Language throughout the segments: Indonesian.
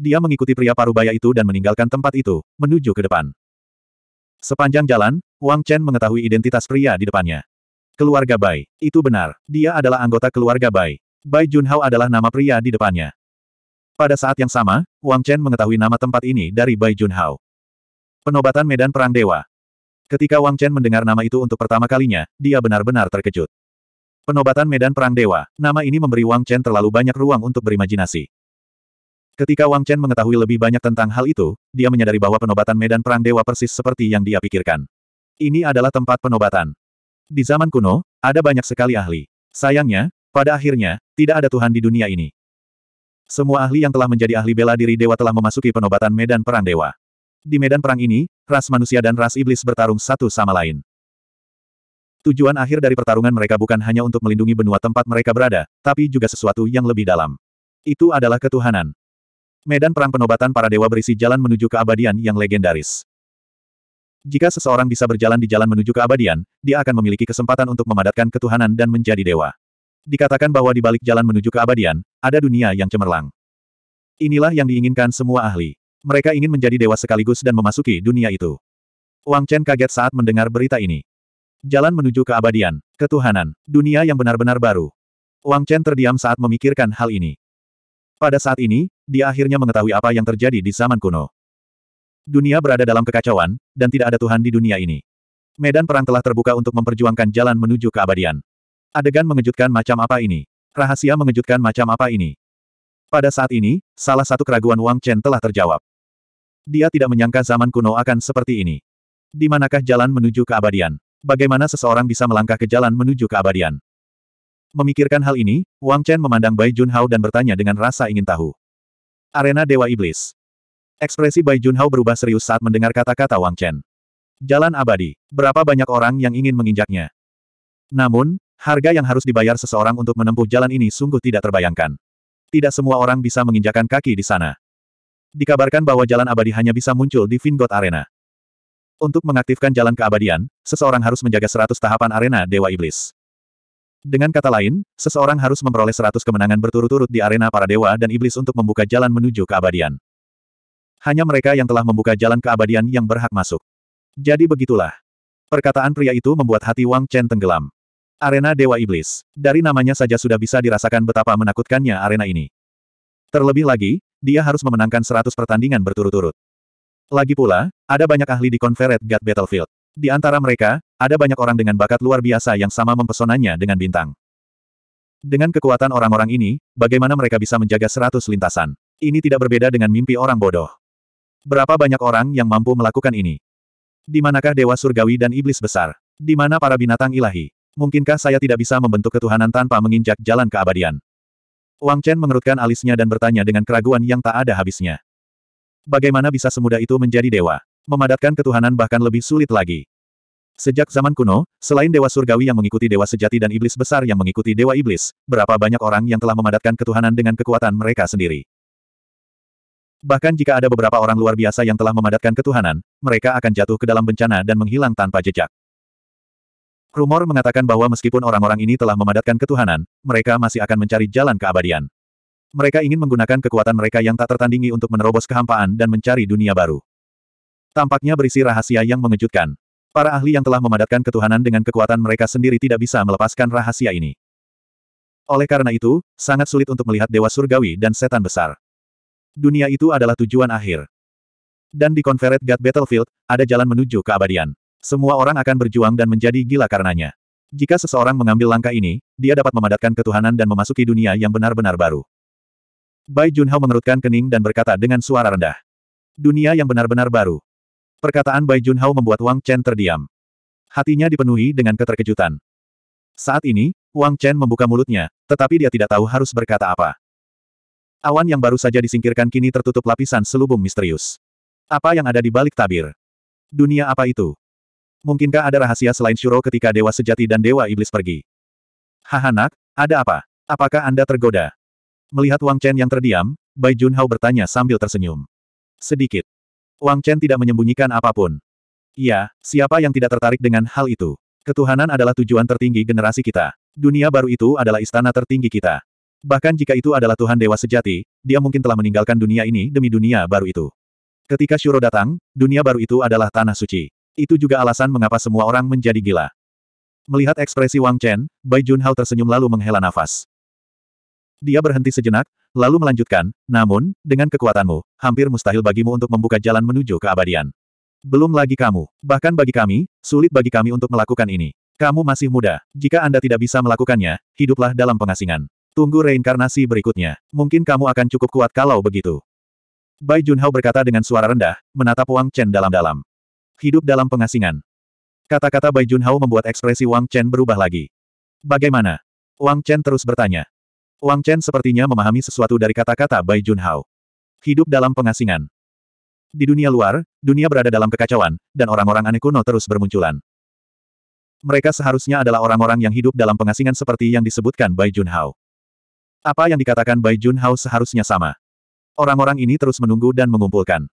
Dia mengikuti pria parubaya itu dan meninggalkan tempat itu, menuju ke depan. Sepanjang jalan, Wang Chen mengetahui identitas pria di depannya. Keluarga Bai. Itu benar, dia adalah anggota keluarga Bai. Bai Junhao adalah nama pria di depannya. Pada saat yang sama, Wang Chen mengetahui nama tempat ini dari Bai Junhao. Penobatan Medan Perang Dewa. Ketika Wang Chen mendengar nama itu untuk pertama kalinya, dia benar-benar terkejut. Penobatan Medan Perang Dewa, nama ini memberi Wang Chen terlalu banyak ruang untuk berimajinasi. Ketika Wang Chen mengetahui lebih banyak tentang hal itu, dia menyadari bahwa penobatan medan perang dewa persis seperti yang dia pikirkan. Ini adalah tempat penobatan. Di zaman kuno, ada banyak sekali ahli. Sayangnya, pada akhirnya, tidak ada Tuhan di dunia ini. Semua ahli yang telah menjadi ahli bela diri dewa telah memasuki penobatan medan perang dewa. Di medan perang ini, ras manusia dan ras iblis bertarung satu sama lain. Tujuan akhir dari pertarungan mereka bukan hanya untuk melindungi benua tempat mereka berada, tapi juga sesuatu yang lebih dalam. Itu adalah ketuhanan. Medan perang penobatan para dewa berisi jalan menuju keabadian yang legendaris. Jika seseorang bisa berjalan di jalan menuju keabadian, dia akan memiliki kesempatan untuk memadatkan ketuhanan dan menjadi dewa. Dikatakan bahwa di balik jalan menuju keabadian, ada dunia yang cemerlang. Inilah yang diinginkan semua ahli. Mereka ingin menjadi dewa sekaligus dan memasuki dunia itu. Wang Chen kaget saat mendengar berita ini. Jalan menuju keabadian, ketuhanan, dunia yang benar-benar baru. Wang Chen terdiam saat memikirkan hal ini. Pada saat ini, dia akhirnya mengetahui apa yang terjadi di zaman kuno. Dunia berada dalam kekacauan, dan tidak ada Tuhan di dunia ini. Medan perang telah terbuka untuk memperjuangkan jalan menuju keabadian. Adegan mengejutkan macam apa ini? Rahasia mengejutkan macam apa ini? Pada saat ini, salah satu keraguan Wang Chen telah terjawab. Dia tidak menyangka zaman kuno akan seperti ini. Di manakah jalan menuju keabadian? Bagaimana seseorang bisa melangkah ke jalan menuju keabadian? Memikirkan hal ini, Wang Chen memandang Bai Junhao dan bertanya dengan rasa ingin tahu. Arena Dewa Iblis. Ekspresi Bai Junhao berubah serius saat mendengar kata-kata Wang Chen. Jalan abadi. Berapa banyak orang yang ingin menginjaknya. Namun, harga yang harus dibayar seseorang untuk menempuh jalan ini sungguh tidak terbayangkan. Tidak semua orang bisa menginjakan kaki di sana. Dikabarkan bahwa jalan abadi hanya bisa muncul di Vingot Arena. Untuk mengaktifkan jalan keabadian, seseorang harus menjaga 100 tahapan arena Dewa Iblis. Dengan kata lain, seseorang harus memperoleh seratus kemenangan berturut-turut di arena para dewa dan iblis untuk membuka jalan menuju keabadian. Hanya mereka yang telah membuka jalan keabadian yang berhak masuk. Jadi begitulah. Perkataan pria itu membuat hati Wang Chen tenggelam. Arena Dewa Iblis. Dari namanya saja sudah bisa dirasakan betapa menakutkannya arena ini. Terlebih lagi, dia harus memenangkan seratus pertandingan berturut-turut. Lagi pula, ada banyak ahli di Confederate God Battlefield. Di antara mereka, ada banyak orang dengan bakat luar biasa yang sama mempesonanya dengan bintang. Dengan kekuatan orang-orang ini, bagaimana mereka bisa menjaga seratus lintasan? Ini tidak berbeda dengan mimpi orang bodoh. Berapa banyak orang yang mampu melakukan ini? Di manakah dewa surgawi dan iblis besar? Di mana para binatang ilahi? Mungkinkah saya tidak bisa membentuk ketuhanan tanpa menginjak jalan keabadian? Wang Chen mengerutkan alisnya dan bertanya dengan keraguan yang tak ada habisnya. Bagaimana bisa semudah itu menjadi dewa? Memadatkan ketuhanan bahkan lebih sulit lagi. Sejak zaman kuno, selain dewa surgawi yang mengikuti dewa sejati dan iblis besar yang mengikuti dewa iblis, berapa banyak orang yang telah memadatkan ketuhanan dengan kekuatan mereka sendiri. Bahkan jika ada beberapa orang luar biasa yang telah memadatkan ketuhanan, mereka akan jatuh ke dalam bencana dan menghilang tanpa jejak. Rumor mengatakan bahwa meskipun orang-orang ini telah memadatkan ketuhanan, mereka masih akan mencari jalan keabadian. Mereka ingin menggunakan kekuatan mereka yang tak tertandingi untuk menerobos kehampaan dan mencari dunia baru. Tampaknya berisi rahasia yang mengejutkan. Para ahli yang telah memadatkan ketuhanan dengan kekuatan mereka sendiri tidak bisa melepaskan rahasia ini. Oleh karena itu, sangat sulit untuk melihat Dewa Surgawi dan Setan Besar. Dunia itu adalah tujuan akhir. Dan di Confederate God Battlefield, ada jalan menuju keabadian. Semua orang akan berjuang dan menjadi gila karenanya. Jika seseorang mengambil langkah ini, dia dapat memadatkan ketuhanan dan memasuki dunia yang benar-benar baru. Bai Junhao mengerutkan kening dan berkata dengan suara rendah. Dunia yang benar-benar baru. Perkataan Bai Junhao membuat Wang Chen terdiam. Hatinya dipenuhi dengan keterkejutan. Saat ini, Wang Chen membuka mulutnya, tetapi dia tidak tahu harus berkata apa. Awan yang baru saja disingkirkan kini tertutup lapisan selubung misterius. Apa yang ada di balik tabir? Dunia apa itu? Mungkinkah ada rahasia selain Shuro ketika Dewa Sejati dan Dewa Iblis pergi? Hahanak, ada apa? Apakah Anda tergoda? Melihat Wang Chen yang terdiam, Bai Junhao bertanya sambil tersenyum. Sedikit. Wang Chen tidak menyembunyikan apapun. Iya, siapa yang tidak tertarik dengan hal itu? Ketuhanan adalah tujuan tertinggi generasi kita. Dunia baru itu adalah istana tertinggi kita. Bahkan jika itu adalah Tuhan Dewa sejati, dia mungkin telah meninggalkan dunia ini demi dunia baru itu. Ketika Shuro datang, dunia baru itu adalah tanah suci. Itu juga alasan mengapa semua orang menjadi gila. Melihat ekspresi Wang Chen, Bai Junhao tersenyum lalu menghela nafas. Dia berhenti sejenak, lalu melanjutkan, namun, dengan kekuatanmu, hampir mustahil bagimu untuk membuka jalan menuju keabadian. Belum lagi kamu, bahkan bagi kami, sulit bagi kami untuk melakukan ini. Kamu masih muda, jika Anda tidak bisa melakukannya, hiduplah dalam pengasingan. Tunggu reinkarnasi berikutnya, mungkin kamu akan cukup kuat kalau begitu. Bai Junhao berkata dengan suara rendah, menatap Wang Chen dalam-dalam. Hidup dalam pengasingan. Kata-kata Bai Junhao membuat ekspresi Wang Chen berubah lagi. Bagaimana? Wang Chen terus bertanya. Wang Chen sepertinya memahami sesuatu dari kata-kata Bai Junhao. Hidup dalam pengasingan. Di dunia luar, dunia berada dalam kekacauan, dan orang-orang aneh kuno terus bermunculan. Mereka seharusnya adalah orang-orang yang hidup dalam pengasingan seperti yang disebutkan Bai Junhao. Apa yang dikatakan Bai Junhao seharusnya sama. Orang-orang ini terus menunggu dan mengumpulkan.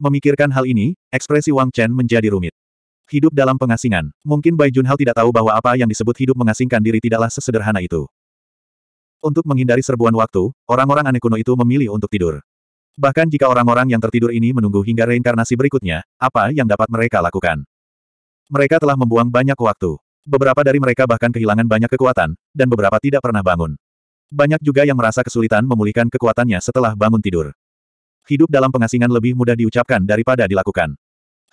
Memikirkan hal ini, ekspresi Wang Chen menjadi rumit. Hidup dalam pengasingan. Mungkin Bai Junhao tidak tahu bahwa apa yang disebut hidup mengasingkan diri tidaklah sesederhana itu. Untuk menghindari serbuan waktu, orang-orang aneh kuno itu memilih untuk tidur. Bahkan jika orang-orang yang tertidur ini menunggu hingga reinkarnasi berikutnya, apa yang dapat mereka lakukan? Mereka telah membuang banyak waktu. Beberapa dari mereka bahkan kehilangan banyak kekuatan, dan beberapa tidak pernah bangun. Banyak juga yang merasa kesulitan memulihkan kekuatannya setelah bangun tidur. Hidup dalam pengasingan lebih mudah diucapkan daripada dilakukan.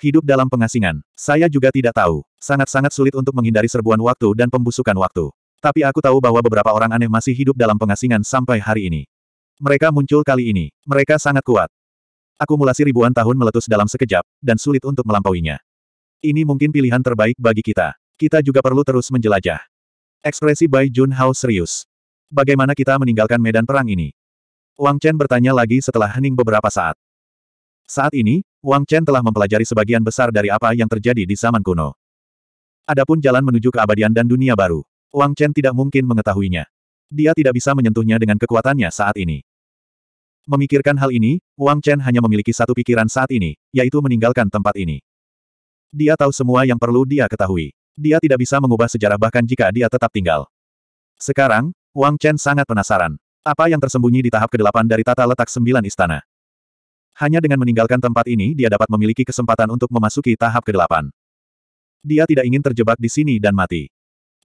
Hidup dalam pengasingan, saya juga tidak tahu. Sangat-sangat sulit untuk menghindari serbuan waktu dan pembusukan waktu. Tapi aku tahu bahwa beberapa orang aneh masih hidup dalam pengasingan sampai hari ini. Mereka muncul kali ini. Mereka sangat kuat. Akumulasi ribuan tahun meletus dalam sekejap, dan sulit untuk melampauinya. Ini mungkin pilihan terbaik bagi kita. Kita juga perlu terus menjelajah. Ekspresi Bai Jun Hao serius. Bagaimana kita meninggalkan medan perang ini? Wang Chen bertanya lagi setelah hening beberapa saat. Saat ini, Wang Chen telah mempelajari sebagian besar dari apa yang terjadi di zaman kuno. Adapun jalan menuju keabadian dan dunia baru. Wang Chen tidak mungkin mengetahuinya. Dia tidak bisa menyentuhnya dengan kekuatannya saat ini. Memikirkan hal ini, Wang Chen hanya memiliki satu pikiran saat ini, yaitu meninggalkan tempat ini. Dia tahu semua yang perlu dia ketahui. Dia tidak bisa mengubah sejarah bahkan jika dia tetap tinggal. Sekarang, Wang Chen sangat penasaran. Apa yang tersembunyi di tahap ke-8 dari tata letak sembilan istana? Hanya dengan meninggalkan tempat ini dia dapat memiliki kesempatan untuk memasuki tahap ke-8. Dia tidak ingin terjebak di sini dan mati.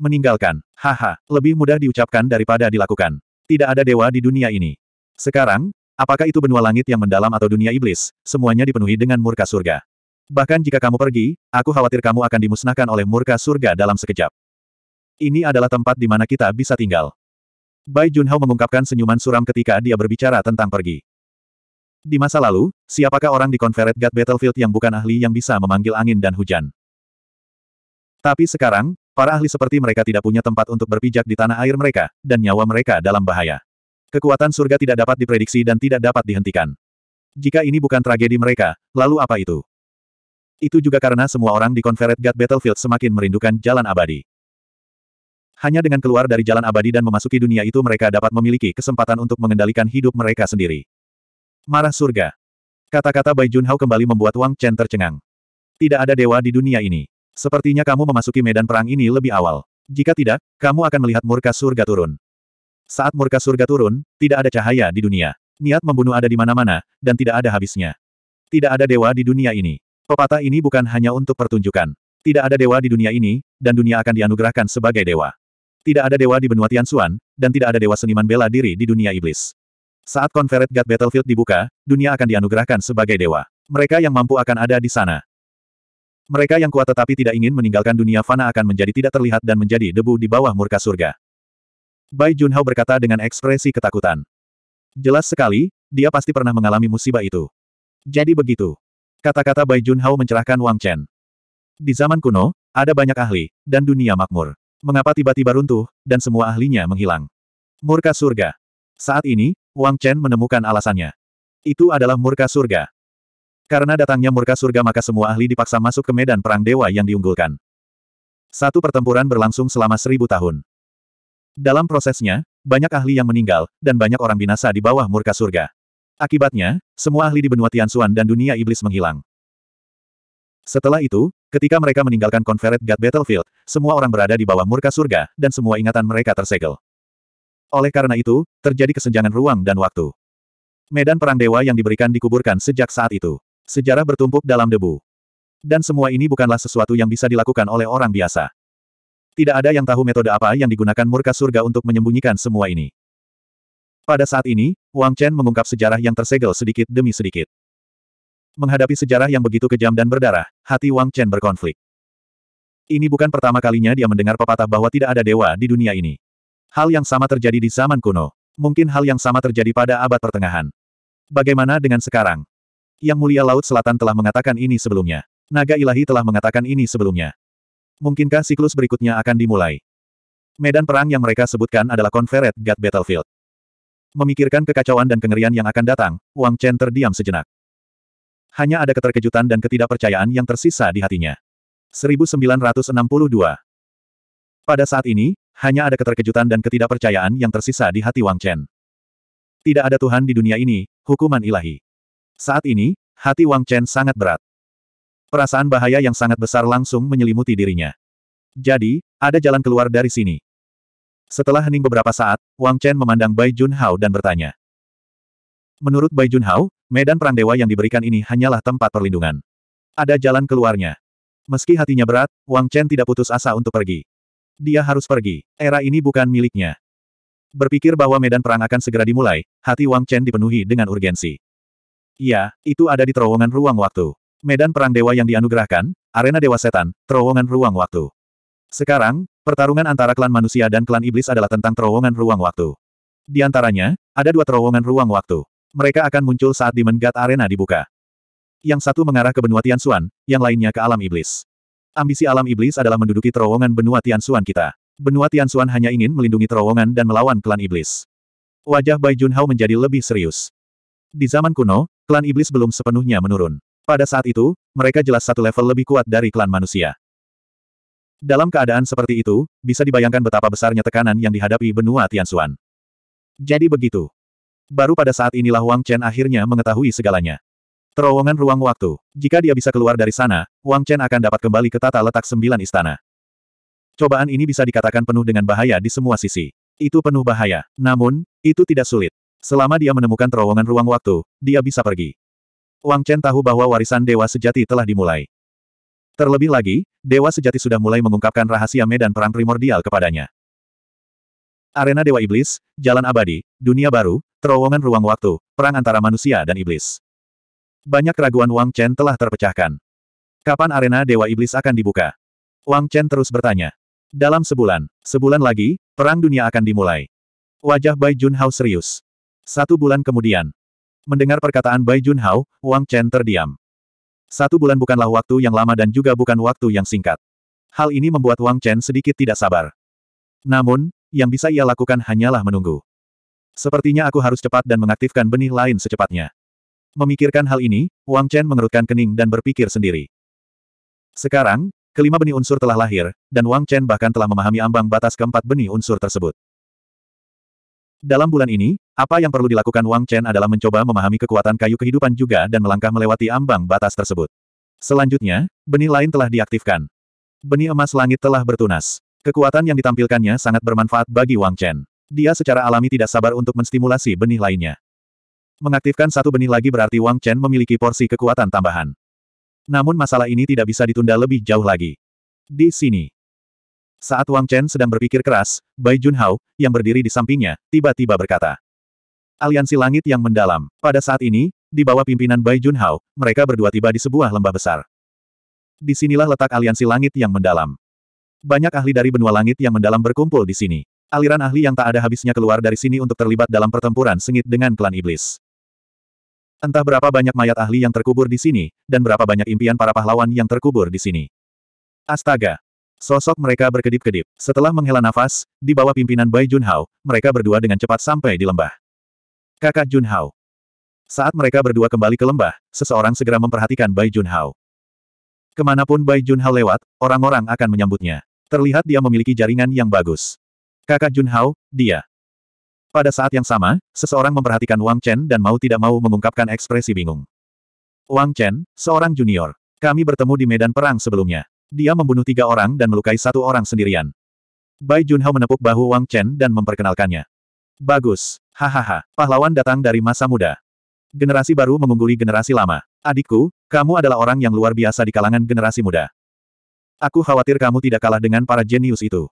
Meninggalkan. Haha, lebih mudah diucapkan daripada dilakukan. Tidak ada dewa di dunia ini. Sekarang, apakah itu benua langit yang mendalam atau dunia iblis, semuanya dipenuhi dengan murka surga. Bahkan jika kamu pergi, aku khawatir kamu akan dimusnahkan oleh murka surga dalam sekejap. Ini adalah tempat di mana kita bisa tinggal. Bai Junhao mengungkapkan senyuman suram ketika dia berbicara tentang pergi. Di masa lalu, siapakah orang di Confederate God Battlefield yang bukan ahli yang bisa memanggil angin dan hujan? Tapi sekarang, Para ahli seperti mereka tidak punya tempat untuk berpijak di tanah air mereka, dan nyawa mereka dalam bahaya. Kekuatan surga tidak dapat diprediksi dan tidak dapat dihentikan. Jika ini bukan tragedi mereka, lalu apa itu? Itu juga karena semua orang di Confederate God Battlefield semakin merindukan jalan abadi. Hanya dengan keluar dari jalan abadi dan memasuki dunia itu mereka dapat memiliki kesempatan untuk mengendalikan hidup mereka sendiri. Marah surga. Kata-kata Bai Junhao kembali membuat Wang Chen tercengang. Tidak ada dewa di dunia ini. Sepertinya kamu memasuki medan perang ini lebih awal. Jika tidak, kamu akan melihat murka surga turun. Saat murka surga turun, tidak ada cahaya di dunia. Niat membunuh ada di mana-mana, dan tidak ada habisnya. Tidak ada dewa di dunia ini. Pepatah ini bukan hanya untuk pertunjukan. Tidak ada dewa di dunia ini, dan dunia akan dianugerahkan sebagai dewa. Tidak ada dewa di benua Tianxuan, dan tidak ada dewa seniman bela diri di dunia iblis. Saat Conferred God Battlefield dibuka, dunia akan dianugerahkan sebagai dewa. Mereka yang mampu akan ada di sana. Mereka yang kuat tetapi tidak ingin meninggalkan dunia fana akan menjadi tidak terlihat dan menjadi debu di bawah murka surga. Bai Junhao berkata dengan ekspresi ketakutan. Jelas sekali, dia pasti pernah mengalami musibah itu. Jadi begitu. Kata-kata Bai Junhao mencerahkan Wang Chen. Di zaman kuno, ada banyak ahli, dan dunia makmur. Mengapa tiba-tiba runtuh, dan semua ahlinya menghilang? Murka surga. Saat ini, Wang Chen menemukan alasannya. Itu adalah murka surga. Karena datangnya murka surga maka semua ahli dipaksa masuk ke medan perang dewa yang diunggulkan. Satu pertempuran berlangsung selama seribu tahun. Dalam prosesnya, banyak ahli yang meninggal, dan banyak orang binasa di bawah murka surga. Akibatnya, semua ahli di benua Tianxuan dan dunia iblis menghilang. Setelah itu, ketika mereka meninggalkan Confederate God Battlefield, semua orang berada di bawah murka surga, dan semua ingatan mereka tersegel. Oleh karena itu, terjadi kesenjangan ruang dan waktu. Medan Perang Dewa yang diberikan dikuburkan sejak saat itu. Sejarah bertumpuk dalam debu. Dan semua ini bukanlah sesuatu yang bisa dilakukan oleh orang biasa. Tidak ada yang tahu metode apa yang digunakan murka surga untuk menyembunyikan semua ini. Pada saat ini, Wang Chen mengungkap sejarah yang tersegel sedikit demi sedikit. Menghadapi sejarah yang begitu kejam dan berdarah, hati Wang Chen berkonflik. Ini bukan pertama kalinya dia mendengar pepatah bahwa tidak ada dewa di dunia ini. Hal yang sama terjadi di zaman kuno. Mungkin hal yang sama terjadi pada abad pertengahan. Bagaimana dengan sekarang? Yang Mulia Laut Selatan telah mengatakan ini sebelumnya. Naga Ilahi telah mengatakan ini sebelumnya. Mungkinkah siklus berikutnya akan dimulai? Medan perang yang mereka sebutkan adalah Conferred God Battlefield. Memikirkan kekacauan dan kengerian yang akan datang, Wang Chen terdiam sejenak. Hanya ada keterkejutan dan ketidakpercayaan yang tersisa di hatinya. 1962 Pada saat ini, hanya ada keterkejutan dan ketidakpercayaan yang tersisa di hati Wang Chen. Tidak ada Tuhan di dunia ini, hukuman ilahi. Saat ini, hati Wang Chen sangat berat. Perasaan bahaya yang sangat besar langsung menyelimuti dirinya. Jadi, ada jalan keluar dari sini. Setelah hening beberapa saat, Wang Chen memandang Bai Junhao dan bertanya. Menurut Bai Junhao, medan perang dewa yang diberikan ini hanyalah tempat perlindungan. Ada jalan keluarnya. Meski hatinya berat, Wang Chen tidak putus asa untuk pergi. Dia harus pergi. Era ini bukan miliknya. Berpikir bahwa medan perang akan segera dimulai, hati Wang Chen dipenuhi dengan urgensi. Iya, itu ada di terowongan ruang waktu. Medan perang dewa yang dianugerahkan, arena dewa setan, terowongan ruang waktu. Sekarang, pertarungan antara klan manusia dan klan iblis adalah tentang terowongan ruang waktu. Di antaranya, ada dua terowongan ruang waktu. Mereka akan muncul saat Demon God Arena dibuka. Yang satu mengarah ke benua Tianxuan, yang lainnya ke alam iblis. Ambisi alam iblis adalah menduduki terowongan benua Tianxuan kita. Benua Tianxuan hanya ingin melindungi terowongan dan melawan klan iblis. Wajah Bai Junhao menjadi lebih serius. Di zaman kuno, klan iblis belum sepenuhnya menurun. Pada saat itu, mereka jelas satu level lebih kuat dari klan manusia. Dalam keadaan seperti itu, bisa dibayangkan betapa besarnya tekanan yang dihadapi benua Tianxuan. Jadi begitu. Baru pada saat inilah Wang Chen akhirnya mengetahui segalanya. Terowongan ruang waktu. Jika dia bisa keluar dari sana, Wang Chen akan dapat kembali ke tata letak sembilan istana. Cobaan ini bisa dikatakan penuh dengan bahaya di semua sisi. Itu penuh bahaya. Namun, itu tidak sulit. Selama dia menemukan terowongan ruang waktu, dia bisa pergi. Wang Chen tahu bahwa warisan Dewa Sejati telah dimulai. Terlebih lagi, Dewa Sejati sudah mulai mengungkapkan rahasia medan perang primordial kepadanya. Arena Dewa Iblis, Jalan Abadi, Dunia Baru, Terowongan Ruang Waktu, Perang Antara Manusia dan Iblis. Banyak keraguan Wang Chen telah terpecahkan. Kapan arena Dewa Iblis akan dibuka? Wang Chen terus bertanya. Dalam sebulan, sebulan lagi, Perang Dunia akan dimulai. Wajah Bai Jun Junhao serius. Satu bulan kemudian. Mendengar perkataan Bai Junhao, Wang Chen terdiam. Satu bulan bukanlah waktu yang lama dan juga bukan waktu yang singkat. Hal ini membuat Wang Chen sedikit tidak sabar. Namun, yang bisa ia lakukan hanyalah menunggu. Sepertinya aku harus cepat dan mengaktifkan benih lain secepatnya. Memikirkan hal ini, Wang Chen mengerutkan kening dan berpikir sendiri. Sekarang, kelima benih unsur telah lahir, dan Wang Chen bahkan telah memahami ambang batas keempat benih unsur tersebut. Dalam bulan ini, apa yang perlu dilakukan Wang Chen adalah mencoba memahami kekuatan kayu kehidupan juga dan melangkah melewati ambang batas tersebut. Selanjutnya, benih lain telah diaktifkan. Benih emas langit telah bertunas. Kekuatan yang ditampilkannya sangat bermanfaat bagi Wang Chen. Dia secara alami tidak sabar untuk menstimulasi benih lainnya. Mengaktifkan satu benih lagi berarti Wang Chen memiliki porsi kekuatan tambahan. Namun masalah ini tidak bisa ditunda lebih jauh lagi. Di sini. Saat Wang Chen sedang berpikir keras, Bai Junhao, yang berdiri di sampingnya, tiba-tiba berkata aliansi langit yang mendalam. Pada saat ini, di bawah pimpinan Bai Junhao, mereka berdua tiba di sebuah lembah besar. Di sinilah letak aliansi langit yang mendalam. Banyak ahli dari benua langit yang mendalam berkumpul di sini. Aliran ahli yang tak ada habisnya keluar dari sini untuk terlibat dalam pertempuran sengit dengan klan iblis. Entah berapa banyak mayat ahli yang terkubur di sini, dan berapa banyak impian para pahlawan yang terkubur di sini. Astaga! Sosok mereka berkedip-kedip. Setelah menghela nafas, di bawah pimpinan Bai Junhao, mereka berdua dengan cepat sampai di lembah. Kakak Jun Hao. Saat mereka berdua kembali ke lembah, seseorang segera memperhatikan Bai Jun Hao. Kemanapun Bai Jun Hao lewat, orang-orang akan menyambutnya. Terlihat dia memiliki jaringan yang bagus. Kakak Jun Hao, dia. Pada saat yang sama, seseorang memperhatikan Wang Chen dan mau tidak mau mengungkapkan ekspresi bingung. Wang Chen, seorang junior. Kami bertemu di medan perang sebelumnya. Dia membunuh tiga orang dan melukai satu orang sendirian. Bai Junhao menepuk bahu Wang Chen dan memperkenalkannya. Bagus. Hahaha, pahlawan datang dari masa muda. Generasi baru mengungguli generasi lama. Adikku, kamu adalah orang yang luar biasa di kalangan generasi muda. Aku khawatir kamu tidak kalah dengan para jenius itu.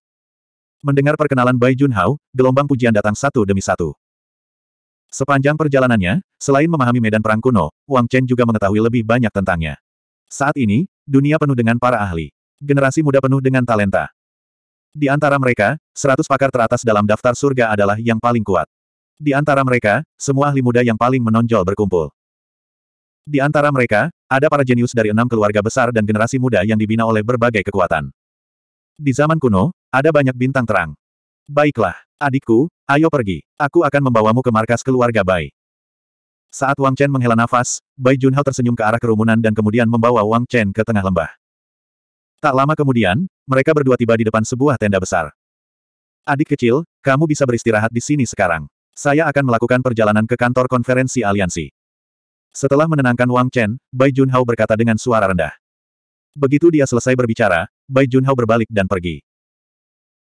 Mendengar perkenalan Bai Junhao, gelombang pujian datang satu demi satu. Sepanjang perjalanannya, selain memahami medan perang kuno, Wang Chen juga mengetahui lebih banyak tentangnya. Saat ini, dunia penuh dengan para ahli. Generasi muda penuh dengan talenta. Di antara mereka, seratus pakar teratas dalam daftar surga adalah yang paling kuat. Di antara mereka, semua ahli muda yang paling menonjol berkumpul. Di antara mereka, ada para jenius dari enam keluarga besar dan generasi muda yang dibina oleh berbagai kekuatan. Di zaman kuno, ada banyak bintang terang. Baiklah, adikku, ayo pergi. Aku akan membawamu ke markas keluarga Bai. Saat Wang Chen menghela nafas, Bai Junhao tersenyum ke arah kerumunan dan kemudian membawa Wang Chen ke tengah lembah. Tak lama kemudian, mereka berdua tiba di depan sebuah tenda besar. Adik kecil, kamu bisa beristirahat di sini sekarang. Saya akan melakukan perjalanan ke kantor konferensi aliansi. Setelah menenangkan Wang Chen, Bai Junhao berkata dengan suara rendah. Begitu dia selesai berbicara, Bai Junhao berbalik dan pergi.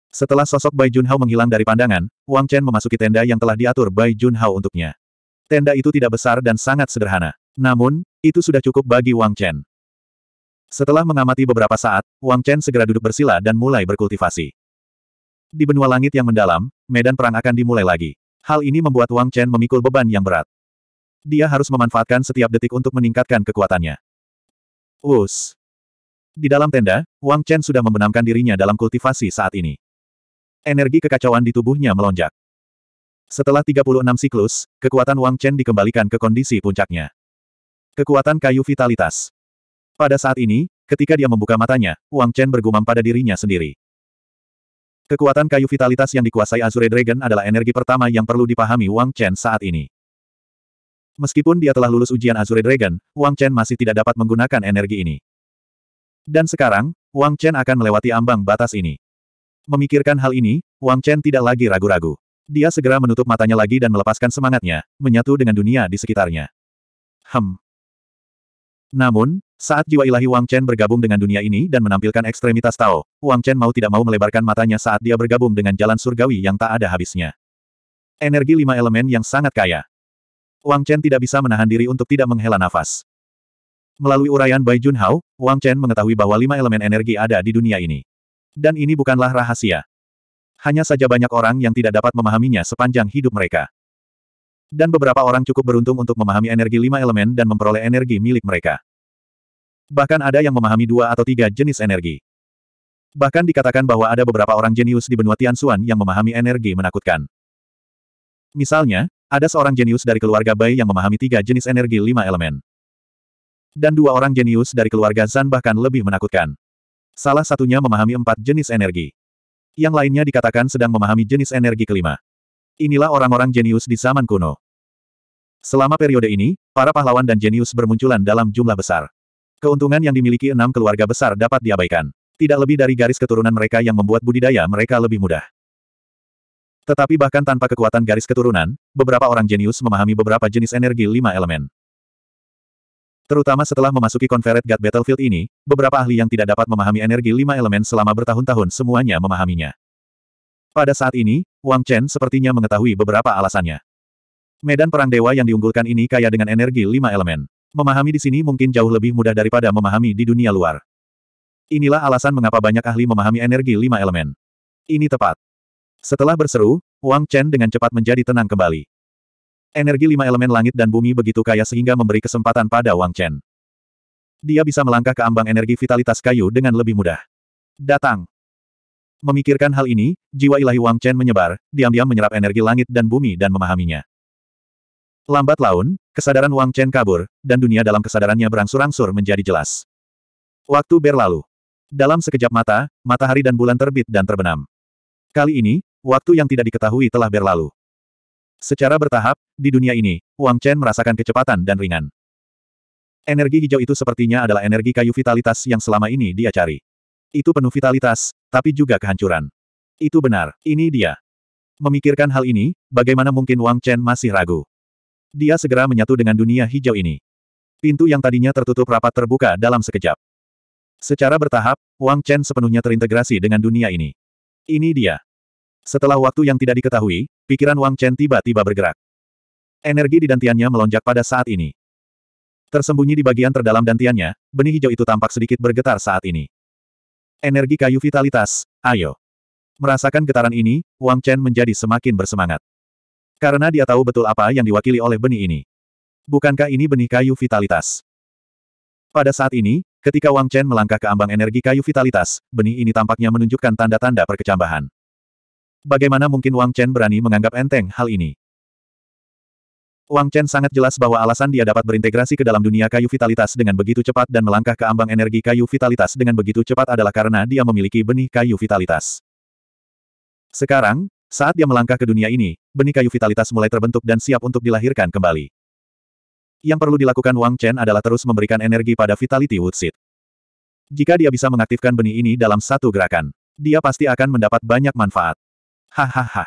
Setelah sosok Bai Junhao menghilang dari pandangan, Wang Chen memasuki tenda yang telah diatur Bai Junhao untuknya. Tenda itu tidak besar dan sangat sederhana. Namun, itu sudah cukup bagi Wang Chen. Setelah mengamati beberapa saat, Wang Chen segera duduk bersila dan mulai berkultivasi. Di benua langit yang mendalam, medan perang akan dimulai lagi. Hal ini membuat Wang Chen memikul beban yang berat. Dia harus memanfaatkan setiap detik untuk meningkatkan kekuatannya. Us. Di dalam tenda, Wang Chen sudah membenamkan dirinya dalam kultivasi saat ini. Energi kekacauan di tubuhnya melonjak. Setelah 36 siklus, kekuatan Wang Chen dikembalikan ke kondisi puncaknya. Kekuatan kayu vitalitas. Pada saat ini, ketika dia membuka matanya, Wang Chen bergumam pada dirinya sendiri. Kekuatan kayu vitalitas yang dikuasai Azure Dragon adalah energi pertama yang perlu dipahami Wang Chen saat ini. Meskipun dia telah lulus ujian Azure Dragon, Wang Chen masih tidak dapat menggunakan energi ini. Dan sekarang, Wang Chen akan melewati ambang batas ini. Memikirkan hal ini, Wang Chen tidak lagi ragu-ragu. Dia segera menutup matanya lagi dan melepaskan semangatnya, menyatu dengan dunia di sekitarnya. Hmm. Namun, saat jiwa ilahi Wang Chen bergabung dengan dunia ini dan menampilkan ekstremitas Tao, Wang Chen mau tidak mau melebarkan matanya saat dia bergabung dengan jalan surgawi yang tak ada habisnya. Energi lima elemen yang sangat kaya. Wang Chen tidak bisa menahan diri untuk tidak menghela nafas. Melalui uraian Bai Jun Hao, Wang Chen mengetahui bahwa lima elemen energi ada di dunia ini. Dan ini bukanlah rahasia. Hanya saja banyak orang yang tidak dapat memahaminya sepanjang hidup mereka. Dan beberapa orang cukup beruntung untuk memahami energi lima elemen dan memperoleh energi milik mereka bahkan ada yang memahami dua atau tiga jenis energi. Bahkan dikatakan bahwa ada beberapa orang jenius di benua Tianxuan yang memahami energi menakutkan. Misalnya, ada seorang jenius dari keluarga Bai yang memahami tiga jenis energi lima elemen. Dan dua orang jenius dari keluarga Zan bahkan lebih menakutkan. Salah satunya memahami empat jenis energi. Yang lainnya dikatakan sedang memahami jenis energi kelima. Inilah orang-orang jenius di zaman kuno. Selama periode ini, para pahlawan dan jenius bermunculan dalam jumlah besar. Keuntungan yang dimiliki enam keluarga besar dapat diabaikan. Tidak lebih dari garis keturunan mereka yang membuat budidaya mereka lebih mudah. Tetapi bahkan tanpa kekuatan garis keturunan, beberapa orang jenius memahami beberapa jenis energi lima elemen. Terutama setelah memasuki Conferred God Battlefield ini, beberapa ahli yang tidak dapat memahami energi lima elemen selama bertahun-tahun semuanya memahaminya. Pada saat ini, Wang Chen sepertinya mengetahui beberapa alasannya. Medan Perang Dewa yang diunggulkan ini kaya dengan energi lima elemen. Memahami di sini mungkin jauh lebih mudah daripada memahami di dunia luar. Inilah alasan mengapa banyak ahli memahami energi lima elemen. Ini tepat. Setelah berseru, Wang Chen dengan cepat menjadi tenang kembali. Energi lima elemen langit dan bumi begitu kaya sehingga memberi kesempatan pada Wang Chen. Dia bisa melangkah ke ambang energi vitalitas kayu dengan lebih mudah. Datang. Memikirkan hal ini, jiwa ilahi Wang Chen menyebar, diam-diam menyerap energi langit dan bumi dan memahaminya. Lambat laun, kesadaran Wang Chen kabur, dan dunia dalam kesadarannya berangsur-angsur menjadi jelas. Waktu berlalu. Dalam sekejap mata, matahari dan bulan terbit dan terbenam. Kali ini, waktu yang tidak diketahui telah berlalu. Secara bertahap, di dunia ini, Wang Chen merasakan kecepatan dan ringan. Energi hijau itu sepertinya adalah energi kayu vitalitas yang selama ini dia cari. Itu penuh vitalitas, tapi juga kehancuran. Itu benar, ini dia. Memikirkan hal ini, bagaimana mungkin Wang Chen masih ragu? Dia segera menyatu dengan dunia hijau ini. Pintu yang tadinya tertutup rapat terbuka dalam sekejap. Secara bertahap, Wang Chen sepenuhnya terintegrasi dengan dunia ini. Ini dia. Setelah waktu yang tidak diketahui, pikiran Wang Chen tiba-tiba bergerak. Energi di dantiannya melonjak pada saat ini. Tersembunyi di bagian terdalam dantiannya, benih hijau itu tampak sedikit bergetar saat ini. Energi kayu vitalitas, ayo. Merasakan getaran ini, Wang Chen menjadi semakin bersemangat. Karena dia tahu betul apa yang diwakili oleh benih ini. Bukankah ini benih kayu vitalitas? Pada saat ini, ketika Wang Chen melangkah ke ambang energi kayu vitalitas, benih ini tampaknya menunjukkan tanda-tanda perkecambahan. Bagaimana mungkin Wang Chen berani menganggap enteng hal ini? Wang Chen sangat jelas bahwa alasan dia dapat berintegrasi ke dalam dunia kayu vitalitas dengan begitu cepat dan melangkah ke ambang energi kayu vitalitas dengan begitu cepat adalah karena dia memiliki benih kayu vitalitas. Sekarang, saat dia melangkah ke dunia ini, benih kayu vitalitas mulai terbentuk dan siap untuk dilahirkan kembali. Yang perlu dilakukan Wang Chen adalah terus memberikan energi pada Vitality Woodseed. Jika dia bisa mengaktifkan benih ini dalam satu gerakan, dia pasti akan mendapat banyak manfaat. Hahaha.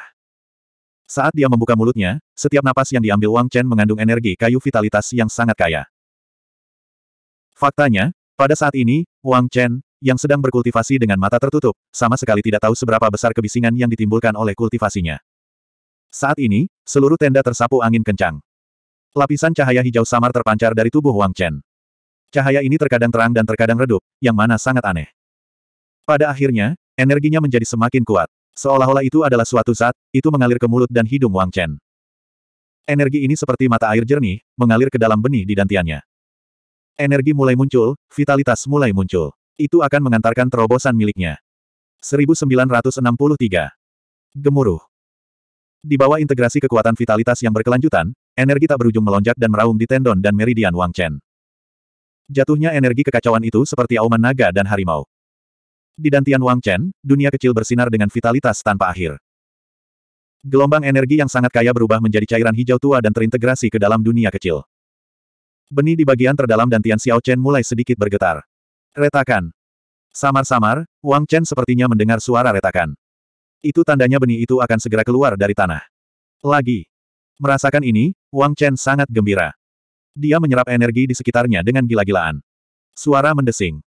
Saat dia membuka mulutnya, setiap napas yang diambil Wang Chen mengandung energi kayu vitalitas yang sangat kaya. Faktanya, pada saat ini, Wang Chen, yang sedang berkultivasi dengan mata tertutup, sama sekali tidak tahu seberapa besar kebisingan yang ditimbulkan oleh kultivasinya. Saat ini, seluruh tenda tersapu angin kencang. Lapisan cahaya hijau samar terpancar dari tubuh Wang Chen. Cahaya ini terkadang terang dan terkadang redup, yang mana sangat aneh. Pada akhirnya, energinya menjadi semakin kuat. Seolah-olah itu adalah suatu saat itu mengalir ke mulut dan hidung Wang Chen. Energi ini seperti mata air jernih, mengalir ke dalam benih di dantiannya. Energi mulai muncul, vitalitas mulai muncul. Itu akan mengantarkan terobosan miliknya. 1963. Gemuruh. Di bawah integrasi kekuatan vitalitas yang berkelanjutan, energi tak berujung melonjak dan meraung di tendon dan meridian Wang Chen. Jatuhnya energi kekacauan itu seperti auman naga dan harimau. Di dantian Wang Chen, dunia kecil bersinar dengan vitalitas tanpa akhir. Gelombang energi yang sangat kaya berubah menjadi cairan hijau tua dan terintegrasi ke dalam dunia kecil. Benih di bagian terdalam dantian Xiao Chen mulai sedikit bergetar. Retakan. Samar-samar, Wang Chen sepertinya mendengar suara retakan. Itu tandanya benih itu akan segera keluar dari tanah. Lagi. Merasakan ini, Wang Chen sangat gembira. Dia menyerap energi di sekitarnya dengan gila-gilaan. Suara mendesing.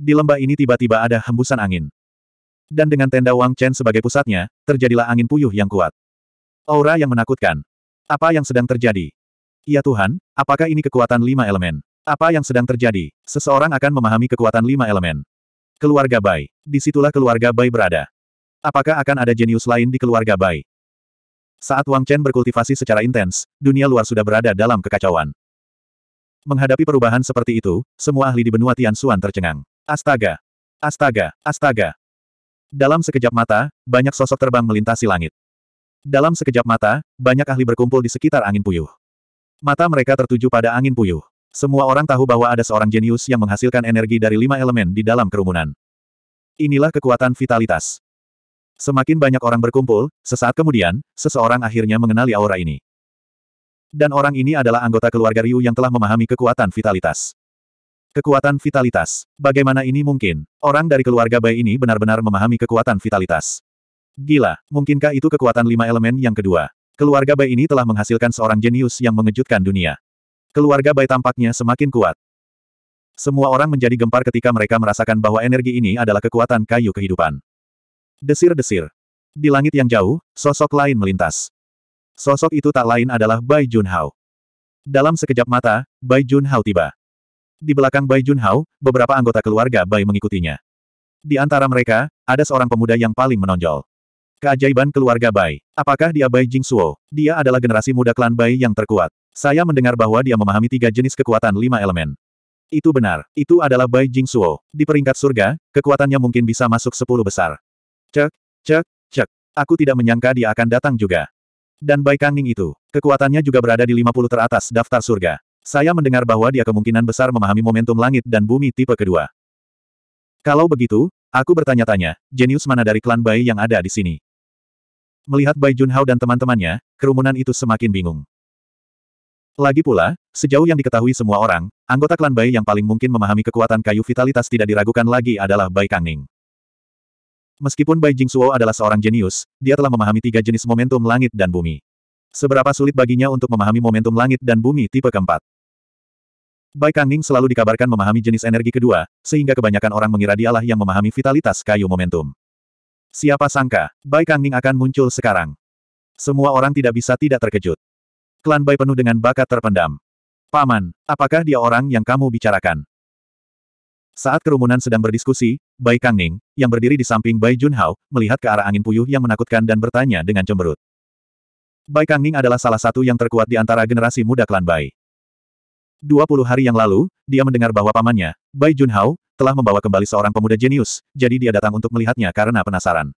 Di lembah ini tiba-tiba ada hembusan angin. Dan dengan tenda Wang Chen sebagai pusatnya, terjadilah angin puyuh yang kuat. Aura yang menakutkan. Apa yang sedang terjadi? Ya Tuhan, apakah ini kekuatan lima elemen? Apa yang sedang terjadi? Seseorang akan memahami kekuatan lima elemen. Keluarga Bai. Disitulah keluarga Bai berada. Apakah akan ada jenius lain di keluarga Bai? Saat Wang Chen berkultivasi secara intens, dunia luar sudah berada dalam kekacauan. Menghadapi perubahan seperti itu, semua ahli di benua Tian Xuan tercengang. Astaga! Astaga! Astaga! Dalam sekejap mata, banyak sosok terbang melintasi langit. Dalam sekejap mata, banyak ahli berkumpul di sekitar angin puyuh. Mata mereka tertuju pada angin puyuh. Semua orang tahu bahwa ada seorang jenius yang menghasilkan energi dari lima elemen di dalam kerumunan. Inilah kekuatan vitalitas. Semakin banyak orang berkumpul, sesaat kemudian, seseorang akhirnya mengenali aura ini. Dan orang ini adalah anggota keluarga Ryu yang telah memahami kekuatan vitalitas. Kekuatan vitalitas. Bagaimana ini mungkin? Orang dari keluarga Bai ini benar-benar memahami kekuatan vitalitas. Gila, mungkinkah itu kekuatan lima elemen yang kedua? Keluarga Bai ini telah menghasilkan seorang jenius yang mengejutkan dunia. Keluarga Bai tampaknya semakin kuat. Semua orang menjadi gempar ketika mereka merasakan bahwa energi ini adalah kekuatan kayu kehidupan. Desir-desir. Di langit yang jauh, sosok lain melintas. Sosok itu tak lain adalah Bai Junhao. Dalam sekejap mata, Bai Junhao tiba. Di belakang Bai Junhao, beberapa anggota keluarga Bai mengikutinya. Di antara mereka, ada seorang pemuda yang paling menonjol. Keajaiban keluarga Bai. Apakah dia Bai Jingsuo? Dia adalah generasi muda klan Bai yang terkuat. Saya mendengar bahwa dia memahami tiga jenis kekuatan lima elemen. Itu benar, itu adalah Bai Jing Suo. Di peringkat surga, kekuatannya mungkin bisa masuk sepuluh besar. Cek, cek, cek. Aku tidak menyangka dia akan datang juga. Dan Bai Kangning itu, kekuatannya juga berada di lima puluh teratas daftar surga. Saya mendengar bahwa dia kemungkinan besar memahami momentum langit dan bumi tipe kedua. Kalau begitu, aku bertanya-tanya, jenius mana dari klan Bai yang ada di sini? Melihat Bai Junhao dan teman-temannya, kerumunan itu semakin bingung. Lagi pula, sejauh yang diketahui semua orang, anggota klan Bai yang paling mungkin memahami kekuatan kayu vitalitas tidak diragukan lagi adalah Bai Kangning. Meskipun Bai Jingsuo adalah seorang jenius, dia telah memahami tiga jenis momentum langit dan bumi. Seberapa sulit baginya untuk memahami momentum langit dan bumi tipe keempat. Bai Kangning selalu dikabarkan memahami jenis energi kedua, sehingga kebanyakan orang mengira dialah yang memahami vitalitas kayu momentum. Siapa sangka, Bai Kangning akan muncul sekarang. Semua orang tidak bisa tidak terkejut klan Bai penuh dengan bakat terpendam. Paman, apakah dia orang yang kamu bicarakan? Saat kerumunan sedang berdiskusi, Bai Kangning, yang berdiri di samping Bai Junhao, melihat ke arah angin puyuh yang menakutkan dan bertanya dengan cemberut. Bai Kangning adalah salah satu yang terkuat di antara generasi muda klan Bai. Dua puluh hari yang lalu, dia mendengar bahwa pamannya, Bai Junhao, telah membawa kembali seorang pemuda jenius, jadi dia datang untuk melihatnya karena penasaran.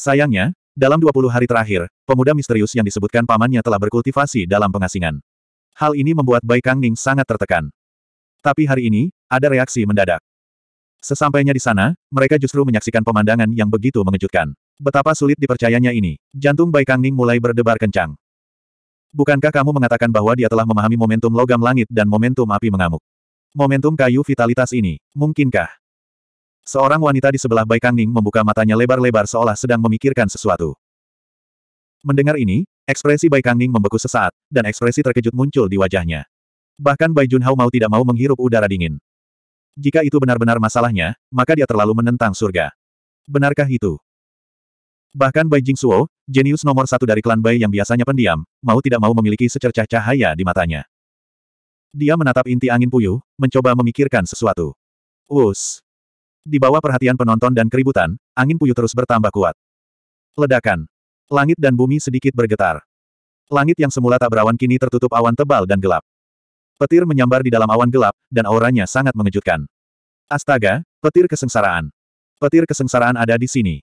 Sayangnya, dalam 20 hari terakhir, pemuda misterius yang disebutkan pamannya telah berkultivasi dalam pengasingan. Hal ini membuat Bai Kang Ning sangat tertekan. Tapi hari ini, ada reaksi mendadak. Sesampainya di sana, mereka justru menyaksikan pemandangan yang begitu mengejutkan. Betapa sulit dipercayanya ini. Jantung Bai Kang Ning mulai berdebar kencang. Bukankah kamu mengatakan bahwa dia telah memahami momentum logam langit dan momentum api mengamuk? Momentum kayu vitalitas ini, mungkinkah? Seorang wanita di sebelah Bai Ning membuka matanya lebar-lebar seolah sedang memikirkan sesuatu. Mendengar ini, ekspresi Bai Ning membeku sesaat, dan ekspresi terkejut muncul di wajahnya. Bahkan Bai Junhao mau tidak mau menghirup udara dingin. Jika itu benar-benar masalahnya, maka dia terlalu menentang surga. Benarkah itu? Bahkan Bai Jingsuo, jenius nomor satu dari klan Bai yang biasanya pendiam, mau tidak mau memiliki secercah cahaya di matanya. Dia menatap inti angin puyuh, mencoba memikirkan sesuatu. Us. Di bawah perhatian penonton dan keributan, angin puyuh terus bertambah kuat. Ledakan. Langit dan bumi sedikit bergetar. Langit yang semula tak berawan kini tertutup awan tebal dan gelap. Petir menyambar di dalam awan gelap, dan auranya sangat mengejutkan. Astaga, petir kesengsaraan. Petir kesengsaraan ada di sini.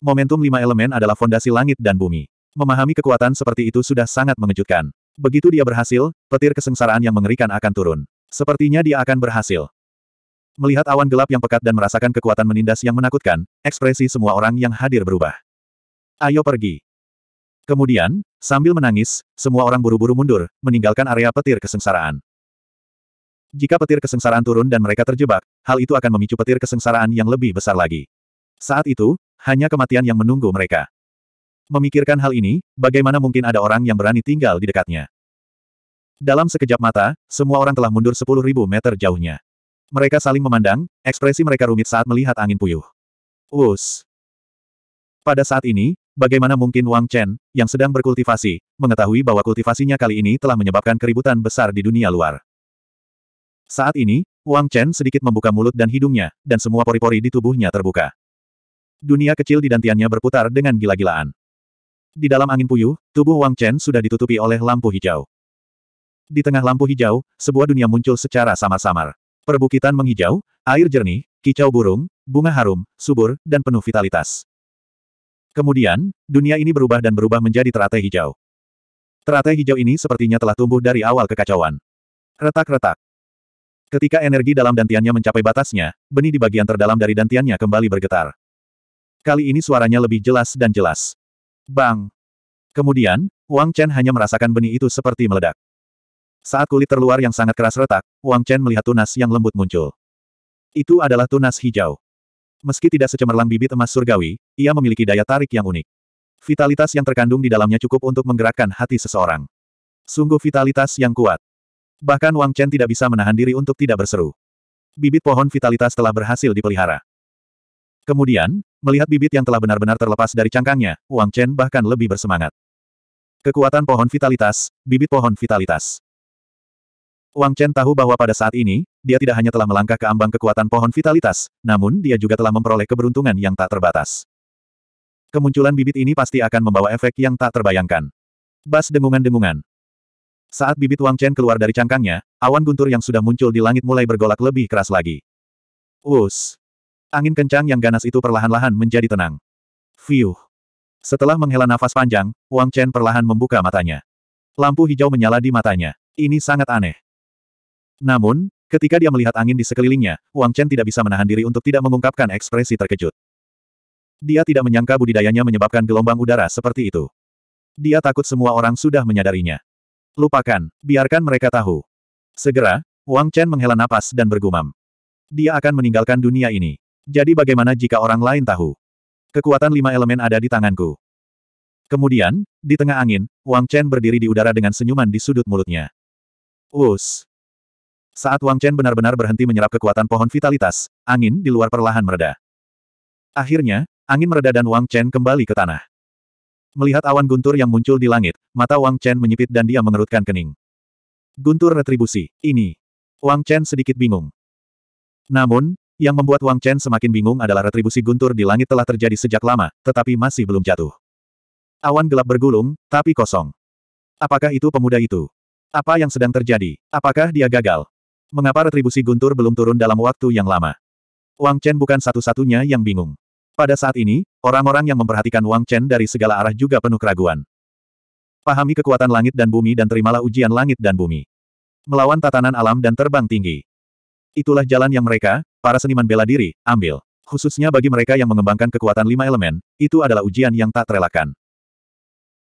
Momentum lima elemen adalah fondasi langit dan bumi. Memahami kekuatan seperti itu sudah sangat mengejutkan. Begitu dia berhasil, petir kesengsaraan yang mengerikan akan turun. Sepertinya dia akan berhasil. Melihat awan gelap yang pekat dan merasakan kekuatan menindas yang menakutkan, ekspresi semua orang yang hadir berubah. Ayo pergi. Kemudian, sambil menangis, semua orang buru-buru mundur, meninggalkan area petir kesengsaraan. Jika petir kesengsaraan turun dan mereka terjebak, hal itu akan memicu petir kesengsaraan yang lebih besar lagi. Saat itu, hanya kematian yang menunggu mereka. Memikirkan hal ini, bagaimana mungkin ada orang yang berani tinggal di dekatnya? Dalam sekejap mata, semua orang telah mundur 10.000 meter jauhnya. Mereka saling memandang, ekspresi mereka rumit saat melihat angin puyuh. Us. Pada saat ini, bagaimana mungkin Wang Chen, yang sedang berkultivasi, mengetahui bahwa kultivasinya kali ini telah menyebabkan keributan besar di dunia luar. Saat ini, Wang Chen sedikit membuka mulut dan hidungnya, dan semua pori-pori di tubuhnya terbuka. Dunia kecil di dantiannya berputar dengan gila-gilaan. Di dalam angin puyuh, tubuh Wang Chen sudah ditutupi oleh lampu hijau. Di tengah lampu hijau, sebuah dunia muncul secara samar-samar. Perbukitan menghijau, air jernih, kicau burung, bunga harum, subur, dan penuh vitalitas. Kemudian, dunia ini berubah dan berubah menjadi teratai hijau. Teratai hijau ini sepertinya telah tumbuh dari awal kekacauan. Retak-retak. Ketika energi dalam dantiannya mencapai batasnya, benih di bagian terdalam dari dantiannya kembali bergetar. Kali ini suaranya lebih jelas dan jelas. Bang! Kemudian, Wang Chen hanya merasakan benih itu seperti meledak. Saat kulit terluar yang sangat keras retak, Wang Chen melihat tunas yang lembut muncul. Itu adalah tunas hijau. Meski tidak secemerlang bibit emas surgawi, ia memiliki daya tarik yang unik. Vitalitas yang terkandung di dalamnya cukup untuk menggerakkan hati seseorang. Sungguh vitalitas yang kuat. Bahkan Wang Chen tidak bisa menahan diri untuk tidak berseru. Bibit pohon vitalitas telah berhasil dipelihara. Kemudian, melihat bibit yang telah benar-benar terlepas dari cangkangnya, Wang Chen bahkan lebih bersemangat. Kekuatan pohon vitalitas, bibit pohon vitalitas. Wang Chen tahu bahwa pada saat ini, dia tidak hanya telah melangkah ke ambang kekuatan pohon vitalitas, namun dia juga telah memperoleh keberuntungan yang tak terbatas. Kemunculan bibit ini pasti akan membawa efek yang tak terbayangkan. Bas dengungan-dengungan. Saat bibit Wang Chen keluar dari cangkangnya, awan guntur yang sudah muncul di langit mulai bergolak lebih keras lagi. Us. Angin kencang yang ganas itu perlahan-lahan menjadi tenang. Fiuh! Setelah menghela nafas panjang, Wang Chen perlahan membuka matanya. Lampu hijau menyala di matanya. Ini sangat aneh. Namun, ketika dia melihat angin di sekelilingnya, Wang Chen tidak bisa menahan diri untuk tidak mengungkapkan ekspresi terkejut. Dia tidak menyangka budidayanya menyebabkan gelombang udara seperti itu. Dia takut semua orang sudah menyadarinya. Lupakan, biarkan mereka tahu. Segera, Wang Chen menghela napas dan bergumam. Dia akan meninggalkan dunia ini. Jadi bagaimana jika orang lain tahu? Kekuatan lima elemen ada di tanganku. Kemudian, di tengah angin, Wang Chen berdiri di udara dengan senyuman di sudut mulutnya. Us! Saat Wang Chen benar-benar berhenti menyerap kekuatan pohon vitalitas, angin di luar perlahan mereda. Akhirnya, angin mereda dan Wang Chen kembali ke tanah. Melihat awan guntur yang muncul di langit, mata Wang Chen menyipit dan dia mengerutkan kening. Guntur retribusi, ini. Wang Chen sedikit bingung. Namun, yang membuat Wang Chen semakin bingung adalah retribusi guntur di langit telah terjadi sejak lama, tetapi masih belum jatuh. Awan gelap bergulung, tapi kosong. Apakah itu pemuda itu? Apa yang sedang terjadi? Apakah dia gagal? Mengapa retribusi guntur belum turun dalam waktu yang lama? Wang Chen bukan satu-satunya yang bingung. Pada saat ini, orang-orang yang memperhatikan Wang Chen dari segala arah juga penuh keraguan. Pahami kekuatan langit dan bumi dan terimalah ujian langit dan bumi. Melawan tatanan alam dan terbang tinggi. Itulah jalan yang mereka, para seniman bela diri, ambil. Khususnya bagi mereka yang mengembangkan kekuatan lima elemen, itu adalah ujian yang tak terelakkan.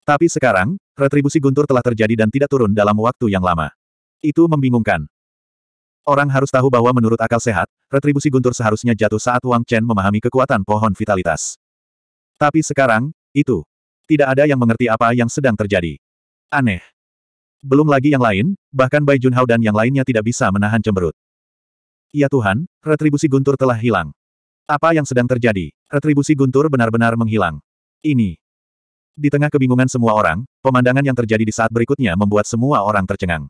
Tapi sekarang, retribusi guntur telah terjadi dan tidak turun dalam waktu yang lama. Itu membingungkan. Orang harus tahu bahwa menurut akal sehat, retribusi guntur seharusnya jatuh saat Wang Chen memahami kekuatan pohon vitalitas. Tapi sekarang, itu. Tidak ada yang mengerti apa yang sedang terjadi. Aneh. Belum lagi yang lain, bahkan Bai Junhao dan yang lainnya tidak bisa menahan cemberut. Ya Tuhan, retribusi guntur telah hilang. Apa yang sedang terjadi? Retribusi guntur benar-benar menghilang. Ini. Di tengah kebingungan semua orang, pemandangan yang terjadi di saat berikutnya membuat semua orang tercengang.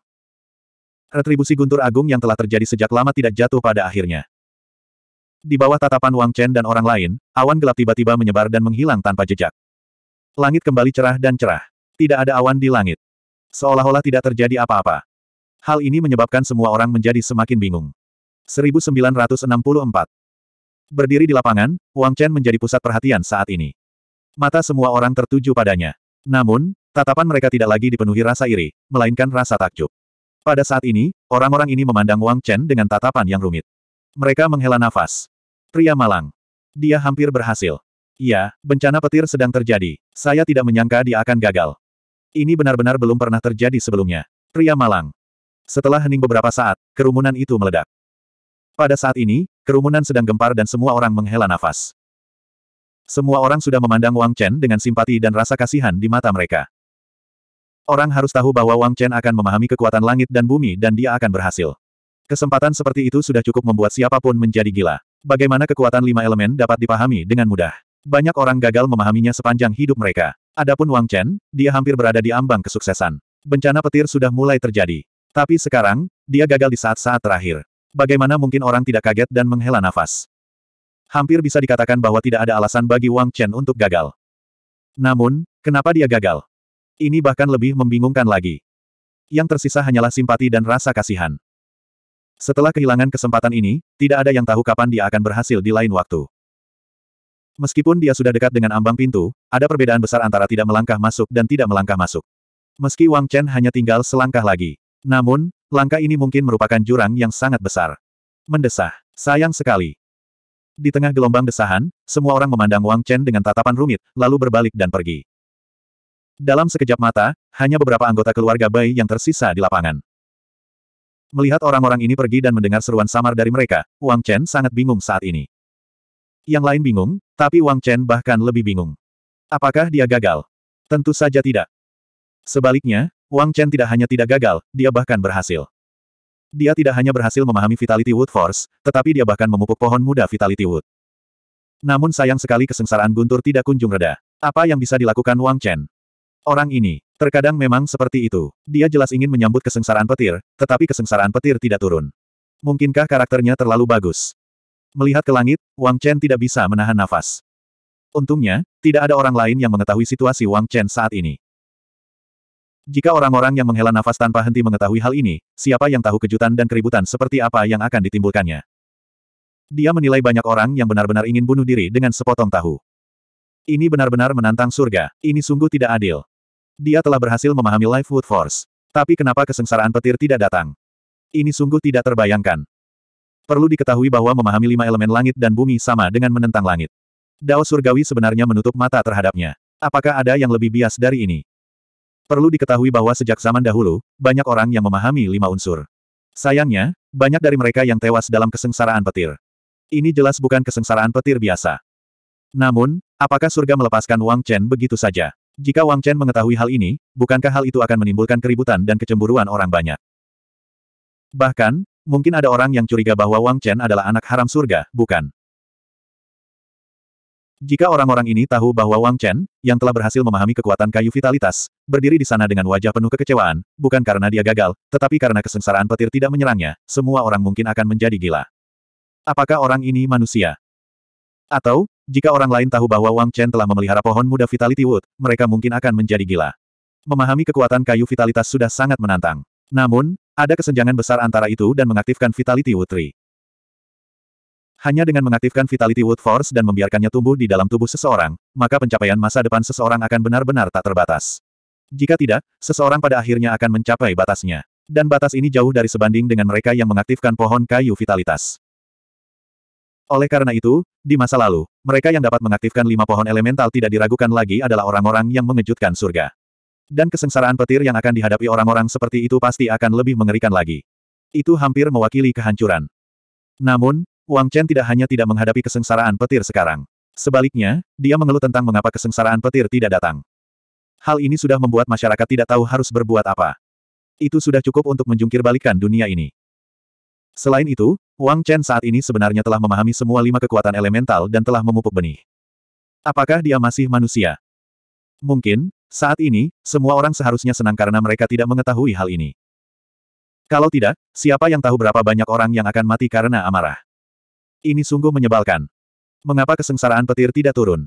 Retribusi guntur agung yang telah terjadi sejak lama tidak jatuh pada akhirnya. Di bawah tatapan Wang Chen dan orang lain, awan gelap tiba-tiba menyebar dan menghilang tanpa jejak. Langit kembali cerah dan cerah. Tidak ada awan di langit. Seolah-olah tidak terjadi apa-apa. Hal ini menyebabkan semua orang menjadi semakin bingung. 1964 Berdiri di lapangan, Wang Chen menjadi pusat perhatian saat ini. Mata semua orang tertuju padanya. Namun, tatapan mereka tidak lagi dipenuhi rasa iri, melainkan rasa takjub. Pada saat ini, orang-orang ini memandang Wang Chen dengan tatapan yang rumit. Mereka menghela nafas. Pria malang. Dia hampir berhasil. Ya, bencana petir sedang terjadi. Saya tidak menyangka dia akan gagal. Ini benar-benar belum pernah terjadi sebelumnya. Pria malang. Setelah hening beberapa saat, kerumunan itu meledak. Pada saat ini, kerumunan sedang gempar dan semua orang menghela nafas. Semua orang sudah memandang Wang Chen dengan simpati dan rasa kasihan di mata mereka. Orang harus tahu bahwa Wang Chen akan memahami kekuatan langit dan bumi dan dia akan berhasil. Kesempatan seperti itu sudah cukup membuat siapapun menjadi gila. Bagaimana kekuatan lima elemen dapat dipahami dengan mudah. Banyak orang gagal memahaminya sepanjang hidup mereka. Adapun Wang Chen, dia hampir berada di ambang kesuksesan. Bencana petir sudah mulai terjadi. Tapi sekarang, dia gagal di saat-saat terakhir. Bagaimana mungkin orang tidak kaget dan menghela nafas? Hampir bisa dikatakan bahwa tidak ada alasan bagi Wang Chen untuk gagal. Namun, kenapa dia gagal? Ini bahkan lebih membingungkan lagi. Yang tersisa hanyalah simpati dan rasa kasihan. Setelah kehilangan kesempatan ini, tidak ada yang tahu kapan dia akan berhasil di lain waktu. Meskipun dia sudah dekat dengan ambang pintu, ada perbedaan besar antara tidak melangkah masuk dan tidak melangkah masuk. Meski Wang Chen hanya tinggal selangkah lagi. Namun, langkah ini mungkin merupakan jurang yang sangat besar. Mendesah. Sayang sekali. Di tengah gelombang desahan, semua orang memandang Wang Chen dengan tatapan rumit, lalu berbalik dan pergi. Dalam sekejap mata, hanya beberapa anggota keluarga bayi yang tersisa di lapangan. Melihat orang-orang ini pergi dan mendengar seruan samar dari mereka, Wang Chen sangat bingung saat ini. Yang lain bingung, tapi Wang Chen bahkan lebih bingung. Apakah dia gagal? Tentu saja tidak. Sebaliknya, Wang Chen tidak hanya tidak gagal, dia bahkan berhasil. Dia tidak hanya berhasil memahami Vitality Wood Force, tetapi dia bahkan memupuk pohon muda Vitality Wood. Namun sayang sekali kesengsaraan Guntur tidak kunjung reda. Apa yang bisa dilakukan Wang Chen? Orang ini, terkadang memang seperti itu. Dia jelas ingin menyambut kesengsaraan petir, tetapi kesengsaraan petir tidak turun. Mungkinkah karakternya terlalu bagus? Melihat ke langit, Wang Chen tidak bisa menahan nafas. Untungnya, tidak ada orang lain yang mengetahui situasi Wang Chen saat ini. Jika orang-orang yang menghela nafas tanpa henti mengetahui hal ini, siapa yang tahu kejutan dan keributan seperti apa yang akan ditimbulkannya? Dia menilai banyak orang yang benar-benar ingin bunuh diri dengan sepotong tahu. Ini benar-benar menantang surga, ini sungguh tidak adil. Dia telah berhasil memahami Life Wood Force. Tapi kenapa kesengsaraan petir tidak datang? Ini sungguh tidak terbayangkan. Perlu diketahui bahwa memahami lima elemen langit dan bumi sama dengan menentang langit. Dao surgawi sebenarnya menutup mata terhadapnya. Apakah ada yang lebih bias dari ini? Perlu diketahui bahwa sejak zaman dahulu, banyak orang yang memahami lima unsur. Sayangnya, banyak dari mereka yang tewas dalam kesengsaraan petir. Ini jelas bukan kesengsaraan petir biasa. Namun, Apakah surga melepaskan Wang Chen begitu saja? Jika Wang Chen mengetahui hal ini, bukankah hal itu akan menimbulkan keributan dan kecemburuan orang banyak? Bahkan, mungkin ada orang yang curiga bahwa Wang Chen adalah anak haram surga, bukan? Jika orang-orang ini tahu bahwa Wang Chen, yang telah berhasil memahami kekuatan kayu vitalitas, berdiri di sana dengan wajah penuh kekecewaan, bukan karena dia gagal, tetapi karena kesengsaraan petir tidak menyerangnya, semua orang mungkin akan menjadi gila. Apakah orang ini manusia? Atau, jika orang lain tahu bahwa Wang Chen telah memelihara pohon muda Vitality Wood, mereka mungkin akan menjadi gila. Memahami kekuatan kayu vitalitas sudah sangat menantang. Namun, ada kesenjangan besar antara itu dan mengaktifkan Vitality Wood Tree. Hanya dengan mengaktifkan Vitality Wood Force dan membiarkannya tumbuh di dalam tubuh seseorang, maka pencapaian masa depan seseorang akan benar-benar tak terbatas. Jika tidak, seseorang pada akhirnya akan mencapai batasnya. Dan batas ini jauh dari sebanding dengan mereka yang mengaktifkan pohon kayu vitalitas. Oleh karena itu, di masa lalu, mereka yang dapat mengaktifkan lima pohon elemental tidak diragukan lagi adalah orang-orang yang mengejutkan surga. Dan kesengsaraan petir yang akan dihadapi orang-orang seperti itu pasti akan lebih mengerikan lagi. Itu hampir mewakili kehancuran. Namun, Wang Chen tidak hanya tidak menghadapi kesengsaraan petir sekarang. Sebaliknya, dia mengeluh tentang mengapa kesengsaraan petir tidak datang. Hal ini sudah membuat masyarakat tidak tahu harus berbuat apa. Itu sudah cukup untuk menjungkir dunia ini. Selain itu, Wang Chen saat ini sebenarnya telah memahami semua lima kekuatan elemental dan telah memupuk benih. Apakah dia masih manusia? Mungkin, saat ini, semua orang seharusnya senang karena mereka tidak mengetahui hal ini. Kalau tidak, siapa yang tahu berapa banyak orang yang akan mati karena amarah? Ini sungguh menyebalkan. Mengapa kesengsaraan petir tidak turun?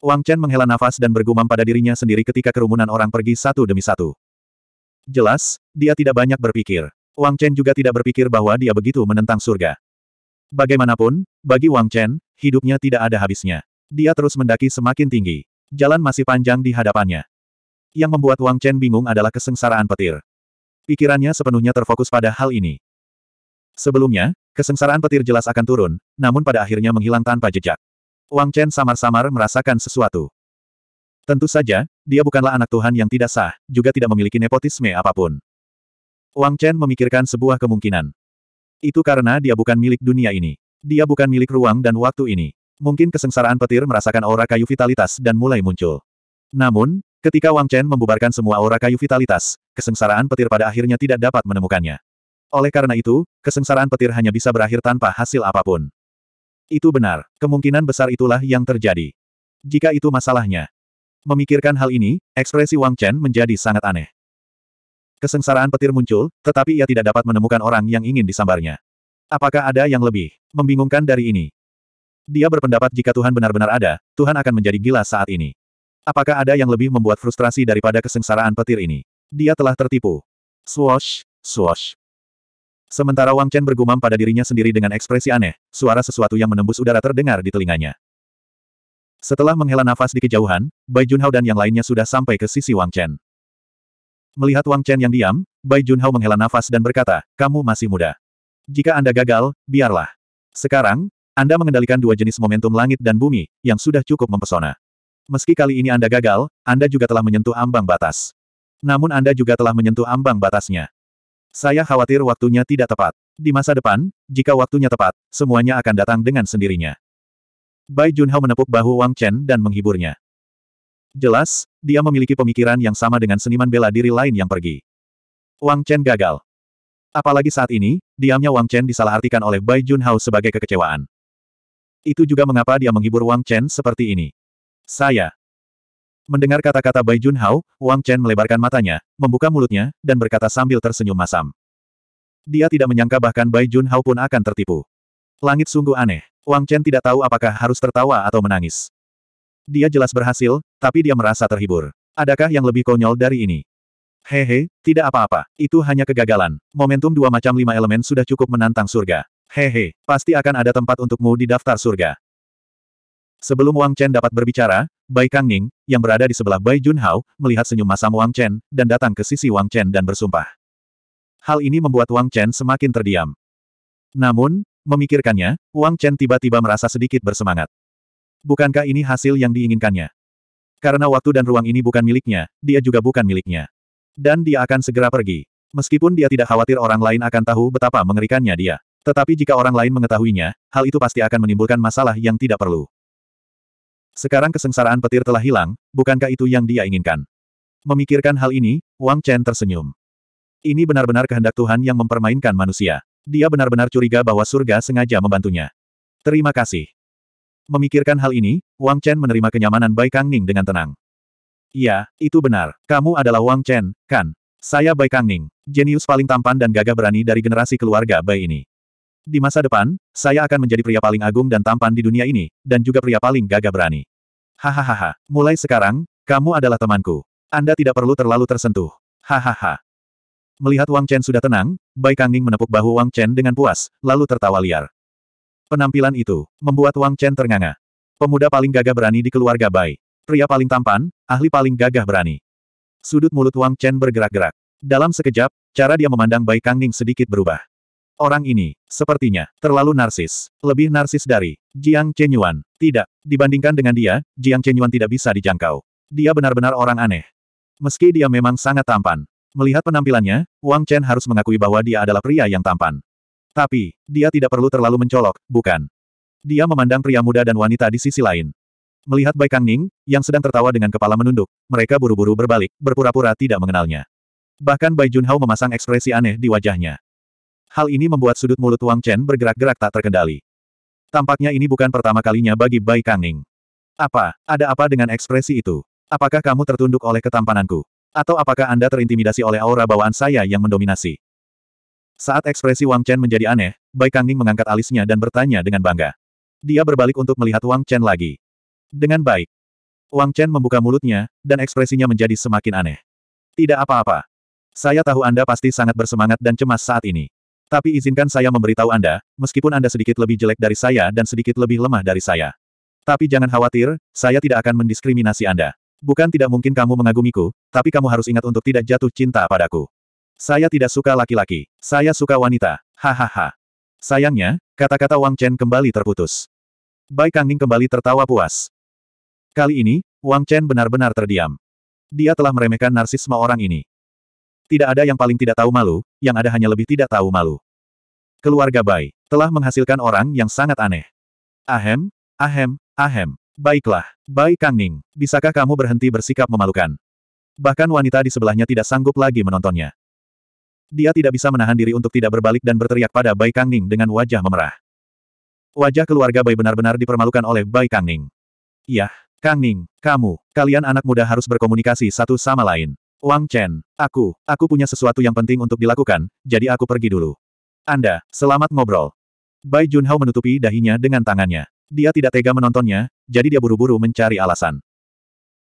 Wang Chen menghela nafas dan bergumam pada dirinya sendiri ketika kerumunan orang pergi satu demi satu. Jelas, dia tidak banyak berpikir. Wang Chen juga tidak berpikir bahwa dia begitu menentang surga. Bagaimanapun, bagi Wang Chen, hidupnya tidak ada habisnya. Dia terus mendaki semakin tinggi. Jalan masih panjang di hadapannya. Yang membuat Wang Chen bingung adalah kesengsaraan petir. Pikirannya sepenuhnya terfokus pada hal ini. Sebelumnya, kesengsaraan petir jelas akan turun, namun pada akhirnya menghilang tanpa jejak. Wang Chen samar-samar merasakan sesuatu. Tentu saja, dia bukanlah anak Tuhan yang tidak sah, juga tidak memiliki nepotisme apapun. Wang Chen memikirkan sebuah kemungkinan. Itu karena dia bukan milik dunia ini. Dia bukan milik ruang dan waktu ini. Mungkin kesengsaraan petir merasakan aura kayu vitalitas dan mulai muncul. Namun, ketika Wang Chen membubarkan semua aura kayu vitalitas, kesengsaraan petir pada akhirnya tidak dapat menemukannya. Oleh karena itu, kesengsaraan petir hanya bisa berakhir tanpa hasil apapun. Itu benar, kemungkinan besar itulah yang terjadi. Jika itu masalahnya. Memikirkan hal ini, ekspresi Wang Chen menjadi sangat aneh. Kesengsaraan petir muncul, tetapi ia tidak dapat menemukan orang yang ingin disambarnya. Apakah ada yang lebih membingungkan dari ini? Dia berpendapat jika Tuhan benar-benar ada, Tuhan akan menjadi gila saat ini. Apakah ada yang lebih membuat frustrasi daripada kesengsaraan petir ini? Dia telah tertipu. Swosh, swosh. Sementara Wang Chen bergumam pada dirinya sendiri dengan ekspresi aneh, suara sesuatu yang menembus udara terdengar di telinganya. Setelah menghela nafas di kejauhan, Bai Junhao dan yang lainnya sudah sampai ke sisi Wang Chen. Melihat Wang Chen yang diam, Bai Junhao menghela nafas dan berkata, kamu masih muda. Jika Anda gagal, biarlah. Sekarang, Anda mengendalikan dua jenis momentum langit dan bumi, yang sudah cukup mempesona. Meski kali ini Anda gagal, Anda juga telah menyentuh ambang batas. Namun Anda juga telah menyentuh ambang batasnya. Saya khawatir waktunya tidak tepat. Di masa depan, jika waktunya tepat, semuanya akan datang dengan sendirinya. Bai Junhao menepuk bahu Wang Chen dan menghiburnya. Jelas, dia memiliki pemikiran yang sama dengan seniman bela diri lain yang pergi. Wang Chen gagal. Apalagi saat ini, diamnya Wang Chen disalahartikan oleh Bai Junhao sebagai kekecewaan. Itu juga mengapa dia menghibur Wang Chen seperti ini. Saya. Mendengar kata-kata Bai Junhao, Wang Chen melebarkan matanya, membuka mulutnya, dan berkata sambil tersenyum masam. Dia tidak menyangka bahkan Bai Junhao pun akan tertipu. Langit sungguh aneh. Wang Chen tidak tahu apakah harus tertawa atau menangis. Dia jelas berhasil, tapi dia merasa terhibur. Adakah yang lebih konyol dari ini? Hehe, he, tidak apa-apa. Itu hanya kegagalan. Momentum dua macam lima elemen sudah cukup menantang surga. Hehe, he, pasti akan ada tempat untukmu di daftar surga. Sebelum Wang Chen dapat berbicara, Bai Kangning, yang berada di sebelah Bai Junhao, melihat senyum masam Wang Chen, dan datang ke sisi Wang Chen dan bersumpah. Hal ini membuat Wang Chen semakin terdiam. Namun, memikirkannya, Wang Chen tiba-tiba merasa sedikit bersemangat. Bukankah ini hasil yang diinginkannya? Karena waktu dan ruang ini bukan miliknya, dia juga bukan miliknya. Dan dia akan segera pergi. Meskipun dia tidak khawatir orang lain akan tahu betapa mengerikannya dia. Tetapi jika orang lain mengetahuinya, hal itu pasti akan menimbulkan masalah yang tidak perlu. Sekarang kesengsaraan petir telah hilang, bukankah itu yang dia inginkan? Memikirkan hal ini, Wang Chen tersenyum. Ini benar-benar kehendak Tuhan yang mempermainkan manusia. Dia benar-benar curiga bahwa surga sengaja membantunya. Terima kasih. Memikirkan hal ini, Wang Chen menerima kenyamanan Bai Kang Ning dengan tenang. Iya, itu benar. Kamu adalah Wang Chen, kan? Saya Bai Kang Ning, jenius paling tampan dan gagah berani dari generasi keluarga Bai ini. Di masa depan, saya akan menjadi pria paling agung dan tampan di dunia ini, dan juga pria paling gagah berani. Hahaha, mulai sekarang, kamu adalah temanku. Anda tidak perlu terlalu tersentuh. Hahaha. Melihat Wang Chen sudah tenang, Bai Kang Ning menepuk bahu Wang Chen dengan puas, lalu tertawa liar. Penampilan itu, membuat Wang Chen ternganga. Pemuda paling gagah berani di keluarga Bai. Pria paling tampan, ahli paling gagah berani. Sudut mulut Wang Chen bergerak-gerak. Dalam sekejap, cara dia memandang Bai Kang Ning sedikit berubah. Orang ini, sepertinya, terlalu narsis. Lebih narsis dari Jiang Chenyuan. Tidak, dibandingkan dengan dia, Jiang Chenyuan tidak bisa dijangkau. Dia benar-benar orang aneh. Meski dia memang sangat tampan. Melihat penampilannya, Wang Chen harus mengakui bahwa dia adalah pria yang tampan. Tapi, dia tidak perlu terlalu mencolok, bukan? Dia memandang pria muda dan wanita di sisi lain. Melihat Bai Kangning, yang sedang tertawa dengan kepala menunduk, mereka buru-buru berbalik, berpura-pura tidak mengenalnya. Bahkan Bai Junhao memasang ekspresi aneh di wajahnya. Hal ini membuat sudut mulut Wang Chen bergerak-gerak tak terkendali. Tampaknya ini bukan pertama kalinya bagi Bai Kangning. Apa, ada apa dengan ekspresi itu? Apakah kamu tertunduk oleh ketampananku? Atau apakah Anda terintimidasi oleh aura bawaan saya yang mendominasi? Saat ekspresi Wang Chen menjadi aneh, Bai Kangning mengangkat alisnya dan bertanya dengan bangga. Dia berbalik untuk melihat Wang Chen lagi. Dengan baik. Wang Chen membuka mulutnya, dan ekspresinya menjadi semakin aneh. Tidak apa-apa. Saya tahu Anda pasti sangat bersemangat dan cemas saat ini. Tapi izinkan saya memberitahu Anda, meskipun Anda sedikit lebih jelek dari saya dan sedikit lebih lemah dari saya. Tapi jangan khawatir, saya tidak akan mendiskriminasi Anda. Bukan tidak mungkin kamu mengagumiku, tapi kamu harus ingat untuk tidak jatuh cinta padaku. Saya tidak suka laki-laki. Saya suka wanita. Hahaha. Sayangnya, kata-kata Wang Chen kembali terputus. Bai Kangning kembali tertawa puas. Kali ini, Wang Chen benar-benar terdiam. Dia telah meremehkan narsisme orang ini. Tidak ada yang paling tidak tahu malu, yang ada hanya lebih tidak tahu malu. Keluarga Bai telah menghasilkan orang yang sangat aneh. Ahem, ahem, ahem. Baiklah, Bai Kangning, bisakah kamu berhenti bersikap memalukan? Bahkan wanita di sebelahnya tidak sanggup lagi menontonnya. Dia tidak bisa menahan diri untuk tidak berbalik dan berteriak pada Bai Kangning dengan wajah memerah. Wajah keluarga Bai benar-benar dipermalukan oleh Bai Kangning. Yah, Kangning, kamu, kalian anak muda harus berkomunikasi satu sama lain. Wang Chen, aku, aku punya sesuatu yang penting untuk dilakukan, jadi aku pergi dulu. Anda, selamat ngobrol. Bai Junhao menutupi dahinya dengan tangannya. Dia tidak tega menontonnya, jadi dia buru-buru mencari alasan.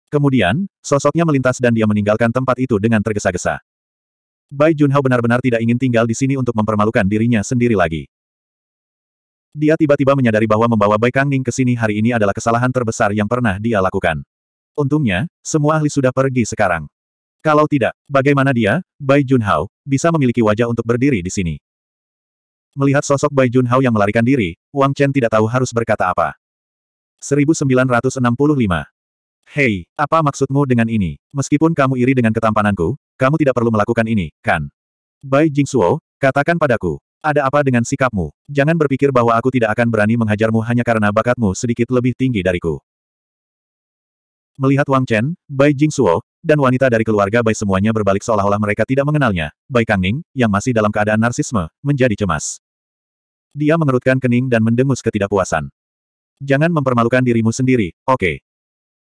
Kemudian, sosoknya melintas dan dia meninggalkan tempat itu dengan tergesa-gesa. Bai Junhao benar-benar tidak ingin tinggal di sini untuk mempermalukan dirinya sendiri lagi. Dia tiba-tiba menyadari bahwa membawa Bai Kang Ning ke sini hari ini adalah kesalahan terbesar yang pernah dia lakukan. Untungnya, semua ahli sudah pergi sekarang. Kalau tidak, bagaimana dia, Bai Junhao, bisa memiliki wajah untuk berdiri di sini? Melihat sosok Bai Junhao yang melarikan diri, Wang Chen tidak tahu harus berkata apa. 1965. Hei, apa maksudmu dengan ini? Meskipun kamu iri dengan ketampananku, kamu tidak perlu melakukan ini, kan? Bai Jingsuo, katakan padaku, ada apa dengan sikapmu? Jangan berpikir bahwa aku tidak akan berani menghajarmu hanya karena bakatmu sedikit lebih tinggi dariku. Melihat Wang Chen, Bai Jingsuo, dan wanita dari keluarga Bai semuanya berbalik seolah-olah mereka tidak mengenalnya. Bai Kangning, yang masih dalam keadaan narsisme, menjadi cemas. Dia mengerutkan kening dan mendengus ketidakpuasan. Jangan mempermalukan dirimu sendiri, oke. Okay.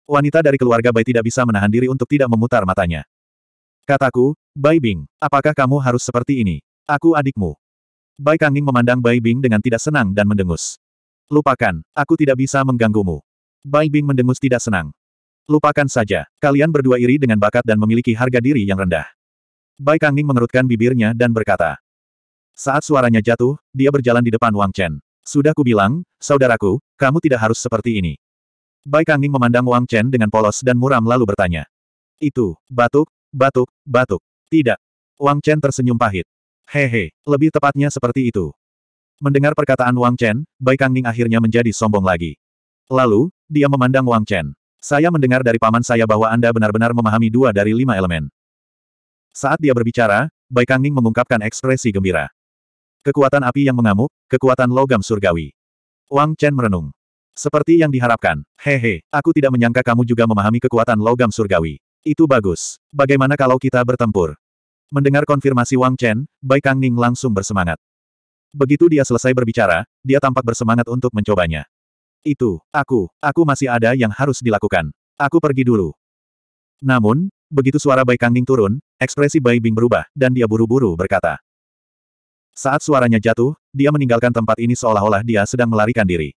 Wanita dari keluarga Bai tidak bisa menahan diri untuk tidak memutar matanya. Kataku, Bai Bing, apakah kamu harus seperti ini? Aku adikmu. Bai Kangning memandang Bai Bing dengan tidak senang dan mendengus. Lupakan, aku tidak bisa mengganggumu. Bai Bing mendengus tidak senang. Lupakan saja, kalian berdua iri dengan bakat dan memiliki harga diri yang rendah. Bai Kangning mengerutkan bibirnya dan berkata. Saat suaranya jatuh, dia berjalan di depan Wang Chen. Sudah kubilang, saudaraku, kamu tidak harus seperti ini. Bai Kangning memandang Wang Chen dengan polos dan muram lalu bertanya. Itu, batuk, Batuk, batuk. Tidak. Wang Chen tersenyum pahit. Hehe, lebih tepatnya seperti itu. Mendengar perkataan Wang Chen, Bai Kangning akhirnya menjadi sombong lagi. Lalu, dia memandang Wang Chen. Saya mendengar dari paman saya bahwa Anda benar-benar memahami dua dari lima elemen. Saat dia berbicara, Bai Kangning mengungkapkan ekspresi gembira. Kekuatan api yang mengamuk, kekuatan logam surgawi. Wang Chen merenung. Seperti yang diharapkan, hehe, aku tidak menyangka kamu juga memahami kekuatan logam surgawi. Itu bagus. Bagaimana kalau kita bertempur? Mendengar konfirmasi Wang Chen, Bai Kang Ning langsung bersemangat. Begitu dia selesai berbicara, dia tampak bersemangat untuk mencobanya. Itu, aku, aku masih ada yang harus dilakukan. Aku pergi dulu. Namun, begitu suara Bai Kang Ning turun, ekspresi Bai Bing berubah, dan dia buru-buru berkata. Saat suaranya jatuh, dia meninggalkan tempat ini seolah-olah dia sedang melarikan diri.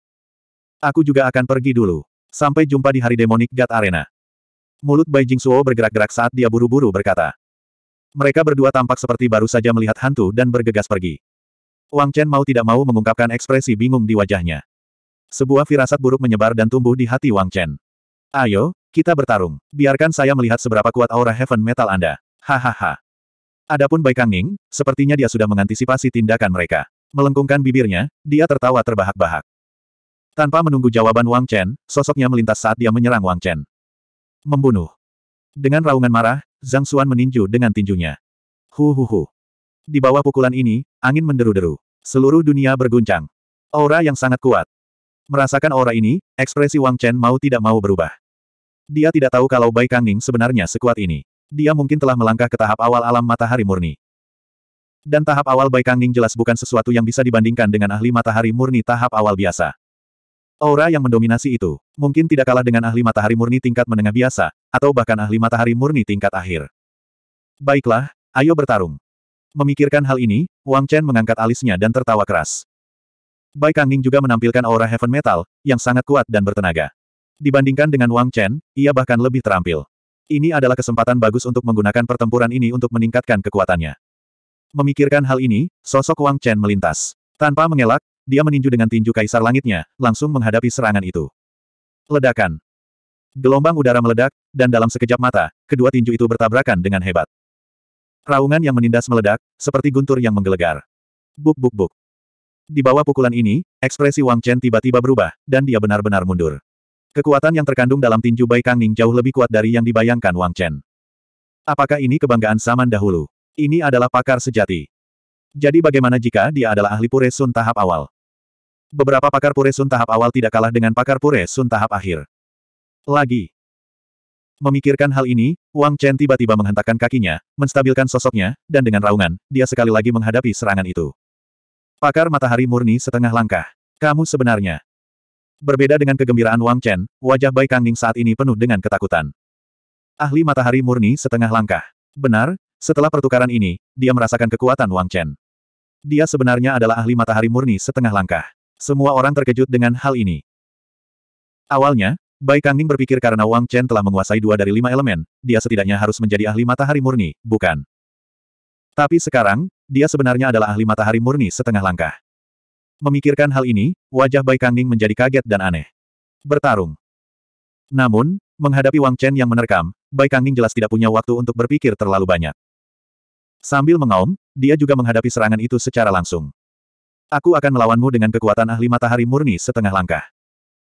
Aku juga akan pergi dulu. Sampai jumpa di hari demonik God Arena. Mulut Bai Jingsuo bergerak-gerak saat dia buru-buru berkata. Mereka berdua tampak seperti baru saja melihat hantu dan bergegas pergi. Wang Chen mau tidak mau mengungkapkan ekspresi bingung di wajahnya. Sebuah firasat buruk menyebar dan tumbuh di hati Wang Chen. Ayo, kita bertarung. Biarkan saya melihat seberapa kuat aura heaven metal Anda. Hahaha. Adapun Bai Kangning, sepertinya dia sudah mengantisipasi tindakan mereka. Melengkungkan bibirnya, dia tertawa terbahak-bahak. Tanpa menunggu jawaban Wang Chen, sosoknya melintas saat dia menyerang Wang Chen. Membunuh. Dengan raungan marah, Zhang Xuan meninju dengan tinjunya. Hu hu hu. Di bawah pukulan ini, angin menderu-deru. Seluruh dunia berguncang. Aura yang sangat kuat. Merasakan aura ini, ekspresi Wang Chen mau tidak mau berubah. Dia tidak tahu kalau Bai Kangning sebenarnya sekuat ini. Dia mungkin telah melangkah ke tahap awal alam matahari murni. Dan tahap awal Bai Kangning jelas bukan sesuatu yang bisa dibandingkan dengan ahli matahari murni tahap awal biasa. Aura yang mendominasi itu, mungkin tidak kalah dengan ahli matahari murni tingkat menengah biasa, atau bahkan ahli matahari murni tingkat akhir. Baiklah, ayo bertarung. Memikirkan hal ini, Wang Chen mengangkat alisnya dan tertawa keras. Bai Kangning juga menampilkan aura heaven metal, yang sangat kuat dan bertenaga. Dibandingkan dengan Wang Chen, ia bahkan lebih terampil. Ini adalah kesempatan bagus untuk menggunakan pertempuran ini untuk meningkatkan kekuatannya. Memikirkan hal ini, sosok Wang Chen melintas. Tanpa mengelak, dia meninju dengan tinju kaisar langitnya, langsung menghadapi serangan itu. Ledakan. Gelombang udara meledak, dan dalam sekejap mata, kedua tinju itu bertabrakan dengan hebat. Raungan yang menindas meledak, seperti guntur yang menggelegar. Buk buk buk. Di bawah pukulan ini, ekspresi Wang Chen tiba-tiba berubah, dan dia benar-benar mundur. Kekuatan yang terkandung dalam tinju Bai Kang Ning jauh lebih kuat dari yang dibayangkan Wang Chen. Apakah ini kebanggaan zaman dahulu? Ini adalah pakar sejati. Jadi bagaimana jika dia adalah ahli pure sun tahap awal? Beberapa pakar pure sun tahap awal tidak kalah dengan pakar pure sun tahap akhir. Lagi. Memikirkan hal ini, Wang Chen tiba-tiba menghentakkan kakinya, menstabilkan sosoknya, dan dengan raungan, dia sekali lagi menghadapi serangan itu. Pakar matahari murni setengah langkah. Kamu sebenarnya. Berbeda dengan kegembiraan Wang Chen, wajah Bai Kangning saat ini penuh dengan ketakutan. Ahli matahari murni setengah langkah. Benar, setelah pertukaran ini, dia merasakan kekuatan Wang Chen. Dia sebenarnya adalah ahli matahari murni setengah langkah. Semua orang terkejut dengan hal ini. Awalnya, Bai Kangning berpikir karena Wang Chen telah menguasai dua dari lima elemen, dia setidaknya harus menjadi ahli matahari murni, bukan? Tapi sekarang, dia sebenarnya adalah ahli matahari murni setengah langkah. Memikirkan hal ini, wajah Bai Kangning menjadi kaget dan aneh. Bertarung. Namun, menghadapi Wang Chen yang menerkam, Bai Kangning jelas tidak punya waktu untuk berpikir terlalu banyak. Sambil mengaum, dia juga menghadapi serangan itu secara langsung. Aku akan melawanmu dengan kekuatan ahli matahari murni setengah langkah.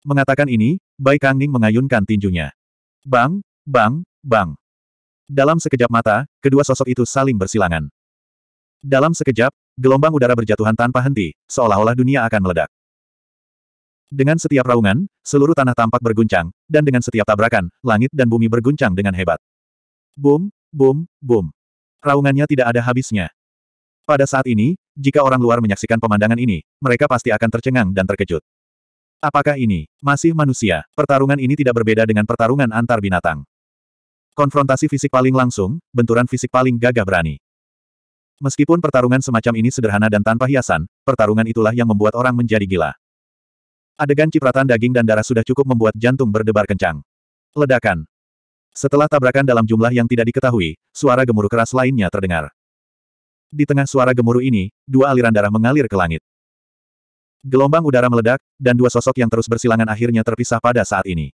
Mengatakan ini, Bai Kangning mengayunkan tinjunya. Bang, bang, bang. Dalam sekejap mata, kedua sosok itu saling bersilangan. Dalam sekejap, gelombang udara berjatuhan tanpa henti, seolah-olah dunia akan meledak. Dengan setiap raungan, seluruh tanah tampak berguncang, dan dengan setiap tabrakan, langit dan bumi berguncang dengan hebat. Boom, boom, boom. Raungannya tidak ada habisnya. Pada saat ini, jika orang luar menyaksikan pemandangan ini, mereka pasti akan tercengang dan terkejut. Apakah ini masih manusia? Pertarungan ini tidak berbeda dengan pertarungan antar binatang. Konfrontasi fisik paling langsung, benturan fisik paling gagah berani. Meskipun pertarungan semacam ini sederhana dan tanpa hiasan, pertarungan itulah yang membuat orang menjadi gila. Adegan cipratan daging dan darah sudah cukup membuat jantung berdebar kencang. Ledakan. Setelah tabrakan dalam jumlah yang tidak diketahui, suara gemuruh keras lainnya terdengar. Di tengah suara gemuruh ini, dua aliran darah mengalir ke langit. Gelombang udara meledak, dan dua sosok yang terus bersilangan akhirnya terpisah pada saat ini.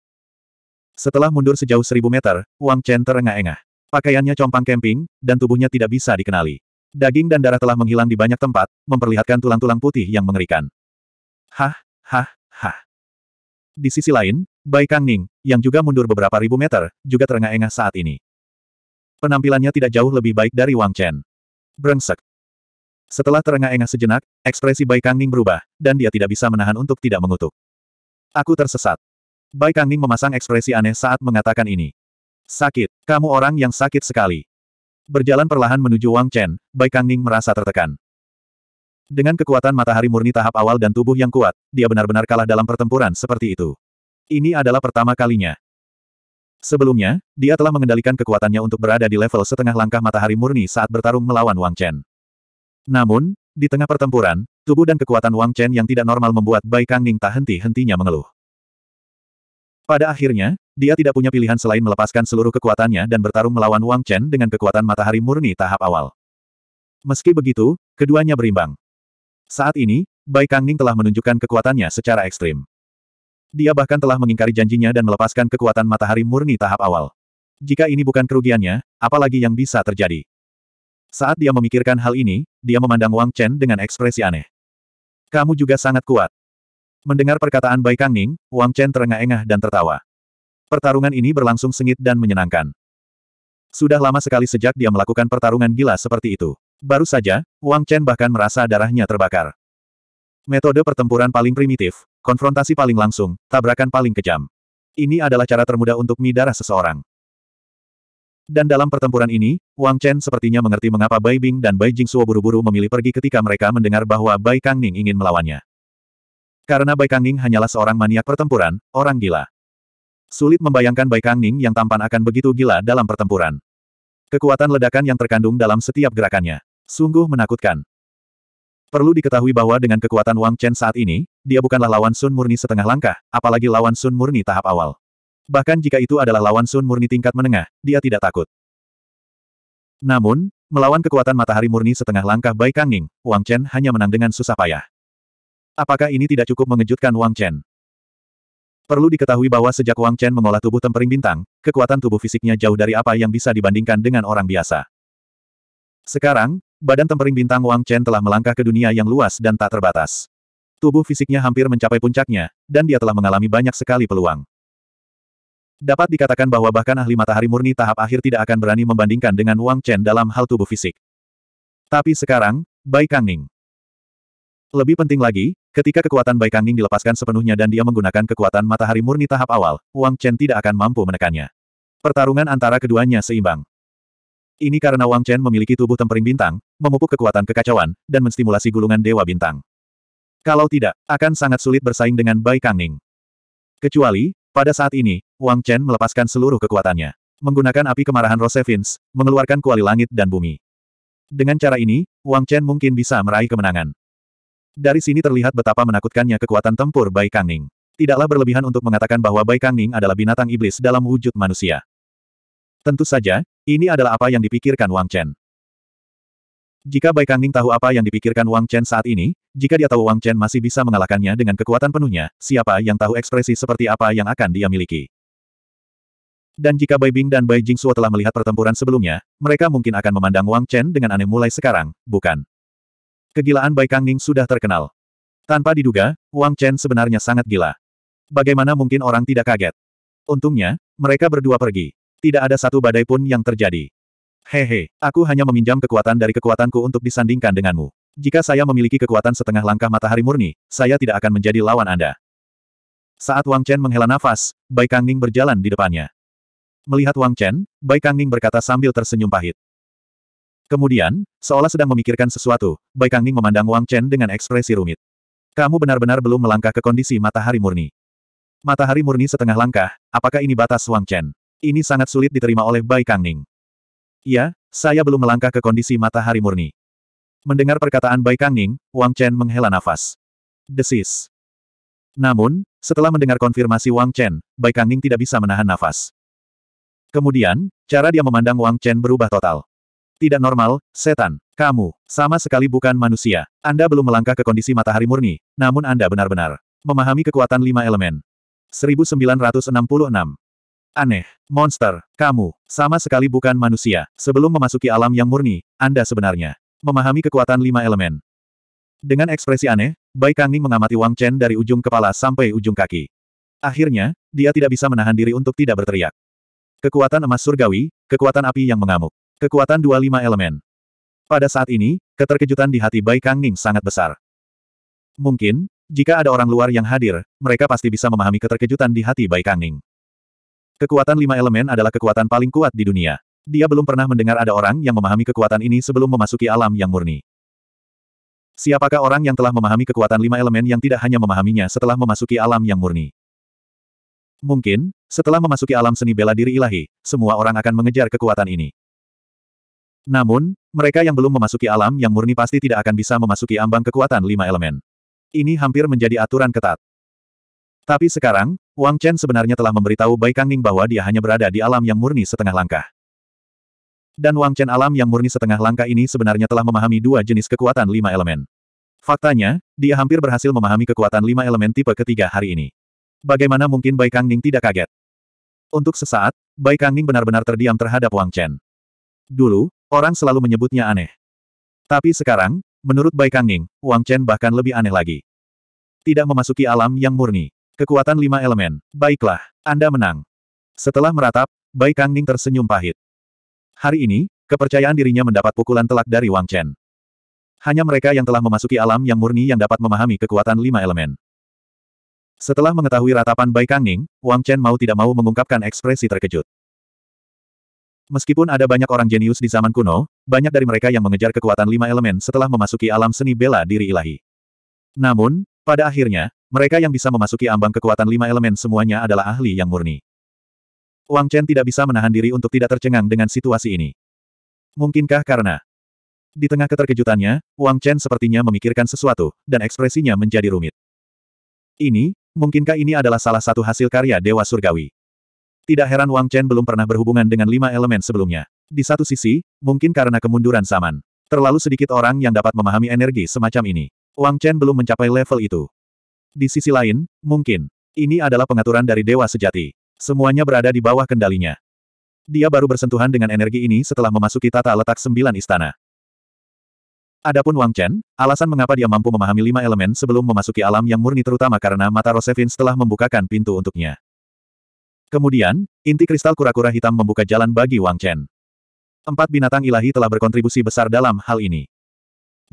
Setelah mundur sejauh seribu meter, Wang Chen terengah-engah. Pakaiannya compang camping, dan tubuhnya tidak bisa dikenali. Daging dan darah telah menghilang di banyak tempat, memperlihatkan tulang-tulang putih yang mengerikan. Hah, hah, hah. Di sisi lain, Bai Kang Ning, yang juga mundur beberapa ribu meter, juga terengah-engah saat ini. Penampilannya tidak jauh lebih baik dari Wang Chen. Brengsek. Setelah terengah-engah sejenak, ekspresi Bai Kangning berubah, dan dia tidak bisa menahan untuk tidak mengutuk. Aku tersesat. Bai Kangning memasang ekspresi aneh saat mengatakan ini. Sakit, kamu orang yang sakit sekali. Berjalan perlahan menuju Wang Chen, Bai Kangning merasa tertekan. Dengan kekuatan matahari murni tahap awal dan tubuh yang kuat, dia benar-benar kalah dalam pertempuran seperti itu. Ini adalah pertama kalinya. Sebelumnya, dia telah mengendalikan kekuatannya untuk berada di level setengah langkah matahari murni saat bertarung melawan Wang Chen. Namun, di tengah pertempuran, tubuh dan kekuatan Wang Chen yang tidak normal membuat Bai Kang Ning tak henti-hentinya mengeluh. Pada akhirnya, dia tidak punya pilihan selain melepaskan seluruh kekuatannya dan bertarung melawan Wang Chen dengan kekuatan matahari murni tahap awal. Meski begitu, keduanya berimbang. Saat ini, Bai Kang Ning telah menunjukkan kekuatannya secara ekstrim. Dia bahkan telah mengingkari janjinya dan melepaskan kekuatan matahari murni tahap awal. Jika ini bukan kerugiannya, apalagi yang bisa terjadi? Saat dia memikirkan hal ini, dia memandang Wang Chen dengan ekspresi aneh. Kamu juga sangat kuat. Mendengar perkataan Bai Kangning, Wang Chen terengah-engah dan tertawa. Pertarungan ini berlangsung sengit dan menyenangkan. Sudah lama sekali sejak dia melakukan pertarungan gila seperti itu. Baru saja, Wang Chen bahkan merasa darahnya terbakar. Metode pertempuran paling primitif, Konfrontasi paling langsung, tabrakan paling kejam. Ini adalah cara termudah untuk midarah seseorang. Dan dalam pertempuran ini, Wang Chen sepertinya mengerti mengapa Bai Bing dan Bai Jingsuo buru-buru memilih pergi ketika mereka mendengar bahwa Bai Kang Ning ingin melawannya. Karena Bai Kang Ning hanyalah seorang maniak pertempuran, orang gila. Sulit membayangkan Bai Kang Ning yang tampan akan begitu gila dalam pertempuran. Kekuatan ledakan yang terkandung dalam setiap gerakannya. Sungguh menakutkan. Perlu diketahui bahwa dengan kekuatan Wang Chen saat ini, dia bukanlah lawan Sun Murni setengah langkah, apalagi lawan Sun Murni tahap awal. Bahkan jika itu adalah lawan Sun Murni tingkat menengah, dia tidak takut. Namun, melawan kekuatan matahari murni setengah langkah Bai Kangning, Wang Chen hanya menang dengan susah payah. Apakah ini tidak cukup mengejutkan Wang Chen? Perlu diketahui bahwa sejak Wang Chen mengolah tubuh tempering bintang, kekuatan tubuh fisiknya jauh dari apa yang bisa dibandingkan dengan orang biasa. Sekarang, Badan tempering bintang Wang Chen telah melangkah ke dunia yang luas dan tak terbatas. Tubuh fisiknya hampir mencapai puncaknya, dan dia telah mengalami banyak sekali peluang. Dapat dikatakan bahwa bahkan ahli matahari murni tahap akhir tidak akan berani membandingkan dengan Wang Chen dalam hal tubuh fisik. Tapi sekarang, Bai Kang Ning. Lebih penting lagi, ketika kekuatan Bai Kang Ning dilepaskan sepenuhnya dan dia menggunakan kekuatan matahari murni tahap awal, Wang Chen tidak akan mampu menekannya. Pertarungan antara keduanya seimbang. Ini karena Wang Chen memiliki tubuh tempering bintang, memupuk kekuatan kekacauan, dan menstimulasi gulungan dewa bintang. Kalau tidak, akan sangat sulit bersaing dengan Bai Kangning. Kecuali, pada saat ini, Wang Chen melepaskan seluruh kekuatannya. Menggunakan api kemarahan Rosevins, mengeluarkan kuali langit dan bumi. Dengan cara ini, Wang Chen mungkin bisa meraih kemenangan. Dari sini terlihat betapa menakutkannya kekuatan tempur Bai Kangning. Tidaklah berlebihan untuk mengatakan bahwa Bai Kangning adalah binatang iblis dalam wujud manusia. Tentu saja, ini adalah apa yang dipikirkan Wang Chen. Jika Bai Kangning tahu apa yang dipikirkan Wang Chen saat ini, jika dia tahu Wang Chen masih bisa mengalahkannya dengan kekuatan penuhnya, siapa yang tahu ekspresi seperti apa yang akan dia miliki. Dan jika Bai Bing dan Bai Jingsuo telah melihat pertempuran sebelumnya, mereka mungkin akan memandang Wang Chen dengan aneh mulai sekarang, bukan? Kegilaan Bai Kangning sudah terkenal. Tanpa diduga, Wang Chen sebenarnya sangat gila. Bagaimana mungkin orang tidak kaget? Untungnya, mereka berdua pergi. Tidak ada satu badai pun yang terjadi. Hehe, aku hanya meminjam kekuatan dari kekuatanku untuk disandingkan denganmu. Jika saya memiliki kekuatan setengah langkah matahari murni, saya tidak akan menjadi lawan Anda. Saat Wang Chen menghela nafas, Bai Kangning berjalan di depannya. Melihat Wang Chen, Bai Kangning berkata sambil tersenyum pahit. Kemudian, seolah sedang memikirkan sesuatu, Bai Kangning memandang Wang Chen dengan ekspresi rumit. Kamu benar-benar belum melangkah ke kondisi matahari murni. Matahari murni setengah langkah, apakah ini batas Wang Chen? Ini sangat sulit diterima oleh Bai Kang Ning. Ya, saya belum melangkah ke kondisi matahari murni. Mendengar perkataan Bai Kang Ning, Wang Chen menghela nafas. Desis. Namun, setelah mendengar konfirmasi Wang Chen, Bai Kang Ning tidak bisa menahan nafas. Kemudian, cara dia memandang Wang Chen berubah total. Tidak normal, setan. Kamu, sama sekali bukan manusia. Anda belum melangkah ke kondisi matahari murni, namun Anda benar-benar memahami kekuatan lima elemen. 1966 Aneh, monster, kamu, sama sekali bukan manusia. Sebelum memasuki alam yang murni, Anda sebenarnya memahami kekuatan lima elemen. Dengan ekspresi aneh, Bai Kangning mengamati Wang Chen dari ujung kepala sampai ujung kaki. Akhirnya, dia tidak bisa menahan diri untuk tidak berteriak. Kekuatan emas surgawi, kekuatan api yang mengamuk, kekuatan dua lima elemen. Pada saat ini, keterkejutan di hati Bai Kangning sangat besar. Mungkin, jika ada orang luar yang hadir, mereka pasti bisa memahami keterkejutan di hati Bai Kangning. Kekuatan lima elemen adalah kekuatan paling kuat di dunia. Dia belum pernah mendengar ada orang yang memahami kekuatan ini sebelum memasuki alam yang murni. Siapakah orang yang telah memahami kekuatan lima elemen yang tidak hanya memahaminya setelah memasuki alam yang murni? Mungkin, setelah memasuki alam seni bela diri ilahi, semua orang akan mengejar kekuatan ini. Namun, mereka yang belum memasuki alam yang murni pasti tidak akan bisa memasuki ambang kekuatan lima elemen. Ini hampir menjadi aturan ketat. Tapi sekarang, Wang Chen sebenarnya telah memberitahu Bai Kangning bahwa dia hanya berada di alam yang murni setengah langkah. Dan Wang Chen alam yang murni setengah langkah ini sebenarnya telah memahami dua jenis kekuatan lima elemen. Faktanya, dia hampir berhasil memahami kekuatan lima elemen tipe ketiga hari ini. Bagaimana mungkin Bai Kangning tidak kaget? Untuk sesaat, Bai Kangning benar-benar terdiam terhadap Wang Chen. Dulu, orang selalu menyebutnya aneh. Tapi sekarang, menurut Bai Kangning, Wang Chen bahkan lebih aneh lagi. Tidak memasuki alam yang murni. Kekuatan lima elemen. Baiklah, Anda menang. Setelah meratap, Bai Kangning tersenyum pahit. Hari ini, kepercayaan dirinya mendapat pukulan telak dari Wang Chen. Hanya mereka yang telah memasuki alam yang murni yang dapat memahami kekuatan lima elemen. Setelah mengetahui ratapan Bai Kangning, Wang Chen mau tidak mau mengungkapkan ekspresi terkejut. Meskipun ada banyak orang jenius di zaman kuno, banyak dari mereka yang mengejar kekuatan lima elemen setelah memasuki alam seni bela diri ilahi. Namun, pada akhirnya, mereka yang bisa memasuki ambang kekuatan lima elemen semuanya adalah ahli yang murni. Wang Chen tidak bisa menahan diri untuk tidak tercengang dengan situasi ini. Mungkinkah karena? Di tengah keterkejutannya, Wang Chen sepertinya memikirkan sesuatu, dan ekspresinya menjadi rumit. Ini, mungkinkah ini adalah salah satu hasil karya Dewa Surgawi? Tidak heran Wang Chen belum pernah berhubungan dengan lima elemen sebelumnya. Di satu sisi, mungkin karena kemunduran zaman. Terlalu sedikit orang yang dapat memahami energi semacam ini. Wang Chen belum mencapai level itu. Di sisi lain, mungkin. Ini adalah pengaturan dari Dewa Sejati. Semuanya berada di bawah kendalinya. Dia baru bersentuhan dengan energi ini setelah memasuki tata letak sembilan istana. Adapun Wang Chen, alasan mengapa dia mampu memahami lima elemen sebelum memasuki alam yang murni terutama karena mata Rosevin setelah membukakan pintu untuknya. Kemudian, inti kristal kura-kura hitam membuka jalan bagi Wang Chen. Empat binatang ilahi telah berkontribusi besar dalam hal ini.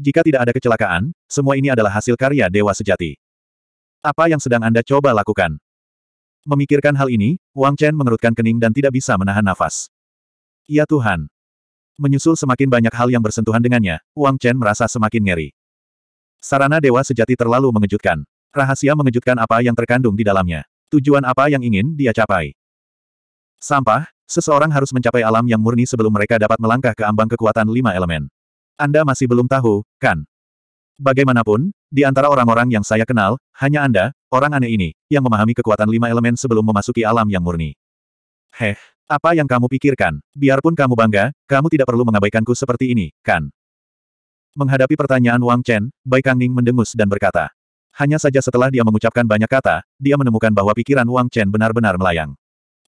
Jika tidak ada kecelakaan, semua ini adalah hasil karya Dewa Sejati. Apa yang sedang Anda coba lakukan? Memikirkan hal ini, Wang Chen mengerutkan kening dan tidak bisa menahan nafas. Ya Tuhan. Menyusul semakin banyak hal yang bersentuhan dengannya, Wang Chen merasa semakin ngeri. Sarana dewa sejati terlalu mengejutkan. Rahasia mengejutkan apa yang terkandung di dalamnya. Tujuan apa yang ingin dia capai? Sampah, seseorang harus mencapai alam yang murni sebelum mereka dapat melangkah ke ambang kekuatan lima elemen. Anda masih belum tahu, kan? Bagaimanapun, di antara orang-orang yang saya kenal, hanya Anda, orang aneh ini, yang memahami kekuatan lima elemen sebelum memasuki alam yang murni. Heh, apa yang kamu pikirkan? Biarpun kamu bangga, kamu tidak perlu mengabaikanku seperti ini, kan? Menghadapi pertanyaan Wang Chen, Bai Kang Ning mendengus dan berkata. Hanya saja setelah dia mengucapkan banyak kata, dia menemukan bahwa pikiran Wang Chen benar-benar melayang.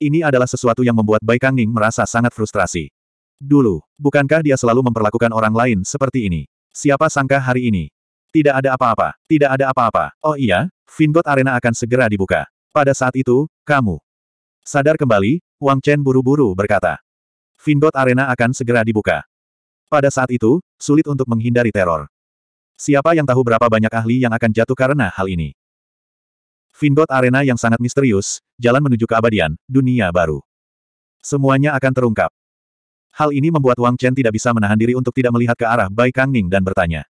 Ini adalah sesuatu yang membuat Bai Kang Ning merasa sangat frustrasi. Dulu, bukankah dia selalu memperlakukan orang lain seperti ini? Siapa sangka hari ini, tidak ada apa-apa, tidak ada apa-apa. Oh iya, Vingot Arena akan segera dibuka. Pada saat itu, kamu sadar kembali, Wang Chen buru-buru berkata. Vingot Arena akan segera dibuka. Pada saat itu, sulit untuk menghindari teror. Siapa yang tahu berapa banyak ahli yang akan jatuh karena hal ini? Vingot Arena yang sangat misterius, jalan menuju keabadian, dunia baru. Semuanya akan terungkap. Hal ini membuat Wang Chen tidak bisa menahan diri untuk tidak melihat ke arah Bai Kangning dan bertanya.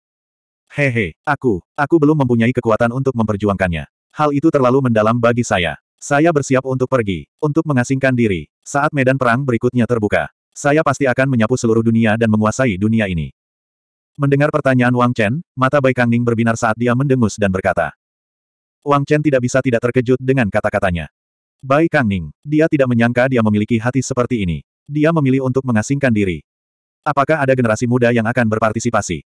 Hehe, aku, aku belum mempunyai kekuatan untuk memperjuangkannya. Hal itu terlalu mendalam bagi saya. Saya bersiap untuk pergi, untuk mengasingkan diri, saat medan perang berikutnya terbuka. Saya pasti akan menyapu seluruh dunia dan menguasai dunia ini. Mendengar pertanyaan Wang Chen, mata Bai Kang Ning berbinar saat dia mendengus dan berkata. Wang Chen tidak bisa tidak terkejut dengan kata-katanya. Bai Kang Ning, dia tidak menyangka dia memiliki hati seperti ini. Dia memilih untuk mengasingkan diri. Apakah ada generasi muda yang akan berpartisipasi?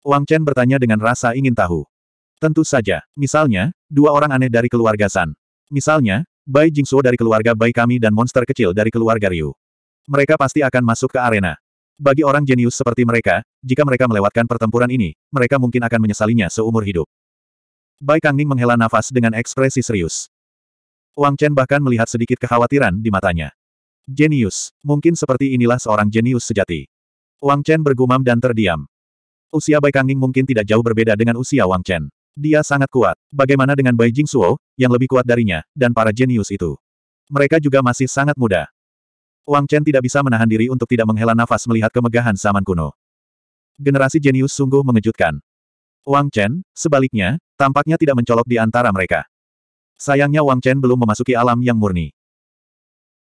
Wang Chen bertanya dengan rasa ingin tahu. Tentu saja, misalnya, dua orang aneh dari keluarga San. Misalnya, Bai Jingsuo dari keluarga Bai kami dan monster kecil dari keluarga Ryu. Mereka pasti akan masuk ke arena. Bagi orang jenius seperti mereka, jika mereka melewatkan pertempuran ini, mereka mungkin akan menyesalinya seumur hidup. Bai Kangning menghela nafas dengan ekspresi serius. Wang Chen bahkan melihat sedikit kekhawatiran di matanya. Jenius, mungkin seperti inilah seorang jenius sejati. Wang Chen bergumam dan terdiam. Usia Bai Kanging mungkin tidak jauh berbeda dengan usia Wang Chen. Dia sangat kuat. Bagaimana dengan Bai Jing Suo, yang lebih kuat darinya, dan para jenius itu? Mereka juga masih sangat muda. Wang Chen tidak bisa menahan diri untuk tidak menghela nafas melihat kemegahan zaman kuno. Generasi jenius sungguh mengejutkan. Wang Chen, sebaliknya, tampaknya tidak mencolok di antara mereka. Sayangnya Wang Chen belum memasuki alam yang murni.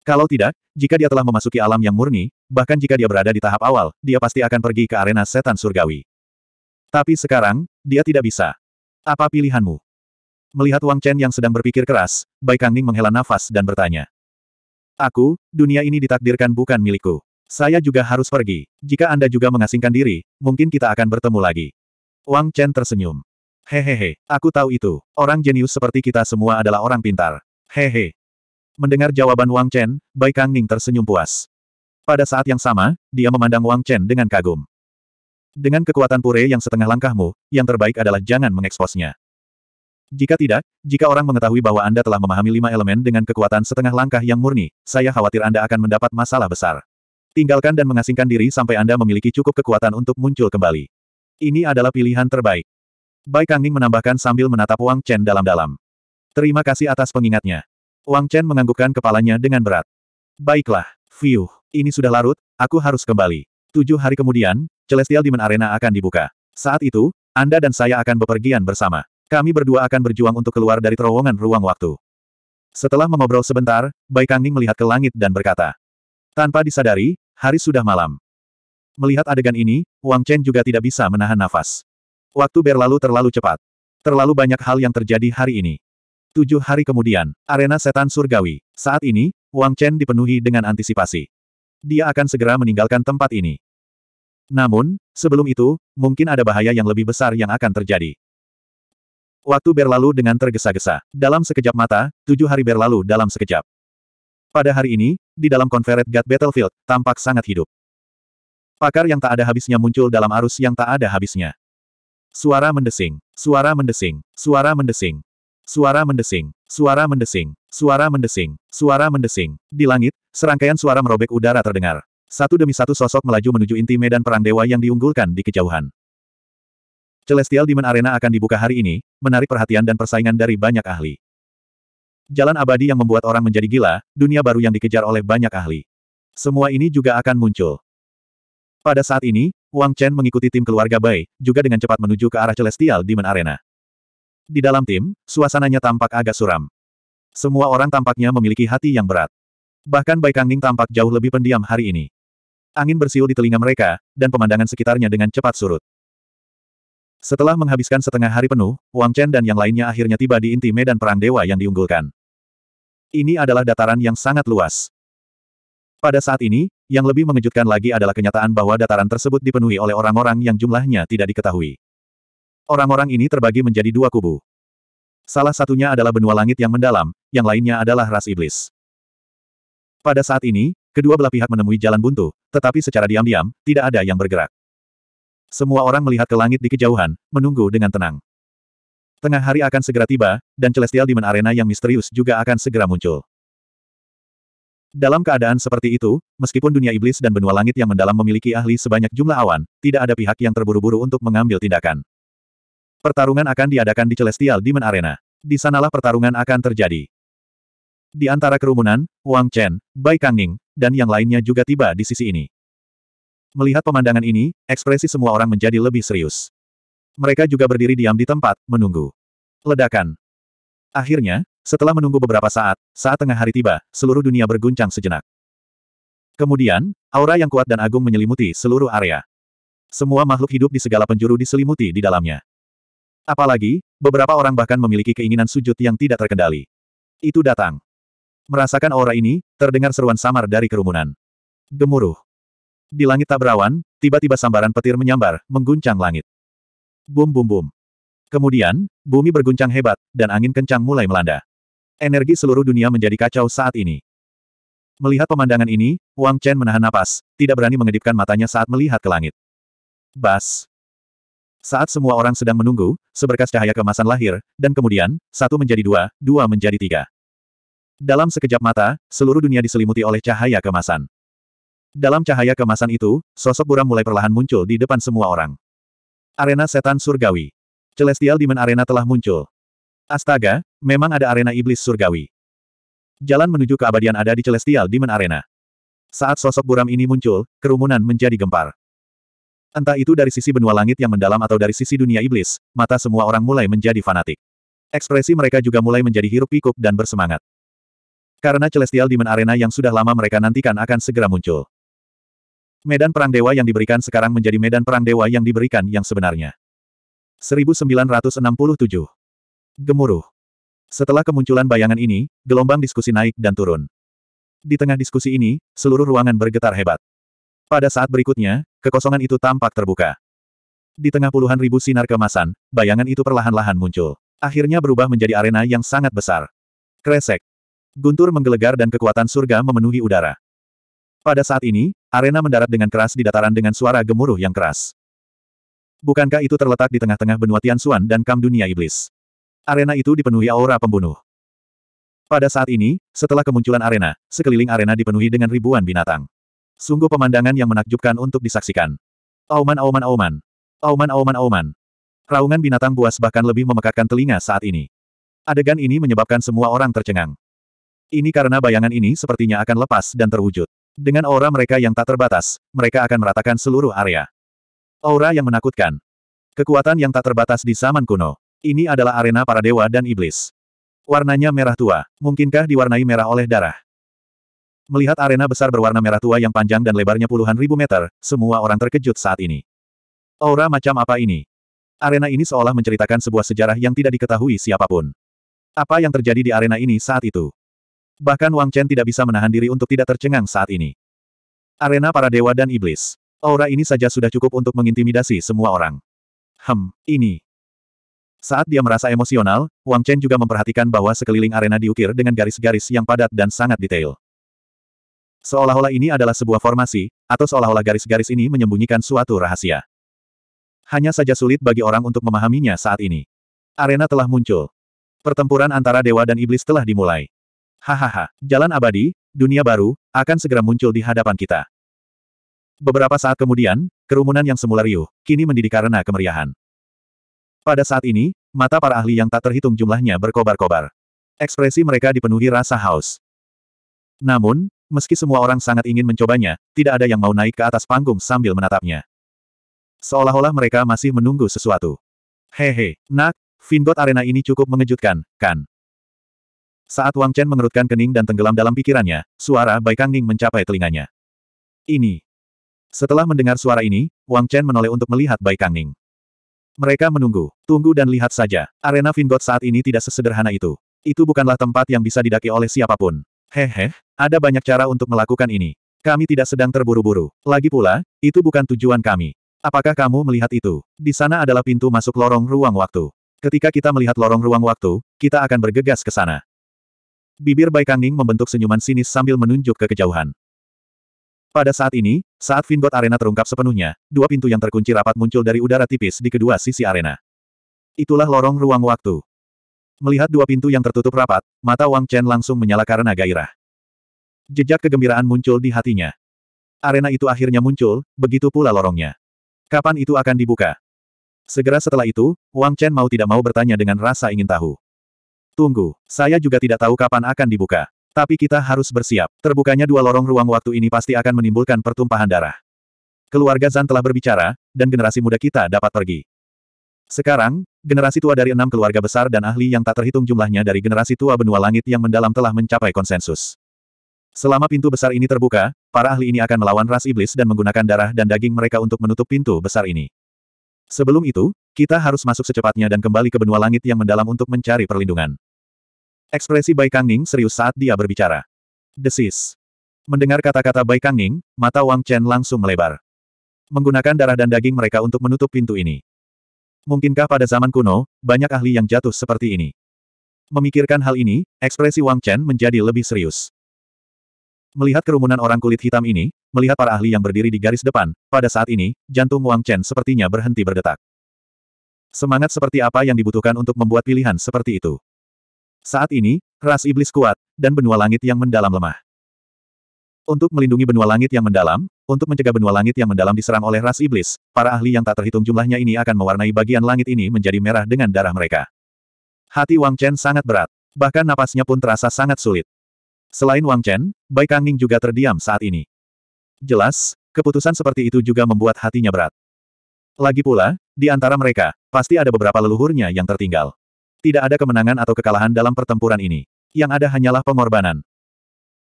Kalau tidak, jika dia telah memasuki alam yang murni, bahkan jika dia berada di tahap awal, dia pasti akan pergi ke arena setan surgawi. Tapi sekarang, dia tidak bisa. Apa pilihanmu? Melihat Wang Chen yang sedang berpikir keras, Bai Kangning menghela nafas dan bertanya. Aku, dunia ini ditakdirkan bukan milikku. Saya juga harus pergi. Jika Anda juga mengasingkan diri, mungkin kita akan bertemu lagi. Wang Chen tersenyum. Hehehe, aku tahu itu. Orang jenius seperti kita semua adalah orang pintar. Hehe, Mendengar jawaban Wang Chen, Bai Kang Ning tersenyum puas. Pada saat yang sama, dia memandang Wang Chen dengan kagum. Dengan kekuatan pure yang setengah langkahmu, yang terbaik adalah jangan mengeksposnya. Jika tidak, jika orang mengetahui bahwa Anda telah memahami lima elemen dengan kekuatan setengah langkah yang murni, saya khawatir Anda akan mendapat masalah besar. Tinggalkan dan mengasingkan diri sampai Anda memiliki cukup kekuatan untuk muncul kembali. Ini adalah pilihan terbaik. Bai Kangning menambahkan sambil menatap Wang Chen dalam-dalam. Terima kasih atas pengingatnya. Wang Chen menganggukkan kepalanya dengan berat. Baiklah, Fiu, ini sudah larut, aku harus kembali. Tujuh hari kemudian, Celestial Demon Arena akan dibuka. Saat itu, Anda dan saya akan bepergian bersama. Kami berdua akan berjuang untuk keluar dari terowongan ruang waktu. Setelah mengobrol sebentar, Bai Kangning melihat ke langit dan berkata. Tanpa disadari, hari sudah malam. Melihat adegan ini, Wang Chen juga tidak bisa menahan nafas. Waktu berlalu terlalu cepat. Terlalu banyak hal yang terjadi hari ini. Tujuh hari kemudian, arena setan surgawi. Saat ini, Wang Chen dipenuhi dengan antisipasi. Dia akan segera meninggalkan tempat ini. Namun, sebelum itu, mungkin ada bahaya yang lebih besar yang akan terjadi. Waktu berlalu dengan tergesa-gesa. Dalam sekejap mata, tujuh hari berlalu dalam sekejap. Pada hari ini, di dalam konferet God Battlefield, tampak sangat hidup. Pakar yang tak ada habisnya muncul dalam arus yang tak ada habisnya. Suara mendesing, suara mendesing, suara mendesing. Suara mendesing, suara mendesing, suara mendesing, suara mendesing. Di langit, serangkaian suara merobek udara terdengar. Satu demi satu sosok melaju menuju inti medan perang dewa yang diunggulkan di kejauhan. Celestial Demon Arena akan dibuka hari ini, menarik perhatian dan persaingan dari banyak ahli. Jalan abadi yang membuat orang menjadi gila, dunia baru yang dikejar oleh banyak ahli. Semua ini juga akan muncul. Pada saat ini, Wang Chen mengikuti tim keluarga Bai, juga dengan cepat menuju ke arah Celestial Demon Arena. Di dalam tim, suasananya tampak agak suram. Semua orang tampaknya memiliki hati yang berat. Bahkan Bai Kangning tampak jauh lebih pendiam hari ini. Angin bersiul di telinga mereka, dan pemandangan sekitarnya dengan cepat surut. Setelah menghabiskan setengah hari penuh, Wang Chen dan yang lainnya akhirnya tiba di inti medan perang dewa yang diunggulkan. Ini adalah dataran yang sangat luas. Pada saat ini, yang lebih mengejutkan lagi adalah kenyataan bahwa dataran tersebut dipenuhi oleh orang-orang yang jumlahnya tidak diketahui. Orang-orang ini terbagi menjadi dua kubu. Salah satunya adalah benua langit yang mendalam, yang lainnya adalah ras iblis. Pada saat ini, kedua belah pihak menemui jalan buntu, tetapi secara diam-diam, tidak ada yang bergerak. Semua orang melihat ke langit di kejauhan, menunggu dengan tenang. Tengah hari akan segera tiba, dan Celestial Demon Arena yang misterius juga akan segera muncul. Dalam keadaan seperti itu, meskipun dunia iblis dan benua langit yang mendalam memiliki ahli sebanyak jumlah awan, tidak ada pihak yang terburu-buru untuk mengambil tindakan. Pertarungan akan diadakan di Celestial Demon Arena. Di sanalah pertarungan akan terjadi. Di antara kerumunan, Wang Chen, Bai Kangning, dan yang lainnya juga tiba di sisi ini. Melihat pemandangan ini, ekspresi semua orang menjadi lebih serius. Mereka juga berdiri diam di tempat, menunggu. Ledakan. Akhirnya, setelah menunggu beberapa saat, saat tengah hari tiba, seluruh dunia berguncang sejenak. Kemudian, aura yang kuat dan agung menyelimuti seluruh area. Semua makhluk hidup di segala penjuru diselimuti di dalamnya. Apalagi, beberapa orang bahkan memiliki keinginan sujud yang tidak terkendali. Itu datang. Merasakan aura ini, terdengar seruan samar dari kerumunan. Gemuruh. Di langit tak tiba-tiba sambaran petir menyambar, mengguncang langit. Bum bum bum. Kemudian, bumi berguncang hebat, dan angin kencang mulai melanda. Energi seluruh dunia menjadi kacau saat ini. Melihat pemandangan ini, Wang Chen menahan napas, tidak berani mengedipkan matanya saat melihat ke langit. Bas. Saat semua orang sedang menunggu, seberkas cahaya kemasan lahir, dan kemudian, satu menjadi dua, dua menjadi tiga. Dalam sekejap mata, seluruh dunia diselimuti oleh cahaya kemasan. Dalam cahaya kemasan itu, sosok buram mulai perlahan muncul di depan semua orang. Arena Setan Surgawi. Celestial Demon Arena telah muncul. Astaga, memang ada arena iblis surgawi. Jalan menuju keabadian ada di Celestial Demon Arena. Saat sosok buram ini muncul, kerumunan menjadi gempar. Entah itu dari sisi benua langit yang mendalam atau dari sisi dunia iblis, mata semua orang mulai menjadi fanatik. Ekspresi mereka juga mulai menjadi hirup pikuk dan bersemangat. Karena Celestial Demon Arena yang sudah lama mereka nantikan akan segera muncul. Medan Perang Dewa yang diberikan sekarang menjadi Medan Perang Dewa yang diberikan yang sebenarnya. 1967. Gemuruh. Setelah kemunculan bayangan ini, gelombang diskusi naik dan turun. Di tengah diskusi ini, seluruh ruangan bergetar hebat. Pada saat berikutnya, kekosongan itu tampak terbuka. Di tengah puluhan ribu sinar kemasan, bayangan itu perlahan-lahan muncul. Akhirnya berubah menjadi arena yang sangat besar. Kresek. Guntur menggelegar dan kekuatan surga memenuhi udara. Pada saat ini, arena mendarat dengan keras di dataran dengan suara gemuruh yang keras. Bukankah itu terletak di tengah-tengah benua Tianxuan dan kam dunia iblis? Arena itu dipenuhi aura pembunuh. Pada saat ini, setelah kemunculan arena, sekeliling arena dipenuhi dengan ribuan binatang. Sungguh pemandangan yang menakjubkan untuk disaksikan. Auman auman auman. Auman auman auman. Raungan binatang buas bahkan lebih memekakkan telinga saat ini. Adegan ini menyebabkan semua orang tercengang. Ini karena bayangan ini sepertinya akan lepas dan terwujud. Dengan aura mereka yang tak terbatas, mereka akan meratakan seluruh area. Aura yang menakutkan. Kekuatan yang tak terbatas di zaman kuno. Ini adalah arena para dewa dan iblis. Warnanya merah tua. Mungkinkah diwarnai merah oleh darah? Melihat arena besar berwarna merah tua yang panjang dan lebarnya puluhan ribu meter, semua orang terkejut saat ini. Aura macam apa ini? Arena ini seolah menceritakan sebuah sejarah yang tidak diketahui siapapun. Apa yang terjadi di arena ini saat itu? Bahkan Wang Chen tidak bisa menahan diri untuk tidak tercengang saat ini. Arena para dewa dan iblis. Aura ini saja sudah cukup untuk mengintimidasi semua orang. Hem, ini. Saat dia merasa emosional, Wang Chen juga memperhatikan bahwa sekeliling arena diukir dengan garis-garis yang padat dan sangat detail. Seolah-olah ini adalah sebuah formasi, atau seolah-olah garis-garis ini menyembunyikan suatu rahasia. Hanya saja sulit bagi orang untuk memahaminya saat ini. Arena telah muncul. Pertempuran antara dewa dan iblis telah dimulai. Hahaha, jalan abadi, dunia baru, akan segera muncul di hadapan kita. Beberapa saat kemudian, kerumunan yang semula riuh, kini mendidih karena kemeriahan. Pada saat ini, mata para ahli yang tak terhitung jumlahnya berkobar-kobar. Ekspresi mereka dipenuhi rasa haus. Namun, Meski semua orang sangat ingin mencobanya, tidak ada yang mau naik ke atas panggung sambil menatapnya. Seolah-olah mereka masih menunggu sesuatu. Hehe, nak, Vingot arena ini cukup mengejutkan, kan? Saat Wang Chen mengerutkan kening dan tenggelam dalam pikirannya, suara Bai Kang Ning mencapai telinganya. Ini. Setelah mendengar suara ini, Wang Chen menoleh untuk melihat Bai Kang Ning. Mereka menunggu, tunggu dan lihat saja, arena Vingot saat ini tidak sesederhana itu. Itu bukanlah tempat yang bisa didaki oleh siapapun. Hehe, ada banyak cara untuk melakukan ini. Kami tidak sedang terburu-buru. Lagi pula, itu bukan tujuan kami. Apakah kamu melihat itu? Di sana adalah pintu masuk lorong ruang waktu. Ketika kita melihat lorong ruang waktu, kita akan bergegas ke sana. Bibir Bai Kangning membentuk senyuman sinis sambil menunjuk ke kejauhan. Pada saat ini, saat Vingot Arena terungkap sepenuhnya, dua pintu yang terkunci rapat muncul dari udara tipis di kedua sisi arena. Itulah lorong ruang waktu. Melihat dua pintu yang tertutup rapat, mata Wang Chen langsung menyala karena gairah. Jejak kegembiraan muncul di hatinya. Arena itu akhirnya muncul, begitu pula lorongnya. Kapan itu akan dibuka? Segera setelah itu, Wang Chen mau tidak mau bertanya dengan rasa ingin tahu. Tunggu, saya juga tidak tahu kapan akan dibuka. Tapi kita harus bersiap. Terbukanya dua lorong ruang waktu ini pasti akan menimbulkan pertumpahan darah. Keluarga Zan telah berbicara, dan generasi muda kita dapat pergi. Sekarang, generasi tua dari enam keluarga besar dan ahli yang tak terhitung jumlahnya dari generasi tua benua langit yang mendalam telah mencapai konsensus. Selama pintu besar ini terbuka, para ahli ini akan melawan ras iblis dan menggunakan darah dan daging mereka untuk menutup pintu besar ini. Sebelum itu, kita harus masuk secepatnya dan kembali ke benua langit yang mendalam untuk mencari perlindungan. Ekspresi Bai Kangning serius saat dia berbicara. Desis. Mendengar kata-kata Bai Kangning, mata Wang Chen langsung melebar. Menggunakan darah dan daging mereka untuk menutup pintu ini. Mungkinkah pada zaman kuno, banyak ahli yang jatuh seperti ini? Memikirkan hal ini, ekspresi Wang Chen menjadi lebih serius. Melihat kerumunan orang kulit hitam ini, melihat para ahli yang berdiri di garis depan, pada saat ini, jantung Wang Chen sepertinya berhenti berdetak. Semangat seperti apa yang dibutuhkan untuk membuat pilihan seperti itu? Saat ini, ras iblis kuat, dan benua langit yang mendalam lemah. Untuk melindungi benua langit yang mendalam, untuk mencegah benua langit yang mendalam diserang oleh ras iblis, para ahli yang tak terhitung jumlahnya ini akan mewarnai bagian langit ini menjadi merah dengan darah mereka. Hati Wang Chen sangat berat, bahkan napasnya pun terasa sangat sulit. Selain Wang Chen, Bai Kangning juga terdiam saat ini. Jelas, keputusan seperti itu juga membuat hatinya berat. Lagi pula, di antara mereka, pasti ada beberapa leluhurnya yang tertinggal. Tidak ada kemenangan atau kekalahan dalam pertempuran ini. Yang ada hanyalah pengorbanan.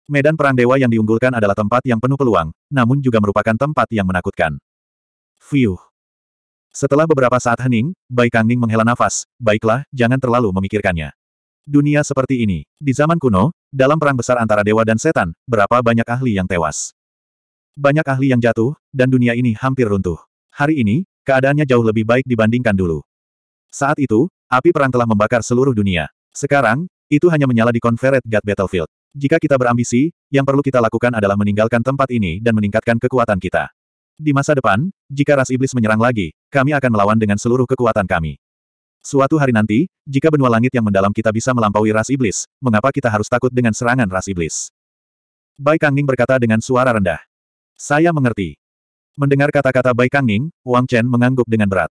Medan Perang Dewa yang diunggulkan adalah tempat yang penuh peluang, namun juga merupakan tempat yang menakutkan. Fiuh. Setelah beberapa saat hening, Bai Kangning menghela nafas, baiklah, jangan terlalu memikirkannya. Dunia seperti ini, di zaman kuno, dalam perang besar antara dewa dan setan, berapa banyak ahli yang tewas. Banyak ahli yang jatuh, dan dunia ini hampir runtuh. Hari ini, keadaannya jauh lebih baik dibandingkan dulu. Saat itu, api perang telah membakar seluruh dunia. Sekarang, itu hanya menyala di Confederate God Battlefield. Jika kita berambisi, yang perlu kita lakukan adalah meninggalkan tempat ini dan meningkatkan kekuatan kita. Di masa depan, jika ras iblis menyerang lagi, kami akan melawan dengan seluruh kekuatan kami. Suatu hari nanti, jika benua langit yang mendalam kita bisa melampaui ras iblis, mengapa kita harus takut dengan serangan ras iblis? Bai Kangning berkata dengan suara rendah. Saya mengerti. Mendengar kata-kata Bai Kangning, Wang Chen mengangguk dengan berat.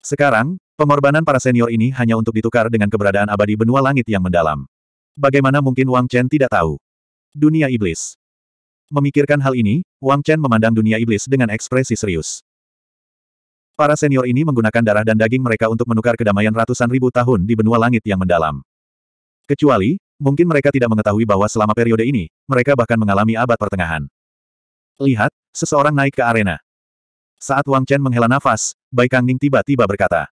Sekarang, pengorbanan para senior ini hanya untuk ditukar dengan keberadaan abadi benua langit yang mendalam. Bagaimana mungkin Wang Chen tidak tahu? Dunia Iblis. Memikirkan hal ini, Wang Chen memandang dunia iblis dengan ekspresi serius. Para senior ini menggunakan darah dan daging mereka untuk menukar kedamaian ratusan ribu tahun di benua langit yang mendalam. Kecuali, mungkin mereka tidak mengetahui bahwa selama periode ini, mereka bahkan mengalami abad pertengahan. Lihat, seseorang naik ke arena. Saat Wang Chen menghela nafas, Bai Kangning tiba-tiba berkata.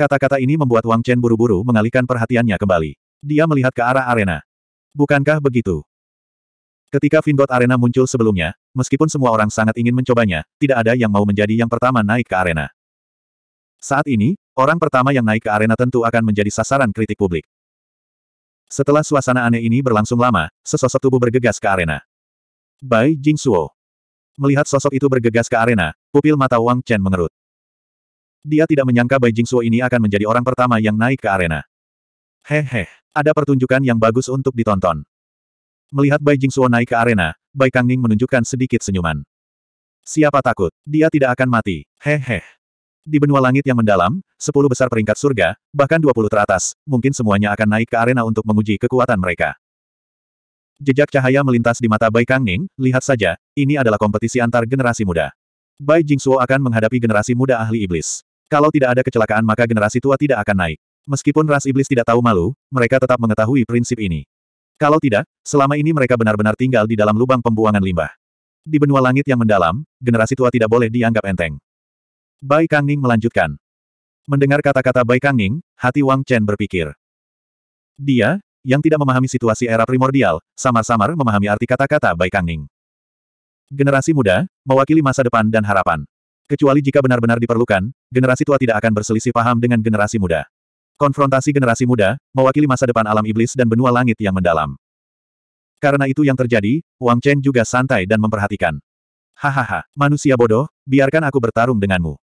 Kata-kata ini membuat Wang Chen buru-buru mengalihkan perhatiannya kembali. Dia melihat ke arah arena. Bukankah begitu? Ketika Vingot Arena muncul sebelumnya, meskipun semua orang sangat ingin mencobanya, tidak ada yang mau menjadi yang pertama naik ke arena. Saat ini, orang pertama yang naik ke arena tentu akan menjadi sasaran kritik publik. Setelah suasana aneh ini berlangsung lama, sesosok tubuh bergegas ke arena. Bai Jingsuo. Melihat sosok itu bergegas ke arena, pupil mata Wang Chen mengerut. Dia tidak menyangka Bai Jingsuo ini akan menjadi orang pertama yang naik ke arena. Hehe, ada pertunjukan yang bagus untuk ditonton. Melihat Bai Jingsuo naik ke arena, Bai Kang Ning menunjukkan sedikit senyuman. Siapa takut? Dia tidak akan mati. Hehe. Di benua langit yang mendalam, sepuluh besar peringkat surga, bahkan dua puluh teratas, mungkin semuanya akan naik ke arena untuk menguji kekuatan mereka. Jejak cahaya melintas di mata Bai Kang Ning, lihat saja, ini adalah kompetisi antar generasi muda. Bai Jingsuo akan menghadapi generasi muda ahli iblis. Kalau tidak ada kecelakaan maka generasi tua tidak akan naik. Meskipun ras iblis tidak tahu malu, mereka tetap mengetahui prinsip ini. Kalau tidak, selama ini mereka benar-benar tinggal di dalam lubang pembuangan limbah. Di benua langit yang mendalam, generasi tua tidak boleh dianggap enteng. Bai Kangning melanjutkan. Mendengar kata-kata Bai Kangning, hati Wang Chen berpikir. Dia, yang tidak memahami situasi era primordial, samar-samar memahami arti kata-kata Bai Kangning. Generasi muda, mewakili masa depan dan harapan. Kecuali jika benar-benar diperlukan, generasi tua tidak akan berselisih paham dengan generasi muda. Konfrontasi generasi muda, mewakili masa depan alam iblis dan benua langit yang mendalam. Karena itu yang terjadi, Wang Chen juga santai dan memperhatikan. Hahaha, manusia bodoh, biarkan aku bertarung denganmu.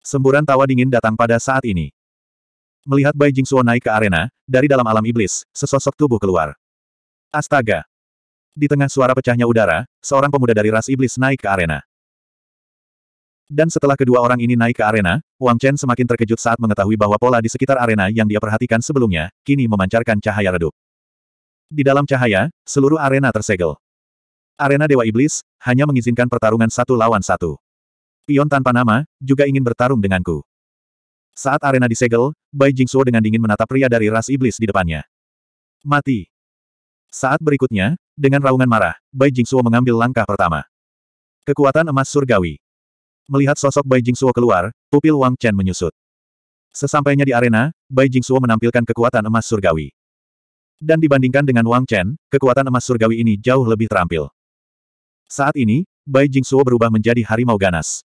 Semburan tawa dingin datang pada saat ini. Melihat Bai Jingsuo naik ke arena, dari dalam alam iblis, sesosok tubuh keluar. Astaga! Di tengah suara pecahnya udara, seorang pemuda dari ras iblis naik ke arena. Dan setelah kedua orang ini naik ke arena, Wang Chen semakin terkejut saat mengetahui bahwa pola di sekitar arena yang dia perhatikan sebelumnya, kini memancarkan cahaya redup. Di dalam cahaya, seluruh arena tersegel. Arena Dewa Iblis, hanya mengizinkan pertarungan satu lawan satu. Pion tanpa nama, juga ingin bertarung denganku. Saat arena disegel, Bai Jingsuo dengan dingin menatap pria dari ras iblis di depannya. Mati. Saat berikutnya, dengan raungan marah, Bai Jingsuo mengambil langkah pertama. Kekuatan emas surgawi. Melihat sosok Bai Jingsuo keluar, pupil Wang Chen menyusut. Sesampainya di arena, Bai Jingsuo menampilkan kekuatan emas surgawi. Dan dibandingkan dengan Wang Chen, kekuatan emas surgawi ini jauh lebih terampil. Saat ini, Bai Jingsuo berubah menjadi harimau ganas.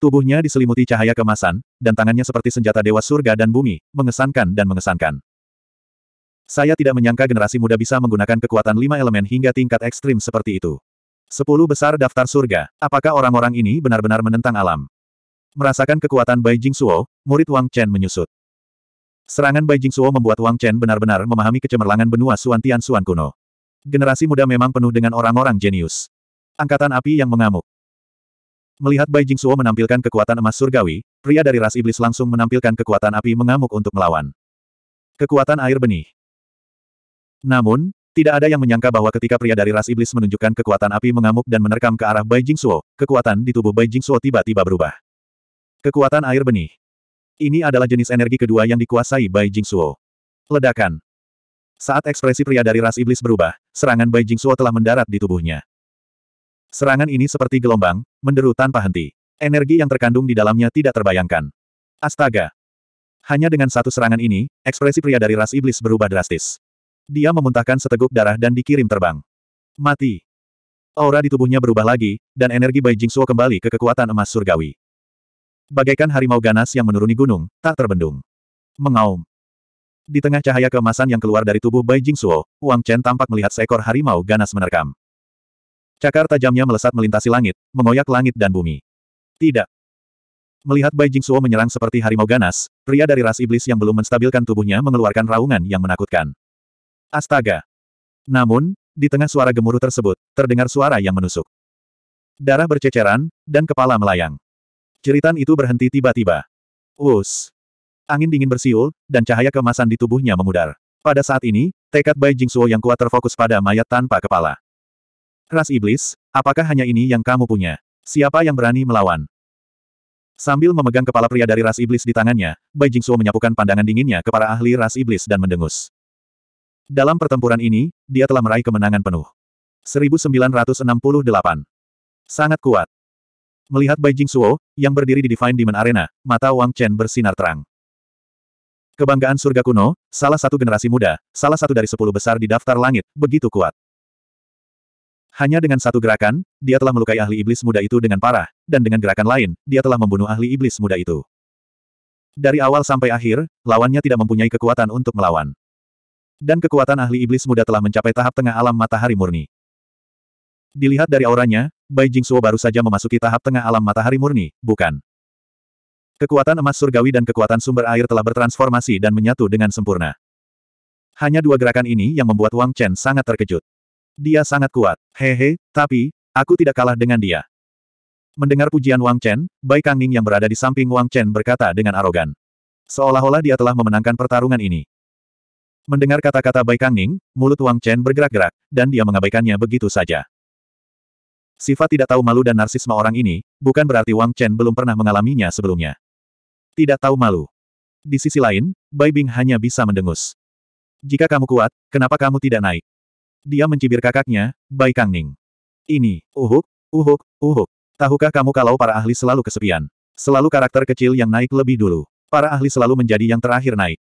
Tubuhnya diselimuti cahaya kemasan, dan tangannya seperti senjata dewa surga dan bumi, mengesankan dan mengesankan. Saya tidak menyangka generasi muda bisa menggunakan kekuatan lima elemen hingga tingkat ekstrim seperti itu. Sepuluh besar daftar surga, apakah orang-orang ini benar-benar menentang alam? Merasakan kekuatan Bai Suo, murid Wang Chen menyusut. Serangan Bai Suo membuat Wang Chen benar-benar memahami kecemerlangan benua Suan Tian Suan kuno. Generasi muda memang penuh dengan orang-orang jenius. Angkatan api yang mengamuk. Melihat Bai Suo menampilkan kekuatan emas surgawi, pria dari ras iblis langsung menampilkan kekuatan api mengamuk untuk melawan. Kekuatan air benih. Namun, tidak ada yang menyangka bahwa ketika pria dari ras iblis menunjukkan kekuatan api mengamuk dan menerkam ke arah Bai Jingsuo, kekuatan di tubuh Bai Jingsuo tiba-tiba berubah. Kekuatan air benih. Ini adalah jenis energi kedua yang dikuasai Bai Jingsuo. Ledakan. Saat ekspresi pria dari ras iblis berubah, serangan Bai Jingsuo telah mendarat di tubuhnya. Serangan ini seperti gelombang, menderu tanpa henti. Energi yang terkandung di dalamnya tidak terbayangkan. Astaga! Hanya dengan satu serangan ini, ekspresi pria dari ras iblis berubah drastis. Dia memuntahkan seteguk darah dan dikirim terbang. Mati. Aura di tubuhnya berubah lagi, dan energi Bai Jingsuo kembali ke kekuatan emas surgawi. Bagaikan harimau ganas yang menuruni gunung, tak terbendung. Mengaum. Di tengah cahaya keemasan yang keluar dari tubuh Bai Jingsuo, Wang Chen tampak melihat seekor harimau ganas menerkam. Cakar tajamnya melesat melintasi langit, mengoyak langit dan bumi. Tidak. Melihat Bai Jingsuo menyerang seperti harimau ganas, pria dari ras iblis yang belum menstabilkan tubuhnya mengeluarkan raungan yang menakutkan. Astaga! Namun, di tengah suara gemuruh tersebut, terdengar suara yang menusuk. Darah berceceran, dan kepala melayang. Ceritan itu berhenti tiba-tiba. Us! Angin dingin bersiul, dan cahaya kemasan di tubuhnya memudar. Pada saat ini, tekad Bai Jingsuo yang kuat terfokus pada mayat tanpa kepala. Ras iblis, apakah hanya ini yang kamu punya? Siapa yang berani melawan? Sambil memegang kepala pria dari ras iblis di tangannya, Bai Jingsuo menyapukan pandangan dinginnya ke para ahli ras iblis dan mendengus. Dalam pertempuran ini, dia telah meraih kemenangan penuh. 1968. Sangat kuat. Melihat Bai Suo, yang berdiri di Divine Demon Arena, mata Wang Chen bersinar terang. Kebanggaan surga kuno, salah satu generasi muda, salah satu dari sepuluh besar di daftar langit, begitu kuat. Hanya dengan satu gerakan, dia telah melukai ahli iblis muda itu dengan parah, dan dengan gerakan lain, dia telah membunuh ahli iblis muda itu. Dari awal sampai akhir, lawannya tidak mempunyai kekuatan untuk melawan. Dan kekuatan ahli iblis muda telah mencapai tahap tengah alam matahari murni. Dilihat dari auranya, Bai Jingsuo baru saja memasuki tahap tengah alam matahari murni, bukan? Kekuatan emas surgawi dan kekuatan sumber air telah bertransformasi dan menyatu dengan sempurna. Hanya dua gerakan ini yang membuat Wang Chen sangat terkejut. Dia sangat kuat, hehe, tapi, aku tidak kalah dengan dia. Mendengar pujian Wang Chen, Bai Kangning yang berada di samping Wang Chen berkata dengan arogan. Seolah-olah dia telah memenangkan pertarungan ini. Mendengar kata-kata Bai Kangning, mulut Wang Chen bergerak-gerak, dan dia mengabaikannya begitu saja. Sifat tidak tahu malu dan narsisme orang ini, bukan berarti Wang Chen belum pernah mengalaminya sebelumnya. Tidak tahu malu. Di sisi lain, Bai Bing hanya bisa mendengus. Jika kamu kuat, kenapa kamu tidak naik? Dia mencibir kakaknya, Bai Kangning. Ini, uhuk, uhuk, uhuk. Tahukah kamu kalau para ahli selalu kesepian? Selalu karakter kecil yang naik lebih dulu. Para ahli selalu menjadi yang terakhir naik.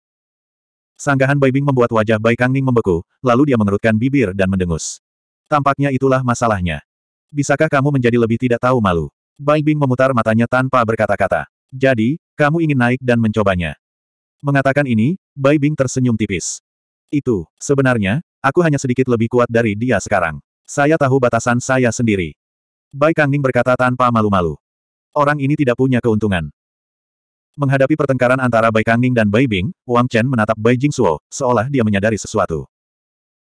Sanggahan Baibing membuat wajah Bai Kangning membeku, lalu dia mengerutkan bibir dan mendengus. Tampaknya itulah masalahnya. Bisakah kamu menjadi lebih tidak tahu malu? Bai Bing memutar matanya tanpa berkata-kata. Jadi, kamu ingin naik dan mencobanya. Mengatakan ini, Bai Bing tersenyum tipis. Itu, sebenarnya, aku hanya sedikit lebih kuat dari dia sekarang. Saya tahu batasan saya sendiri. Bai Kangning berkata tanpa malu-malu. Orang ini tidak punya keuntungan. Menghadapi pertengkaran antara Bai Kangning dan Bai Bing, Wang Chen menatap Bai Jingxuo seolah dia menyadari sesuatu.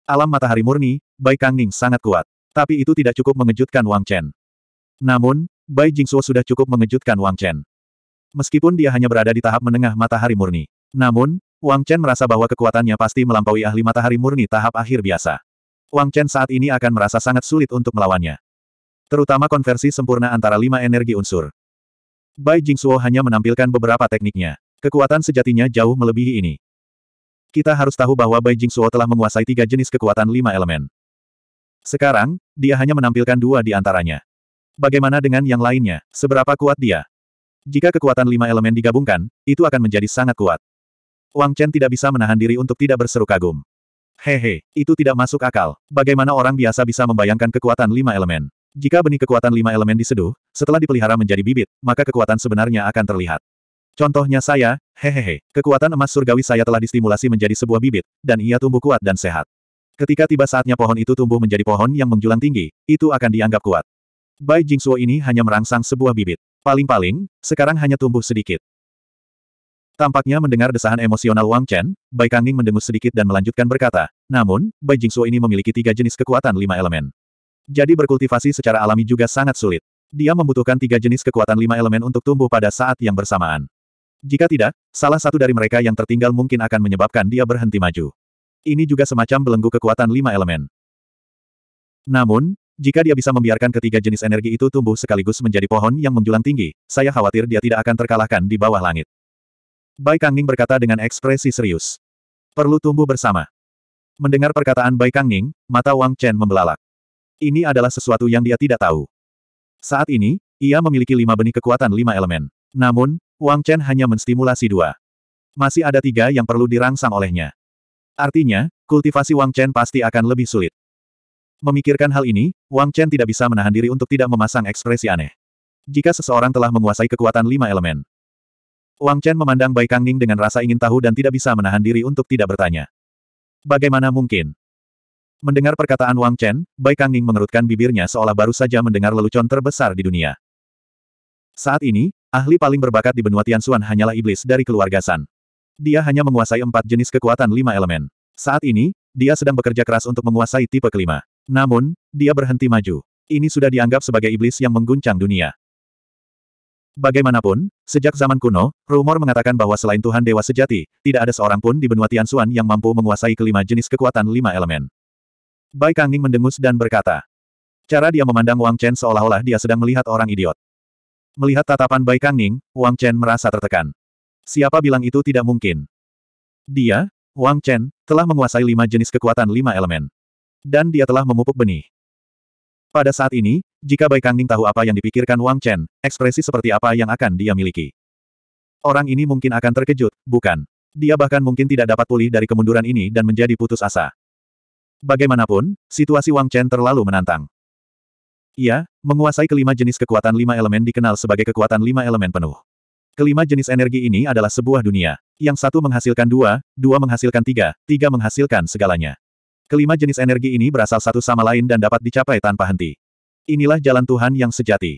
Alam matahari murni, Bai Kangning sangat kuat. Tapi itu tidak cukup mengejutkan Wang Chen. Namun, Bai Jingxuo sudah cukup mengejutkan Wang Chen. Meskipun dia hanya berada di tahap menengah matahari murni. Namun, Wang Chen merasa bahwa kekuatannya pasti melampaui ahli matahari murni tahap akhir biasa. Wang Chen saat ini akan merasa sangat sulit untuk melawannya. Terutama konversi sempurna antara lima energi unsur. Bai Jingsuo hanya menampilkan beberapa tekniknya. Kekuatan sejatinya jauh melebihi ini. Kita harus tahu bahwa Bai Jingsuo telah menguasai tiga jenis kekuatan lima elemen. Sekarang, dia hanya menampilkan dua di antaranya. Bagaimana dengan yang lainnya? Seberapa kuat dia? Jika kekuatan lima elemen digabungkan, itu akan menjadi sangat kuat. Wang Chen tidak bisa menahan diri untuk tidak berseru kagum. Hehe, itu tidak masuk akal. Bagaimana orang biasa bisa membayangkan kekuatan lima elemen? Jika benih kekuatan lima elemen diseduh, setelah dipelihara menjadi bibit, maka kekuatan sebenarnya akan terlihat. Contohnya saya, hehehe, kekuatan emas surgawi saya telah distimulasi menjadi sebuah bibit, dan ia tumbuh kuat dan sehat. Ketika tiba saatnya pohon itu tumbuh menjadi pohon yang menjulang tinggi, itu akan dianggap kuat. Bai Jingsuo ini hanya merangsang sebuah bibit. Paling-paling, sekarang hanya tumbuh sedikit. Tampaknya mendengar desahan emosional Wang Chen, Bai Kangning mendengus sedikit dan melanjutkan berkata, namun, Bai Jingsu ini memiliki tiga jenis kekuatan lima elemen. Jadi berkultivasi secara alami juga sangat sulit. Dia membutuhkan tiga jenis kekuatan lima elemen untuk tumbuh pada saat yang bersamaan. Jika tidak, salah satu dari mereka yang tertinggal mungkin akan menyebabkan dia berhenti maju. Ini juga semacam belenggu kekuatan lima elemen. Namun, jika dia bisa membiarkan ketiga jenis energi itu tumbuh sekaligus menjadi pohon yang menjulang tinggi, saya khawatir dia tidak akan terkalahkan di bawah langit. Bai Kangning berkata dengan ekspresi serius. Perlu tumbuh bersama. Mendengar perkataan Bai Kangning, mata Wang Chen membelalak. Ini adalah sesuatu yang dia tidak tahu. Saat ini, ia memiliki lima benih kekuatan lima elemen. Namun, Wang Chen hanya menstimulasi dua. Masih ada tiga yang perlu dirangsang olehnya. Artinya, kultivasi Wang Chen pasti akan lebih sulit. Memikirkan hal ini, Wang Chen tidak bisa menahan diri untuk tidak memasang ekspresi aneh. Jika seseorang telah menguasai kekuatan lima elemen, Wang Chen memandang Bai Kang Ning dengan rasa ingin tahu dan tidak bisa menahan diri untuk tidak bertanya. Bagaimana mungkin? Mendengar perkataan Wang Chen, Bai Kang Ning mengerutkan bibirnya seolah baru saja mendengar lelucon terbesar di dunia. Saat ini, ahli paling berbakat di benua Tianxuan hanyalah iblis dari keluarga San. Dia hanya menguasai empat jenis kekuatan lima elemen. Saat ini, dia sedang bekerja keras untuk menguasai tipe kelima. Namun, dia berhenti maju. Ini sudah dianggap sebagai iblis yang mengguncang dunia. Bagaimanapun, sejak zaman kuno, rumor mengatakan bahwa selain Tuhan Dewa Sejati, tidak ada seorang pun di benua Tianxuan yang mampu menguasai kelima jenis kekuatan lima elemen. Bai Kangning mendengus dan berkata. Cara dia memandang Wang Chen seolah-olah dia sedang melihat orang idiot. Melihat tatapan Bai Kangning, Wang Chen merasa tertekan. Siapa bilang itu tidak mungkin? Dia, Wang Chen, telah menguasai lima jenis kekuatan lima elemen. Dan dia telah memupuk benih. Pada saat ini, jika Bai Kangning tahu apa yang dipikirkan Wang Chen, ekspresi seperti apa yang akan dia miliki. Orang ini mungkin akan terkejut, bukan? Dia bahkan mungkin tidak dapat pulih dari kemunduran ini dan menjadi putus asa. Bagaimanapun, situasi Wang Chen terlalu menantang. Ia, menguasai kelima jenis kekuatan lima elemen dikenal sebagai kekuatan lima elemen penuh. Kelima jenis energi ini adalah sebuah dunia. Yang satu menghasilkan dua, dua menghasilkan tiga, tiga menghasilkan segalanya. Kelima jenis energi ini berasal satu sama lain dan dapat dicapai tanpa henti. Inilah jalan Tuhan yang sejati.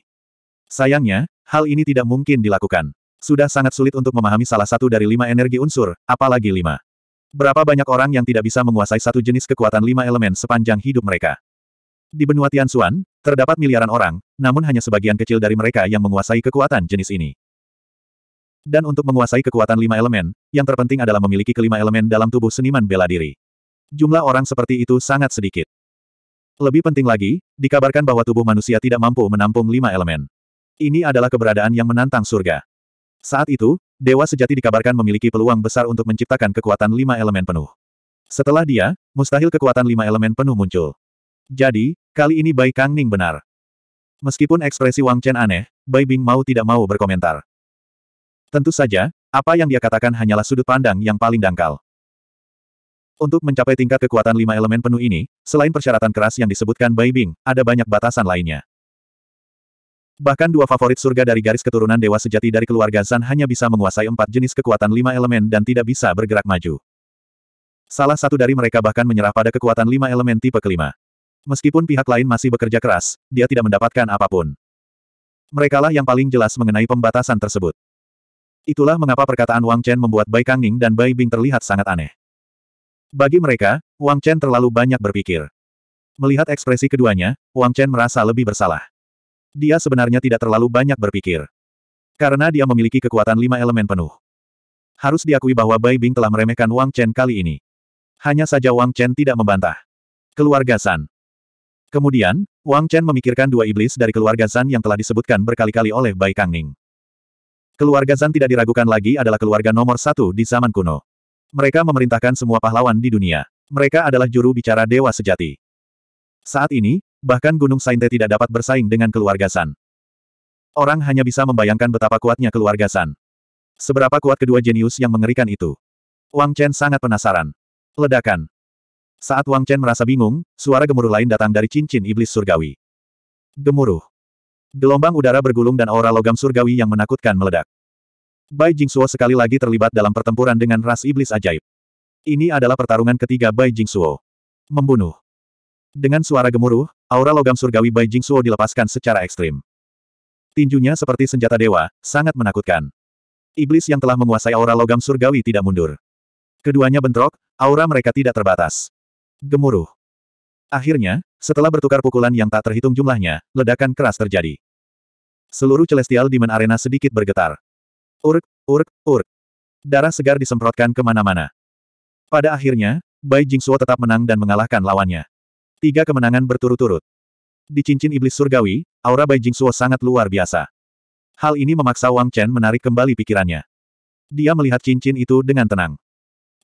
Sayangnya, hal ini tidak mungkin dilakukan. Sudah sangat sulit untuk memahami salah satu dari lima energi unsur, apalagi lima. Berapa banyak orang yang tidak bisa menguasai satu jenis kekuatan lima elemen sepanjang hidup mereka. Di benua Tianxuan, terdapat miliaran orang, namun hanya sebagian kecil dari mereka yang menguasai kekuatan jenis ini. Dan untuk menguasai kekuatan lima elemen, yang terpenting adalah memiliki kelima elemen dalam tubuh seniman bela diri. Jumlah orang seperti itu sangat sedikit. Lebih penting lagi, dikabarkan bahwa tubuh manusia tidak mampu menampung lima elemen. Ini adalah keberadaan yang menantang surga. Saat itu, Dewa Sejati dikabarkan memiliki peluang besar untuk menciptakan kekuatan lima elemen penuh. Setelah dia, mustahil kekuatan lima elemen penuh muncul. Jadi, kali ini Bai Kang Ning benar. Meskipun ekspresi Wang Chen aneh, Bai Bing mau tidak mau berkomentar. Tentu saja, apa yang dia katakan hanyalah sudut pandang yang paling dangkal. Untuk mencapai tingkat kekuatan lima elemen penuh ini, selain persyaratan keras yang disebutkan Bai Bing, ada banyak batasan lainnya. Bahkan dua favorit surga dari garis keturunan dewa sejati dari keluarga Zan hanya bisa menguasai empat jenis kekuatan lima elemen dan tidak bisa bergerak maju. Salah satu dari mereka bahkan menyerah pada kekuatan lima elemen tipe kelima. Meskipun pihak lain masih bekerja keras, dia tidak mendapatkan apapun. Merekalah yang paling jelas mengenai pembatasan tersebut. Itulah mengapa perkataan Wang Chen membuat Bai Kangning dan Bai Bing terlihat sangat aneh. Bagi mereka, Wang Chen terlalu banyak berpikir. Melihat ekspresi keduanya, Wang Chen merasa lebih bersalah. Dia sebenarnya tidak terlalu banyak berpikir. Karena dia memiliki kekuatan lima elemen penuh. Harus diakui bahwa Bai Bing telah meremehkan Wang Chen kali ini. Hanya saja Wang Chen tidak membantah. Keluarga San. Kemudian, Wang Chen memikirkan dua iblis dari keluarga San yang telah disebutkan berkali-kali oleh Bai Kangning. Keluarga San tidak diragukan lagi adalah keluarga nomor satu di zaman kuno. Mereka memerintahkan semua pahlawan di dunia. Mereka adalah juru bicara dewa sejati. Saat ini, bahkan Gunung Sainte tidak dapat bersaing dengan keluarga San. Orang hanya bisa membayangkan betapa kuatnya keluarga San. Seberapa kuat kedua jenius yang mengerikan itu. Wang Chen sangat penasaran. Ledakan. Saat Wang Chen merasa bingung, suara gemuruh lain datang dari cincin iblis surgawi. Gemuruh. Gelombang udara bergulung dan aura logam surgawi yang menakutkan meledak. Bai Jingsuo sekali lagi terlibat dalam pertempuran dengan ras iblis ajaib. Ini adalah pertarungan ketiga Bai Jingsuo. Membunuh. Dengan suara gemuruh, aura logam surgawi Bai Jingsuo dilepaskan secara ekstrim. Tinjunya seperti senjata dewa, sangat menakutkan. Iblis yang telah menguasai aura logam surgawi tidak mundur. Keduanya bentrok, aura mereka tidak terbatas. Gemuruh. Akhirnya, setelah bertukar pukulan yang tak terhitung jumlahnya, ledakan keras terjadi. Seluruh Celestial Demon Arena sedikit bergetar. Urk, urk, urk. Darah segar disemprotkan kemana-mana. Pada akhirnya, Bai Jingsuo tetap menang dan mengalahkan lawannya. Tiga kemenangan berturut-turut. Di cincin iblis surgawi, aura Bai Jingsuo sangat luar biasa. Hal ini memaksa Wang Chen menarik kembali pikirannya. Dia melihat cincin itu dengan tenang.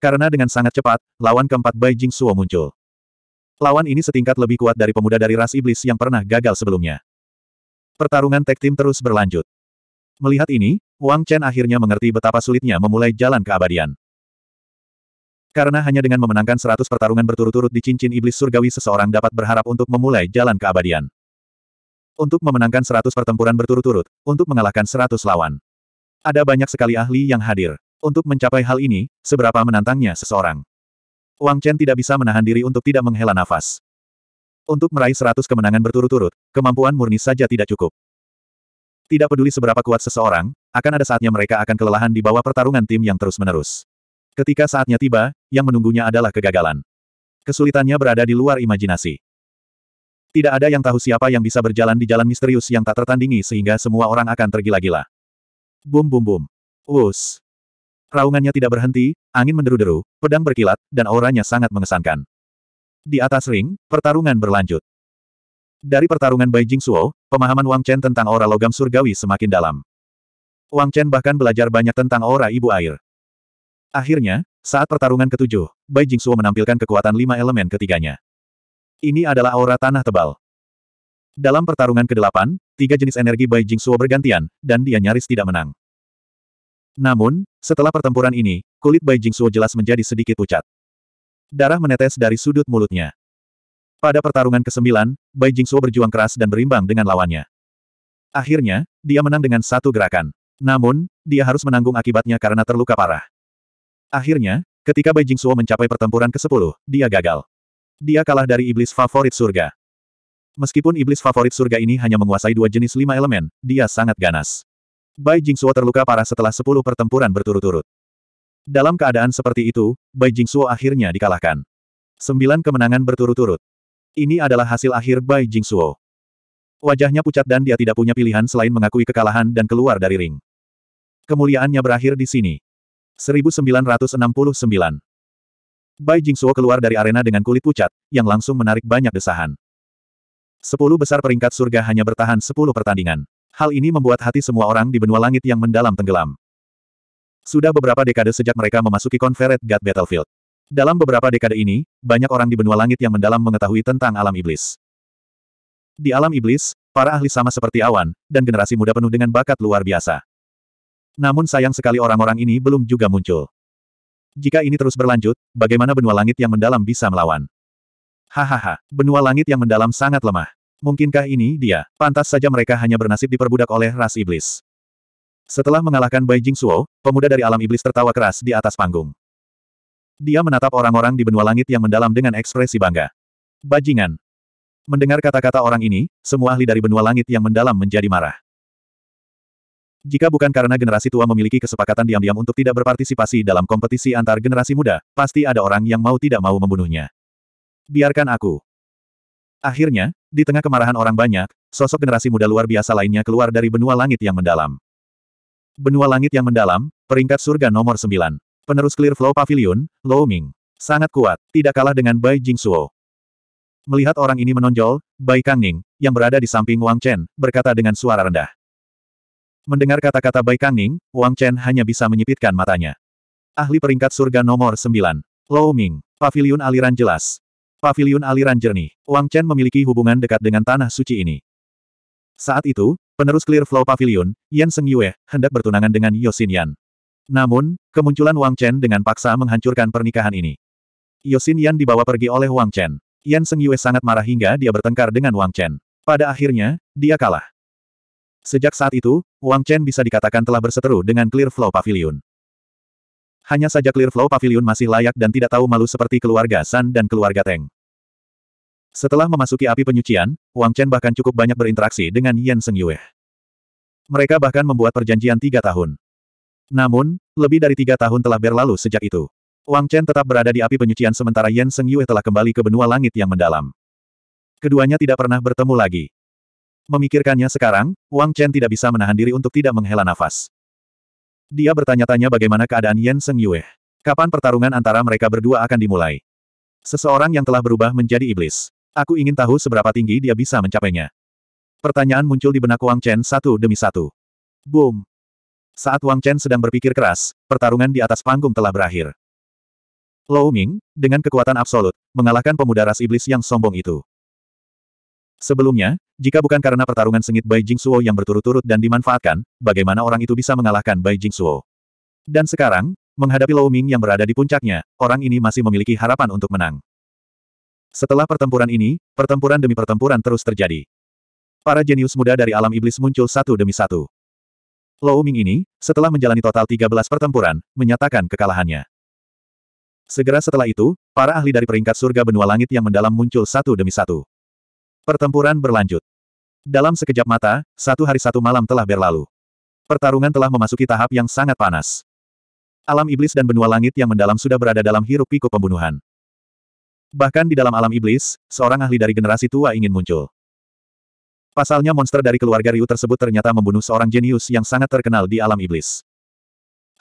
Karena dengan sangat cepat, lawan keempat Bai Jingsuo muncul. Lawan ini setingkat lebih kuat dari pemuda dari ras iblis yang pernah gagal sebelumnya. Pertarungan tag team terus berlanjut. Melihat ini, Wang Chen akhirnya mengerti betapa sulitnya memulai jalan keabadian. Karena hanya dengan memenangkan seratus pertarungan berturut-turut di cincin iblis surgawi seseorang dapat berharap untuk memulai jalan keabadian. Untuk memenangkan seratus pertempuran berturut-turut, untuk mengalahkan seratus lawan. Ada banyak sekali ahli yang hadir. Untuk mencapai hal ini, seberapa menantangnya seseorang. Wang Chen tidak bisa menahan diri untuk tidak menghela nafas. Untuk meraih seratus kemenangan berturut-turut, kemampuan murni saja tidak cukup. Tidak peduli seberapa kuat seseorang, akan ada saatnya mereka akan kelelahan di bawah pertarungan tim yang terus-menerus. Ketika saatnya tiba, yang menunggunya adalah kegagalan. Kesulitannya berada di luar imajinasi. Tidak ada yang tahu siapa yang bisa berjalan di jalan misterius yang tak tertandingi sehingga semua orang akan tergila-gila. Bum bum bum. Wus. Raungannya tidak berhenti, angin menderu-deru, pedang berkilat, dan auranya sangat mengesankan. Di atas ring, pertarungan berlanjut. Dari pertarungan Bai Jing Suo, pemahaman Wang Chen tentang aura logam surgawi semakin dalam. Wang Chen bahkan belajar banyak tentang aura ibu air. Akhirnya, saat pertarungan ketujuh, Bai Jingsuo menampilkan kekuatan lima elemen ketiganya. Ini adalah aura tanah tebal. Dalam pertarungan kedelapan, tiga jenis energi Bai Jingsuo bergantian, dan dia nyaris tidak menang. Namun, setelah pertempuran ini, kulit Bai Jingsuo jelas menjadi sedikit pucat. Darah menetes dari sudut mulutnya. Pada pertarungan kesembilan, Bai Jingsuo berjuang keras dan berimbang dengan lawannya. Akhirnya, dia menang dengan satu gerakan. Namun, dia harus menanggung akibatnya karena terluka parah. Akhirnya, ketika Bai Jingsuo mencapai pertempuran ke-10, dia gagal. Dia kalah dari iblis favorit surga. Meskipun iblis favorit surga ini hanya menguasai dua jenis lima elemen, dia sangat ganas. Bai Jingsuo terluka parah setelah sepuluh pertempuran berturut-turut. Dalam keadaan seperti itu, Bai Jingsuo akhirnya dikalahkan. Sembilan kemenangan berturut-turut. Ini adalah hasil akhir Bai Jingsuo. Wajahnya pucat dan dia tidak punya pilihan selain mengakui kekalahan dan keluar dari ring. Kemuliaannya berakhir di sini. 1969 Bai Jingsuo keluar dari arena dengan kulit pucat, yang langsung menarik banyak desahan. Sepuluh besar peringkat surga hanya bertahan sepuluh pertandingan. Hal ini membuat hati semua orang di benua langit yang mendalam tenggelam. Sudah beberapa dekade sejak mereka memasuki konferet God Battlefield. Dalam beberapa dekade ini, banyak orang di benua langit yang mendalam mengetahui tentang alam iblis. Di alam iblis, para ahli sama seperti awan, dan generasi muda penuh dengan bakat luar biasa. Namun sayang sekali orang-orang ini belum juga muncul. Jika ini terus berlanjut, bagaimana benua langit yang mendalam bisa melawan? Hahaha, benua langit yang mendalam sangat lemah. Mungkinkah ini dia? Pantas saja mereka hanya bernasib diperbudak oleh ras iblis. Setelah mengalahkan Bai Jing Suo, pemuda dari alam iblis tertawa keras di atas panggung. Dia menatap orang-orang di benua langit yang mendalam dengan ekspresi bangga. Bajingan. Mendengar kata-kata orang ini, semua ahli dari benua langit yang mendalam menjadi marah. Jika bukan karena generasi tua memiliki kesepakatan diam-diam untuk tidak berpartisipasi dalam kompetisi antar generasi muda, pasti ada orang yang mau tidak mau membunuhnya. Biarkan aku. Akhirnya, di tengah kemarahan orang banyak, sosok generasi muda luar biasa lainnya keluar dari benua langit yang mendalam. Benua langit yang mendalam, peringkat surga nomor 9. Penerus Clear Flow Pavilion, Lo Ming. Sangat kuat, tidak kalah dengan Bai Jingsuo. Melihat orang ini menonjol, Bai Kangning, yang berada di samping Wang Chen, berkata dengan suara rendah. Mendengar kata-kata Bai Kangning, Wang Chen hanya bisa menyipitkan matanya. Ahli peringkat surga nomor 9. Lou Ming. Paviliun aliran jelas. Pavilion aliran jernih. Wang Chen memiliki hubungan dekat dengan tanah suci ini. Saat itu, penerus Clear Flow Pavilion, Yan Seng Yue, hendak bertunangan dengan Yosin Yan. Namun, kemunculan Wang Chen dengan paksa menghancurkan pernikahan ini. Yosin Yan dibawa pergi oleh Wang Chen. Yan Seng Yue sangat marah hingga dia bertengkar dengan Wang Chen. Pada akhirnya, dia kalah. Sejak saat itu, Wang Chen bisa dikatakan telah berseteru dengan Clear Flow Pavilion. Hanya saja Clear Flow Pavilion masih layak dan tidak tahu malu seperti keluarga San dan keluarga Teng. Setelah memasuki api penyucian, Wang Chen bahkan cukup banyak berinteraksi dengan Yan Seng Yue. Mereka bahkan membuat perjanjian tiga tahun. Namun, lebih dari tiga tahun telah berlalu sejak itu. Wang Chen tetap berada di api penyucian sementara Yan Seng Yue telah kembali ke benua langit yang mendalam. Keduanya tidak pernah bertemu lagi. Memikirkannya sekarang, Wang Chen tidak bisa menahan diri untuk tidak menghela nafas. Dia bertanya-tanya bagaimana keadaan Yan Seng Yue. Kapan pertarungan antara mereka berdua akan dimulai? Seseorang yang telah berubah menjadi iblis. Aku ingin tahu seberapa tinggi dia bisa mencapainya. Pertanyaan muncul di benak Wang Chen satu demi satu. Boom. Saat Wang Chen sedang berpikir keras, pertarungan di atas panggung telah berakhir. Lou Ming, dengan kekuatan absolut, mengalahkan pemuda ras iblis yang sombong itu. Sebelumnya, jika bukan karena pertarungan sengit Bai Jingsuo yang berturut-turut dan dimanfaatkan, bagaimana orang itu bisa mengalahkan Bai Jingsuo? Dan sekarang, menghadapi Lou Ming yang berada di puncaknya, orang ini masih memiliki harapan untuk menang. Setelah pertempuran ini, pertempuran demi pertempuran terus terjadi. Para jenius muda dari alam iblis muncul satu demi satu. Lou Ming ini, setelah menjalani total 13 pertempuran, menyatakan kekalahannya. Segera setelah itu, para ahli dari peringkat surga benua langit yang mendalam muncul satu demi satu. Pertempuran berlanjut. Dalam sekejap mata, satu hari satu malam telah berlalu. Pertarungan telah memasuki tahap yang sangat panas. Alam iblis dan benua langit yang mendalam sudah berada dalam hiruk pikuk pembunuhan. Bahkan di dalam alam iblis, seorang ahli dari generasi tua ingin muncul. Pasalnya monster dari keluarga Ryu tersebut ternyata membunuh seorang jenius yang sangat terkenal di alam iblis.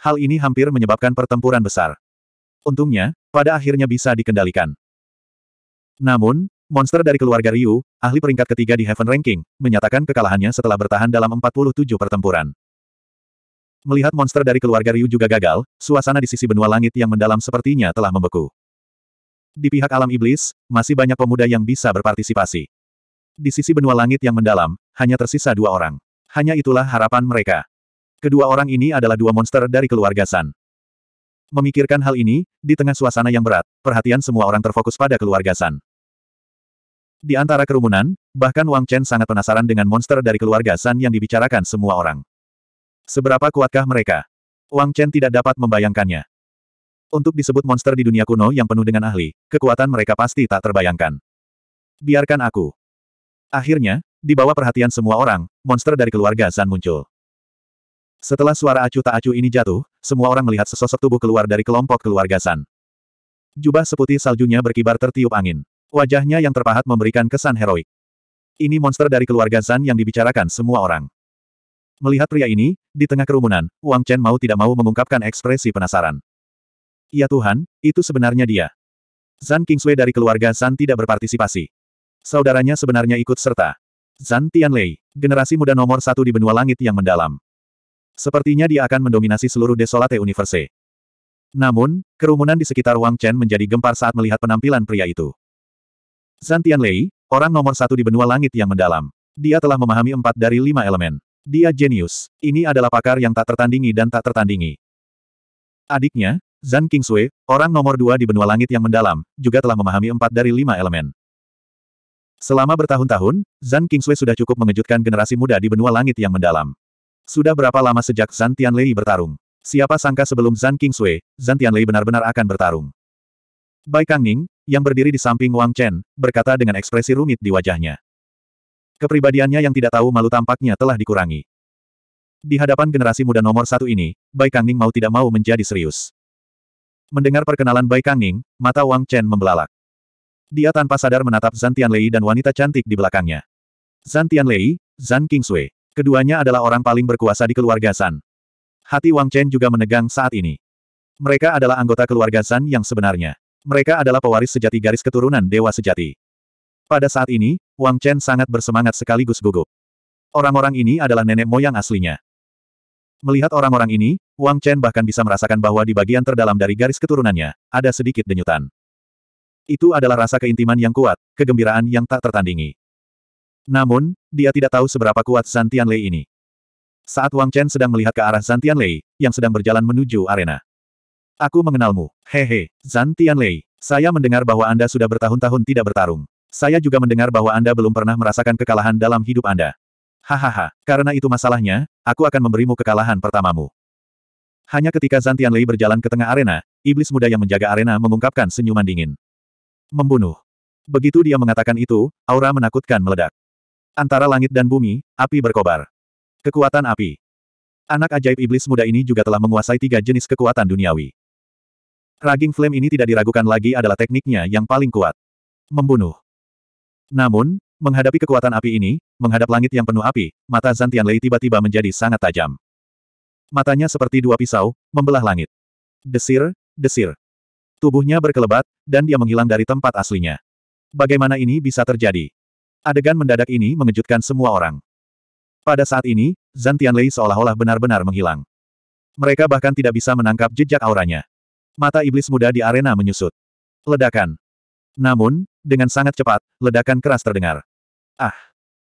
Hal ini hampir menyebabkan pertempuran besar. Untungnya, pada akhirnya bisa dikendalikan. Namun, Monster dari keluarga Ryu, ahli peringkat ketiga di Heaven Ranking, menyatakan kekalahannya setelah bertahan dalam 47 pertempuran. Melihat monster dari keluarga Ryu juga gagal, suasana di sisi benua langit yang mendalam sepertinya telah membeku. Di pihak alam iblis, masih banyak pemuda yang bisa berpartisipasi. Di sisi benua langit yang mendalam, hanya tersisa dua orang. Hanya itulah harapan mereka. Kedua orang ini adalah dua monster dari keluarga San. Memikirkan hal ini, di tengah suasana yang berat, perhatian semua orang terfokus pada keluarga San. Di antara kerumunan, bahkan Wang Chen sangat penasaran dengan monster dari keluarga San yang dibicarakan semua orang. Seberapa kuatkah mereka? Wang Chen tidak dapat membayangkannya. Untuk disebut monster di dunia kuno yang penuh dengan ahli, kekuatan mereka pasti tak terbayangkan. Biarkan aku. Akhirnya, di bawah perhatian semua orang, monster dari keluarga San muncul. Setelah suara acu tak acu ini jatuh, semua orang melihat sesosok tubuh keluar dari kelompok keluarga San. Jubah seputih saljunya berkibar tertiup angin. Wajahnya yang terpahat memberikan kesan heroik. Ini monster dari keluarga Zan yang dibicarakan semua orang. Melihat pria ini, di tengah kerumunan, Wang Chen mau tidak mau mengungkapkan ekspresi penasaran. Ya Tuhan, itu sebenarnya dia. Zan Kingsway dari keluarga Zan tidak berpartisipasi. Saudaranya sebenarnya ikut serta. Zan Tianlei, generasi muda nomor satu di benua langit yang mendalam. Sepertinya dia akan mendominasi seluruh Desolate Universe. Namun, kerumunan di sekitar Wang Chen menjadi gempar saat melihat penampilan pria itu. Zantian Lei, orang nomor satu di benua langit yang mendalam. Dia telah memahami empat dari lima elemen. Dia jenius. Ini adalah pakar yang tak tertandingi dan tak tertandingi. Adiknya, Zan Kingsui, orang nomor dua di benua langit yang mendalam, juga telah memahami empat dari lima elemen. Selama bertahun-tahun, Zan Kingsui sudah cukup mengejutkan generasi muda di benua langit yang mendalam. Sudah berapa lama sejak Zan Lei bertarung? Siapa sangka sebelum Zan Kingsui, Zan Lei benar-benar akan bertarung. Bai Kangning, yang berdiri di samping Wang Chen, berkata dengan ekspresi rumit di wajahnya. Kepribadiannya yang tidak tahu malu tampaknya telah dikurangi. Di hadapan generasi muda nomor satu ini, Bai Kang Ning mau tidak mau menjadi serius. Mendengar perkenalan Bai Kang Ning, mata Wang Chen membelalak. Dia tanpa sadar menatap Zan Tianlei dan wanita cantik di belakangnya. Zan Tianlei, Zan Kingsui. Keduanya adalah orang paling berkuasa di keluarga San. Hati Wang Chen juga menegang saat ini. Mereka adalah anggota keluarga San yang sebenarnya. Mereka adalah pewaris sejati garis keturunan Dewa Sejati. Pada saat ini, Wang Chen sangat bersemangat sekaligus gugup. Orang-orang ini adalah nenek moyang aslinya. Melihat orang-orang ini, Wang Chen bahkan bisa merasakan bahwa di bagian terdalam dari garis keturunannya, ada sedikit denyutan. Itu adalah rasa keintiman yang kuat, kegembiraan yang tak tertandingi. Namun, dia tidak tahu seberapa kuat Zantian Lei ini. Saat Wang Chen sedang melihat ke arah Zantian Lei yang sedang berjalan menuju arena. Aku mengenalmu. Hehe, Zan Tianlei. Saya mendengar bahwa Anda sudah bertahun-tahun tidak bertarung. Saya juga mendengar bahwa Anda belum pernah merasakan kekalahan dalam hidup Anda. Hahaha, karena itu masalahnya, aku akan memberimu kekalahan pertamamu. Hanya ketika Zan Tianlei berjalan ke tengah arena, iblis muda yang menjaga arena mengungkapkan senyuman dingin. Membunuh. Begitu dia mengatakan itu, aura menakutkan meledak. Antara langit dan bumi, api berkobar. Kekuatan api. Anak ajaib iblis muda ini juga telah menguasai tiga jenis kekuatan duniawi. Raging Flame ini tidak diragukan lagi adalah tekniknya yang paling kuat. Membunuh. Namun, menghadapi kekuatan api ini, menghadap langit yang penuh api, mata Zantian Lei tiba-tiba menjadi sangat tajam. Matanya seperti dua pisau, membelah langit. Desir, desir. Tubuhnya berkelebat, dan dia menghilang dari tempat aslinya. Bagaimana ini bisa terjadi? Adegan mendadak ini mengejutkan semua orang. Pada saat ini, Zantian Lei seolah-olah benar-benar menghilang. Mereka bahkan tidak bisa menangkap jejak auranya. Mata iblis muda di arena menyusut. Ledakan. Namun, dengan sangat cepat, ledakan keras terdengar. Ah!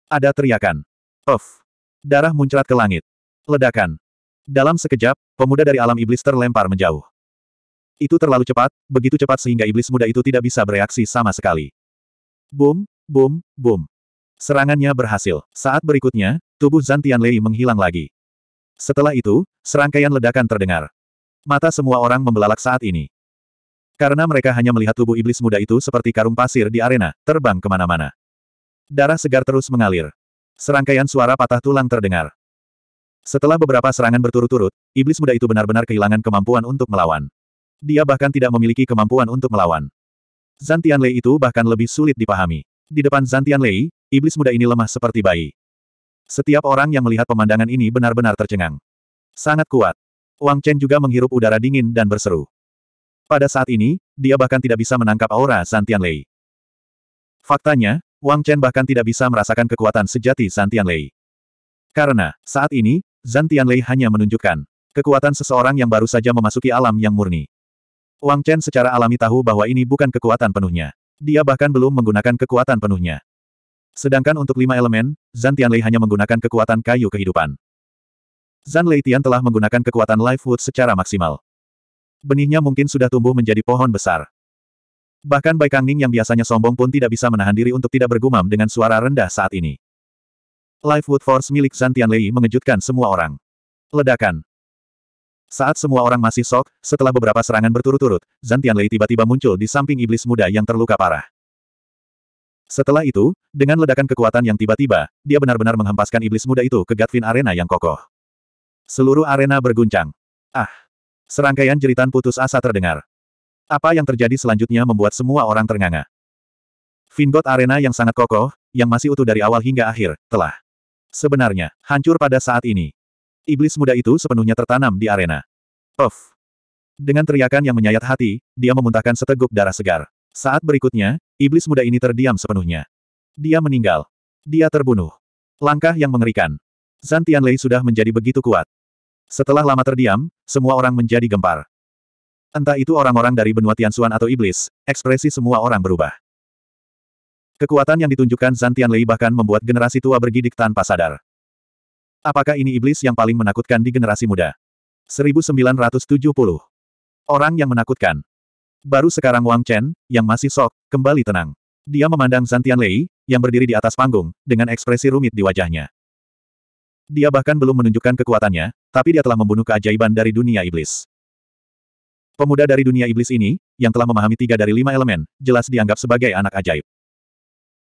Ada teriakan. Of! Darah muncrat ke langit. Ledakan. Dalam sekejap, pemuda dari alam iblis terlempar menjauh. Itu terlalu cepat, begitu cepat sehingga iblis muda itu tidak bisa bereaksi sama sekali. Boom, boom, boom. Serangannya berhasil. Saat berikutnya, tubuh Zantian Lei menghilang lagi. Setelah itu, serangkaian ledakan terdengar. Mata semua orang membelalak saat ini. Karena mereka hanya melihat tubuh iblis muda itu seperti karung pasir di arena, terbang kemana-mana. Darah segar terus mengalir. Serangkaian suara patah tulang terdengar. Setelah beberapa serangan berturut-turut, iblis muda itu benar-benar kehilangan kemampuan untuk melawan. Dia bahkan tidak memiliki kemampuan untuk melawan. Zantian Lei itu bahkan lebih sulit dipahami. Di depan Zantian Lei, iblis muda ini lemah seperti bayi. Setiap orang yang melihat pemandangan ini benar-benar tercengang. Sangat kuat. Wang Chen juga menghirup udara dingin dan berseru. Pada saat ini, dia bahkan tidak bisa menangkap aura San Lei. Faktanya, Wang Chen bahkan tidak bisa merasakan kekuatan sejati San Lei. Karena, saat ini, Zantian Lei hanya menunjukkan kekuatan seseorang yang baru saja memasuki alam yang murni. Wang Chen secara alami tahu bahwa ini bukan kekuatan penuhnya. Dia bahkan belum menggunakan kekuatan penuhnya. Sedangkan untuk lima elemen, Zantian Lei hanya menggunakan kekuatan kayu kehidupan. Zan Leitian telah menggunakan kekuatan Life Wood secara maksimal. Benihnya mungkin sudah tumbuh menjadi pohon besar. Bahkan Bai Kangning yang biasanya sombong pun tidak bisa menahan diri untuk tidak bergumam dengan suara rendah saat ini. Life Wood Force milik Zan Tianlei mengejutkan semua orang. Ledakan. Saat semua orang masih sok, setelah beberapa serangan berturut-turut, Zan Tianlei tiba-tiba muncul di samping iblis muda yang terluka parah. Setelah itu, dengan ledakan kekuatan yang tiba-tiba, dia benar-benar menghempaskan iblis muda itu ke Gatvin Arena yang kokoh. Seluruh arena berguncang. Ah! Serangkaian jeritan putus asa terdengar. Apa yang terjadi selanjutnya membuat semua orang ternganga. Vingot arena yang sangat kokoh, yang masih utuh dari awal hingga akhir, telah. Sebenarnya, hancur pada saat ini. Iblis muda itu sepenuhnya tertanam di arena. Of! Dengan teriakan yang menyayat hati, dia memuntahkan seteguk darah segar. Saat berikutnya, iblis muda ini terdiam sepenuhnya. Dia meninggal. Dia terbunuh. Langkah yang mengerikan. Zan Tianlei sudah menjadi begitu kuat. Setelah lama terdiam, semua orang menjadi gempar. Entah itu orang-orang dari benua Tianxuan atau iblis, ekspresi semua orang berubah. Kekuatan yang ditunjukkan Zan Tianlei bahkan membuat generasi tua bergidik tanpa sadar. Apakah ini iblis yang paling menakutkan di generasi muda? 1970. Orang yang menakutkan. Baru sekarang Wang Chen, yang masih sok, kembali tenang. Dia memandang Zantian Lei yang berdiri di atas panggung, dengan ekspresi rumit di wajahnya. Dia bahkan belum menunjukkan kekuatannya, tapi dia telah membunuh keajaiban dari dunia iblis. Pemuda dari dunia iblis ini, yang telah memahami tiga dari lima elemen, jelas dianggap sebagai anak ajaib.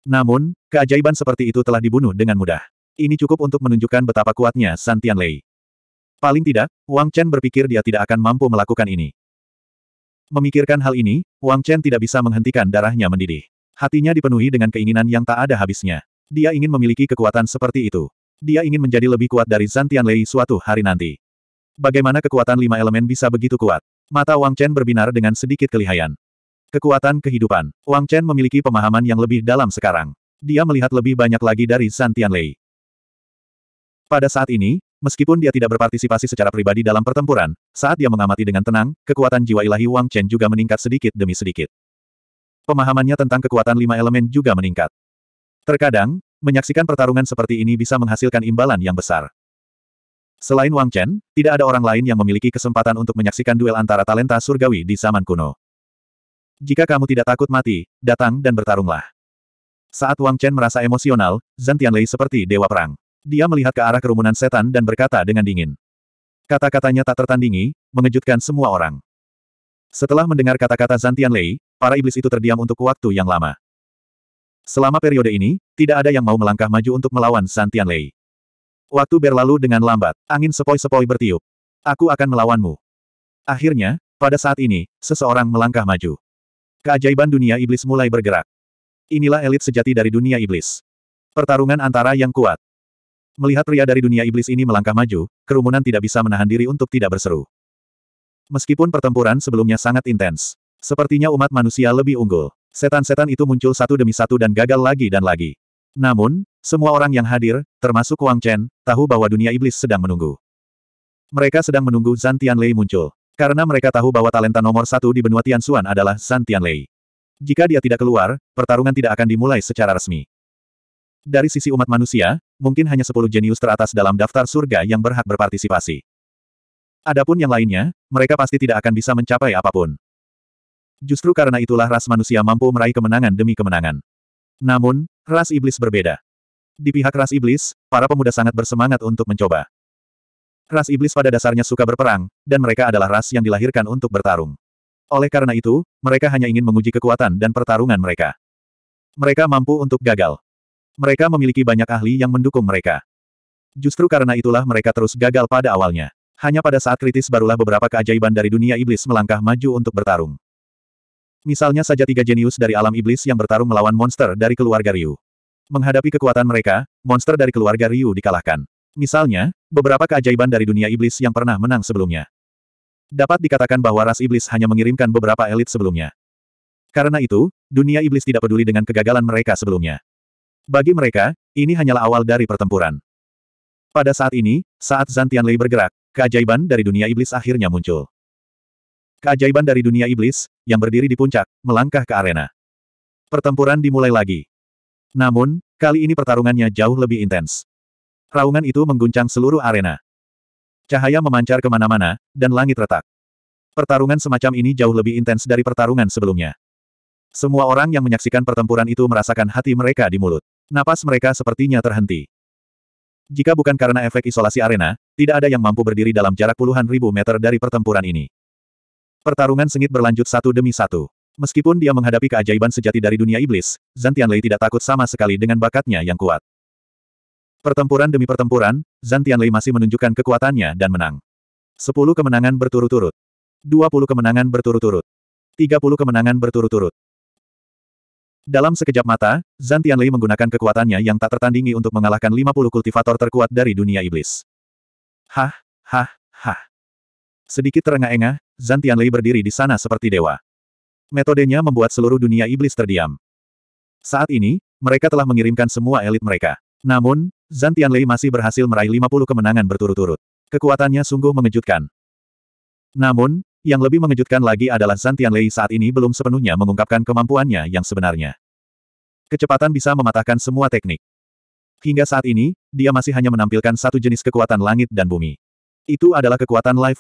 Namun, keajaiban seperti itu telah dibunuh dengan mudah. Ini cukup untuk menunjukkan betapa kuatnya Santian Lei. Paling tidak, Wang Chen berpikir dia tidak akan mampu melakukan ini. Memikirkan hal ini, Wang Chen tidak bisa menghentikan darahnya mendidih. Hatinya dipenuhi dengan keinginan yang tak ada habisnya. Dia ingin memiliki kekuatan seperti itu. Dia ingin menjadi lebih kuat dari Zantian Lei suatu hari nanti. Bagaimana kekuatan lima elemen bisa begitu kuat? Mata Wang Chen berbinar dengan sedikit kelihayan. Kekuatan kehidupan. Wang Chen memiliki pemahaman yang lebih dalam sekarang. Dia melihat lebih banyak lagi dari Zantian Lei. Pada saat ini, meskipun dia tidak berpartisipasi secara pribadi dalam pertempuran, saat dia mengamati dengan tenang, kekuatan jiwa ilahi Wang Chen juga meningkat sedikit demi sedikit. Pemahamannya tentang kekuatan lima elemen juga meningkat. Terkadang, menyaksikan pertarungan seperti ini bisa menghasilkan imbalan yang besar. Selain Wang Chen, tidak ada orang lain yang memiliki kesempatan untuk menyaksikan duel antara talenta surgawi di zaman kuno. Jika kamu tidak takut mati, datang dan bertarunglah. Saat Wang Chen merasa emosional, Zhan Tianlei seperti dewa perang. Dia melihat ke arah kerumunan setan dan berkata dengan dingin. Kata-katanya tak tertandingi, mengejutkan semua orang. Setelah mendengar kata-kata Zhan Tianlei, para iblis itu terdiam untuk waktu yang lama. Selama periode ini, tidak ada yang mau melangkah maju untuk melawan Santian Lei. Waktu berlalu dengan lambat, angin sepoi-sepoi bertiup. Aku akan melawanmu. Akhirnya, pada saat ini, seseorang melangkah maju. Keajaiban dunia iblis mulai bergerak. Inilah elit sejati dari dunia iblis. Pertarungan antara yang kuat. Melihat pria dari dunia iblis ini melangkah maju, kerumunan tidak bisa menahan diri untuk tidak berseru. Meskipun pertempuran sebelumnya sangat intens, sepertinya umat manusia lebih unggul. Setan-setan itu muncul satu demi satu dan gagal lagi dan lagi. Namun, semua orang yang hadir, termasuk Wang Chen, tahu bahwa dunia iblis sedang menunggu. Mereka sedang menunggu Zan Lei muncul. Karena mereka tahu bahwa talenta nomor satu di benua Tianxuan adalah Zan Lei. Jika dia tidak keluar, pertarungan tidak akan dimulai secara resmi. Dari sisi umat manusia, mungkin hanya sepuluh jenius teratas dalam daftar surga yang berhak berpartisipasi. Adapun yang lainnya, mereka pasti tidak akan bisa mencapai apapun. Justru karena itulah ras manusia mampu meraih kemenangan demi kemenangan. Namun, ras iblis berbeda. Di pihak ras iblis, para pemuda sangat bersemangat untuk mencoba. Ras iblis pada dasarnya suka berperang, dan mereka adalah ras yang dilahirkan untuk bertarung. Oleh karena itu, mereka hanya ingin menguji kekuatan dan pertarungan mereka. Mereka mampu untuk gagal. Mereka memiliki banyak ahli yang mendukung mereka. Justru karena itulah mereka terus gagal pada awalnya. Hanya pada saat kritis barulah beberapa keajaiban dari dunia iblis melangkah maju untuk bertarung. Misalnya saja tiga jenius dari alam iblis yang bertarung melawan monster dari keluarga Ryu. Menghadapi kekuatan mereka, monster dari keluarga Ryu dikalahkan. Misalnya, beberapa keajaiban dari dunia iblis yang pernah menang sebelumnya. Dapat dikatakan bahwa ras iblis hanya mengirimkan beberapa elit sebelumnya. Karena itu, dunia iblis tidak peduli dengan kegagalan mereka sebelumnya. Bagi mereka, ini hanyalah awal dari pertempuran. Pada saat ini, saat Zantian Lei bergerak, keajaiban dari dunia iblis akhirnya muncul. Keajaiban dari dunia iblis, yang berdiri di puncak, melangkah ke arena. Pertempuran dimulai lagi. Namun, kali ini pertarungannya jauh lebih intens. Raungan itu mengguncang seluruh arena. Cahaya memancar kemana-mana, dan langit retak. Pertarungan semacam ini jauh lebih intens dari pertarungan sebelumnya. Semua orang yang menyaksikan pertempuran itu merasakan hati mereka di mulut. Napas mereka sepertinya terhenti. Jika bukan karena efek isolasi arena, tidak ada yang mampu berdiri dalam jarak puluhan ribu meter dari pertempuran ini. Pertarungan sengit berlanjut satu demi satu. Meskipun dia menghadapi keajaiban sejati dari dunia iblis, Zantian Tianlei tidak takut sama sekali dengan bakatnya yang kuat. Pertempuran demi pertempuran, Zantian Tianlei masih menunjukkan kekuatannya dan menang. 10 kemenangan berturut-turut. 20 kemenangan berturut-turut. 30 kemenangan berturut-turut. Dalam sekejap mata, Zantian Tianlei menggunakan kekuatannya yang tak tertandingi untuk mengalahkan 50 kultivator terkuat dari dunia iblis. Hah, hah, hah. Sedikit terengah-engah, Zan Tianlei berdiri di sana seperti dewa. Metodenya membuat seluruh dunia iblis terdiam. Saat ini, mereka telah mengirimkan semua elit mereka. Namun, Zan Tianlei masih berhasil meraih 50 kemenangan berturut-turut. Kekuatannya sungguh mengejutkan. Namun, yang lebih mengejutkan lagi adalah Zan Tianlei saat ini belum sepenuhnya mengungkapkan kemampuannya yang sebenarnya. Kecepatan bisa mematahkan semua teknik. Hingga saat ini, dia masih hanya menampilkan satu jenis kekuatan langit dan bumi. Itu adalah kekuatan Life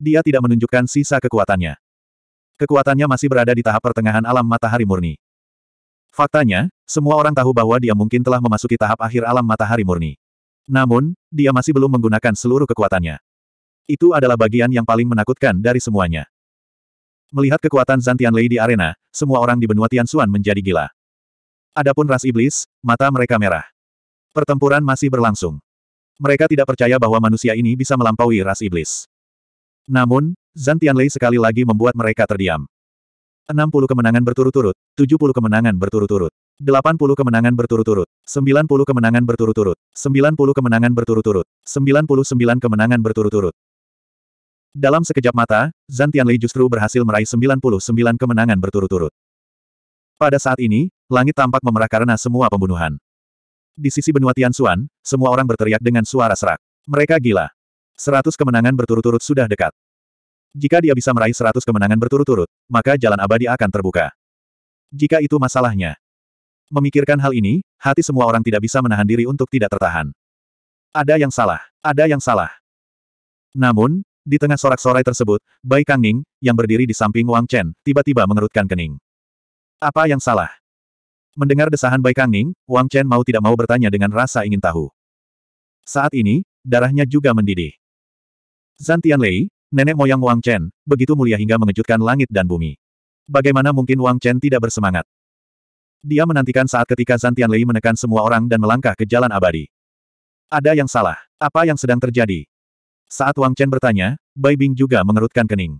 dia tidak menunjukkan sisa kekuatannya. Kekuatannya masih berada di tahap pertengahan alam matahari murni. Faktanya, semua orang tahu bahwa dia mungkin telah memasuki tahap akhir alam matahari murni. Namun, dia masih belum menggunakan seluruh kekuatannya. Itu adalah bagian yang paling menakutkan dari semuanya. Melihat kekuatan Zantian Lei di arena, semua orang di benua Tianxuan menjadi gila. Adapun ras iblis, mata mereka merah. Pertempuran masih berlangsung. Mereka tidak percaya bahwa manusia ini bisa melampaui ras iblis. Namun, Zhan Tianlei sekali lagi membuat mereka terdiam. 60 kemenangan berturut-turut, 70 kemenangan berturut-turut, 80 kemenangan berturut-turut, 90 kemenangan berturut-turut, 90 kemenangan berturut-turut, 99 kemenangan berturut-turut. Dalam sekejap mata, Zhan Tianlei justru berhasil meraih 99 kemenangan berturut-turut. Pada saat ini, langit tampak memerah karena semua pembunuhan. Di sisi benua Tianxuan, semua orang berteriak dengan suara serak. Mereka gila. Seratus kemenangan berturut-turut sudah dekat. Jika dia bisa meraih seratus kemenangan berturut-turut, maka jalan abadi akan terbuka. Jika itu masalahnya. Memikirkan hal ini, hati semua orang tidak bisa menahan diri untuk tidak tertahan. Ada yang salah, ada yang salah. Namun, di tengah sorak-sorai tersebut, Bai Kang Ning, yang berdiri di samping Wang Chen, tiba-tiba mengerutkan kening. Apa yang salah? Mendengar desahan Bai Kang Ning, Wang Chen mau tidak mau bertanya dengan rasa ingin tahu. Saat ini, darahnya juga mendidih. Zan Tianlei, nenek moyang Wang Chen, begitu mulia hingga mengejutkan langit dan bumi. Bagaimana mungkin Wang Chen tidak bersemangat? Dia menantikan saat ketika Zan Tianlei menekan semua orang dan melangkah ke jalan abadi. Ada yang salah. Apa yang sedang terjadi? Saat Wang Chen bertanya, Bai Bing juga mengerutkan kening.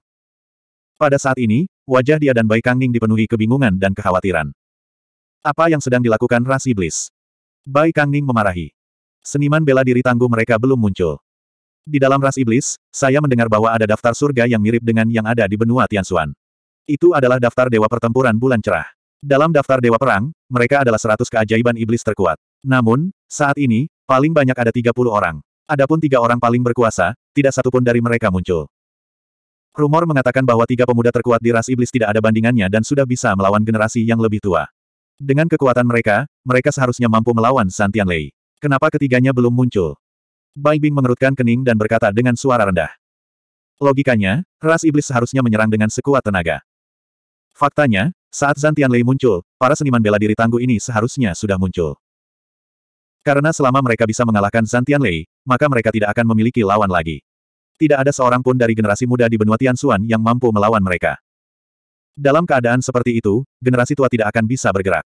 Pada saat ini, wajah dia dan Bai Kangning dipenuhi kebingungan dan kekhawatiran. Apa yang sedang dilakukan ras iblis? Bai Kangning memarahi. Seniman bela diri tangguh mereka belum muncul. Di dalam ras iblis, saya mendengar bahwa ada daftar surga yang mirip dengan yang ada di benua Tianxuan. Itu adalah daftar dewa pertempuran bulan cerah. Dalam daftar dewa perang, mereka adalah seratus keajaiban iblis terkuat. Namun, saat ini, paling banyak ada 30 orang. Adapun tiga orang paling berkuasa, tidak satupun dari mereka muncul. Rumor mengatakan bahwa tiga pemuda terkuat di ras iblis tidak ada bandingannya dan sudah bisa melawan generasi yang lebih tua. Dengan kekuatan mereka, mereka seharusnya mampu melawan Santian Lei. Kenapa ketiganya belum muncul? Bai Bing mengerutkan kening dan berkata dengan suara rendah. Logikanya, ras iblis seharusnya menyerang dengan sekuat tenaga. Faktanya, saat Zantian Lei muncul, para seniman bela diri tangguh ini seharusnya sudah muncul. Karena selama mereka bisa mengalahkan Zantian Lei, maka mereka tidak akan memiliki lawan lagi. Tidak ada seorang pun dari generasi muda di benua Tianxuan yang mampu melawan mereka. Dalam keadaan seperti itu, generasi tua tidak akan bisa bergerak.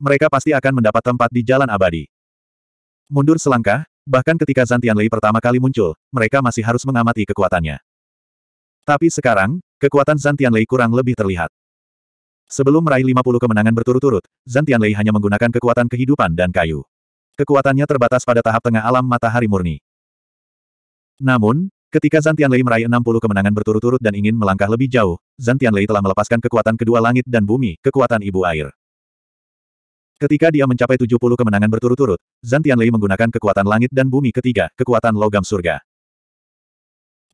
Mereka pasti akan mendapat tempat di jalan abadi. Mundur selangkah, Bahkan ketika Zantianlei Lei pertama kali muncul, mereka masih harus mengamati kekuatannya. Tapi sekarang, kekuatan Zantianlei Lei kurang lebih terlihat. Sebelum meraih 50 kemenangan berturut-turut, Zantianlei Lei hanya menggunakan kekuatan kehidupan dan kayu. Kekuatannya terbatas pada tahap tengah alam matahari murni. Namun, ketika Zantianlei Lei meraih 60 kemenangan berturut-turut dan ingin melangkah lebih jauh, Zantianlei Lei telah melepaskan kekuatan kedua langit dan bumi, kekuatan ibu air. Ketika dia mencapai 70 kemenangan berturut-turut, Zan Tianlei menggunakan kekuatan langit dan bumi ketiga, kekuatan logam surga.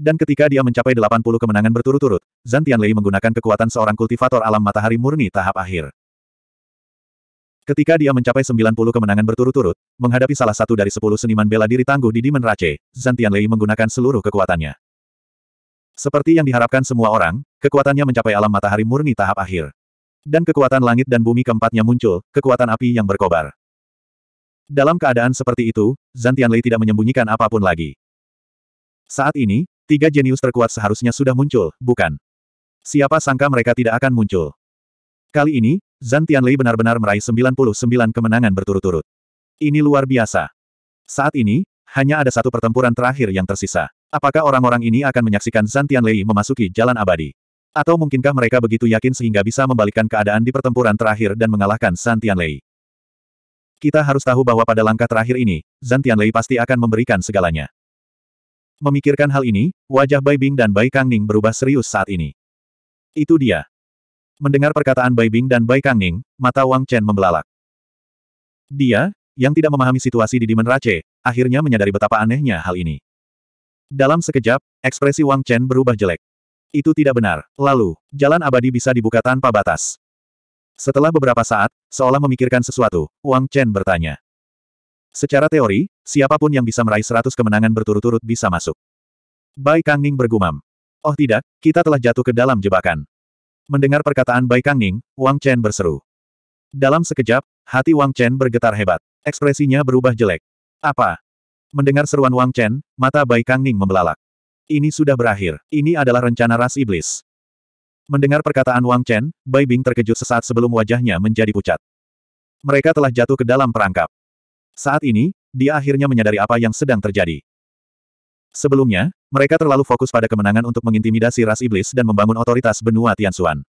Dan ketika dia mencapai 80 kemenangan berturut-turut, Zan Tianlei menggunakan kekuatan seorang kultivator alam matahari murni tahap akhir. Ketika dia mencapai 90 kemenangan berturut-turut, menghadapi salah satu dari 10 seniman bela diri tangguh di Demon Rache, Zan Tianlei menggunakan seluruh kekuatannya. Seperti yang diharapkan semua orang, kekuatannya mencapai alam matahari murni tahap akhir. Dan kekuatan langit dan bumi keempatnya muncul, kekuatan api yang berkobar. Dalam keadaan seperti itu, Zantianlei tidak menyembunyikan apapun lagi. Saat ini, tiga jenius terkuat seharusnya sudah muncul, bukan? Siapa sangka mereka tidak akan muncul. Kali ini, Zantianlei benar-benar meraih 99 kemenangan berturut-turut. Ini luar biasa. Saat ini, hanya ada satu pertempuran terakhir yang tersisa. Apakah orang-orang ini akan menyaksikan Zantianlei memasuki jalan abadi? Atau mungkinkah mereka begitu yakin sehingga bisa membalikkan keadaan di pertempuran terakhir dan mengalahkan San Tianlei? Kita harus tahu bahwa pada langkah terakhir ini, Zan Tianlei pasti akan memberikan segalanya. Memikirkan hal ini, wajah Bai Bing dan Bai Kang Ning berubah serius saat ini. Itu dia. Mendengar perkataan Bai Bing dan Bai Kang Ning, mata Wang Chen membelalak. Dia, yang tidak memahami situasi di Dimen Rache, akhirnya menyadari betapa anehnya hal ini. Dalam sekejap, ekspresi Wang Chen berubah jelek. Itu tidak benar. Lalu, jalan abadi bisa dibuka tanpa batas. Setelah beberapa saat, seolah memikirkan sesuatu, Wang Chen bertanya. Secara teori, siapapun yang bisa meraih seratus kemenangan berturut-turut bisa masuk. Bai Kang Ning bergumam. Oh tidak, kita telah jatuh ke dalam jebakan. Mendengar perkataan Bai Kang Ning, Wang Chen berseru. Dalam sekejap, hati Wang Chen bergetar hebat. Ekspresinya berubah jelek. Apa? Mendengar seruan Wang Chen, mata Bai Kang Ning membelalak. Ini sudah berakhir. Ini adalah rencana ras iblis. Mendengar perkataan Wang Chen, Bai Bing terkejut sesaat sebelum wajahnya menjadi pucat. Mereka telah jatuh ke dalam perangkap. Saat ini, dia akhirnya menyadari apa yang sedang terjadi. Sebelumnya, mereka terlalu fokus pada kemenangan untuk mengintimidasi ras iblis dan membangun otoritas benua Tianxuan.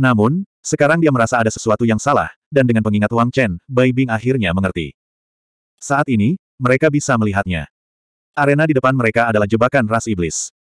Namun, sekarang dia merasa ada sesuatu yang salah, dan dengan pengingat Wang Chen, Bai Bing akhirnya mengerti. Saat ini, mereka bisa melihatnya. Arena di depan mereka adalah jebakan ras iblis.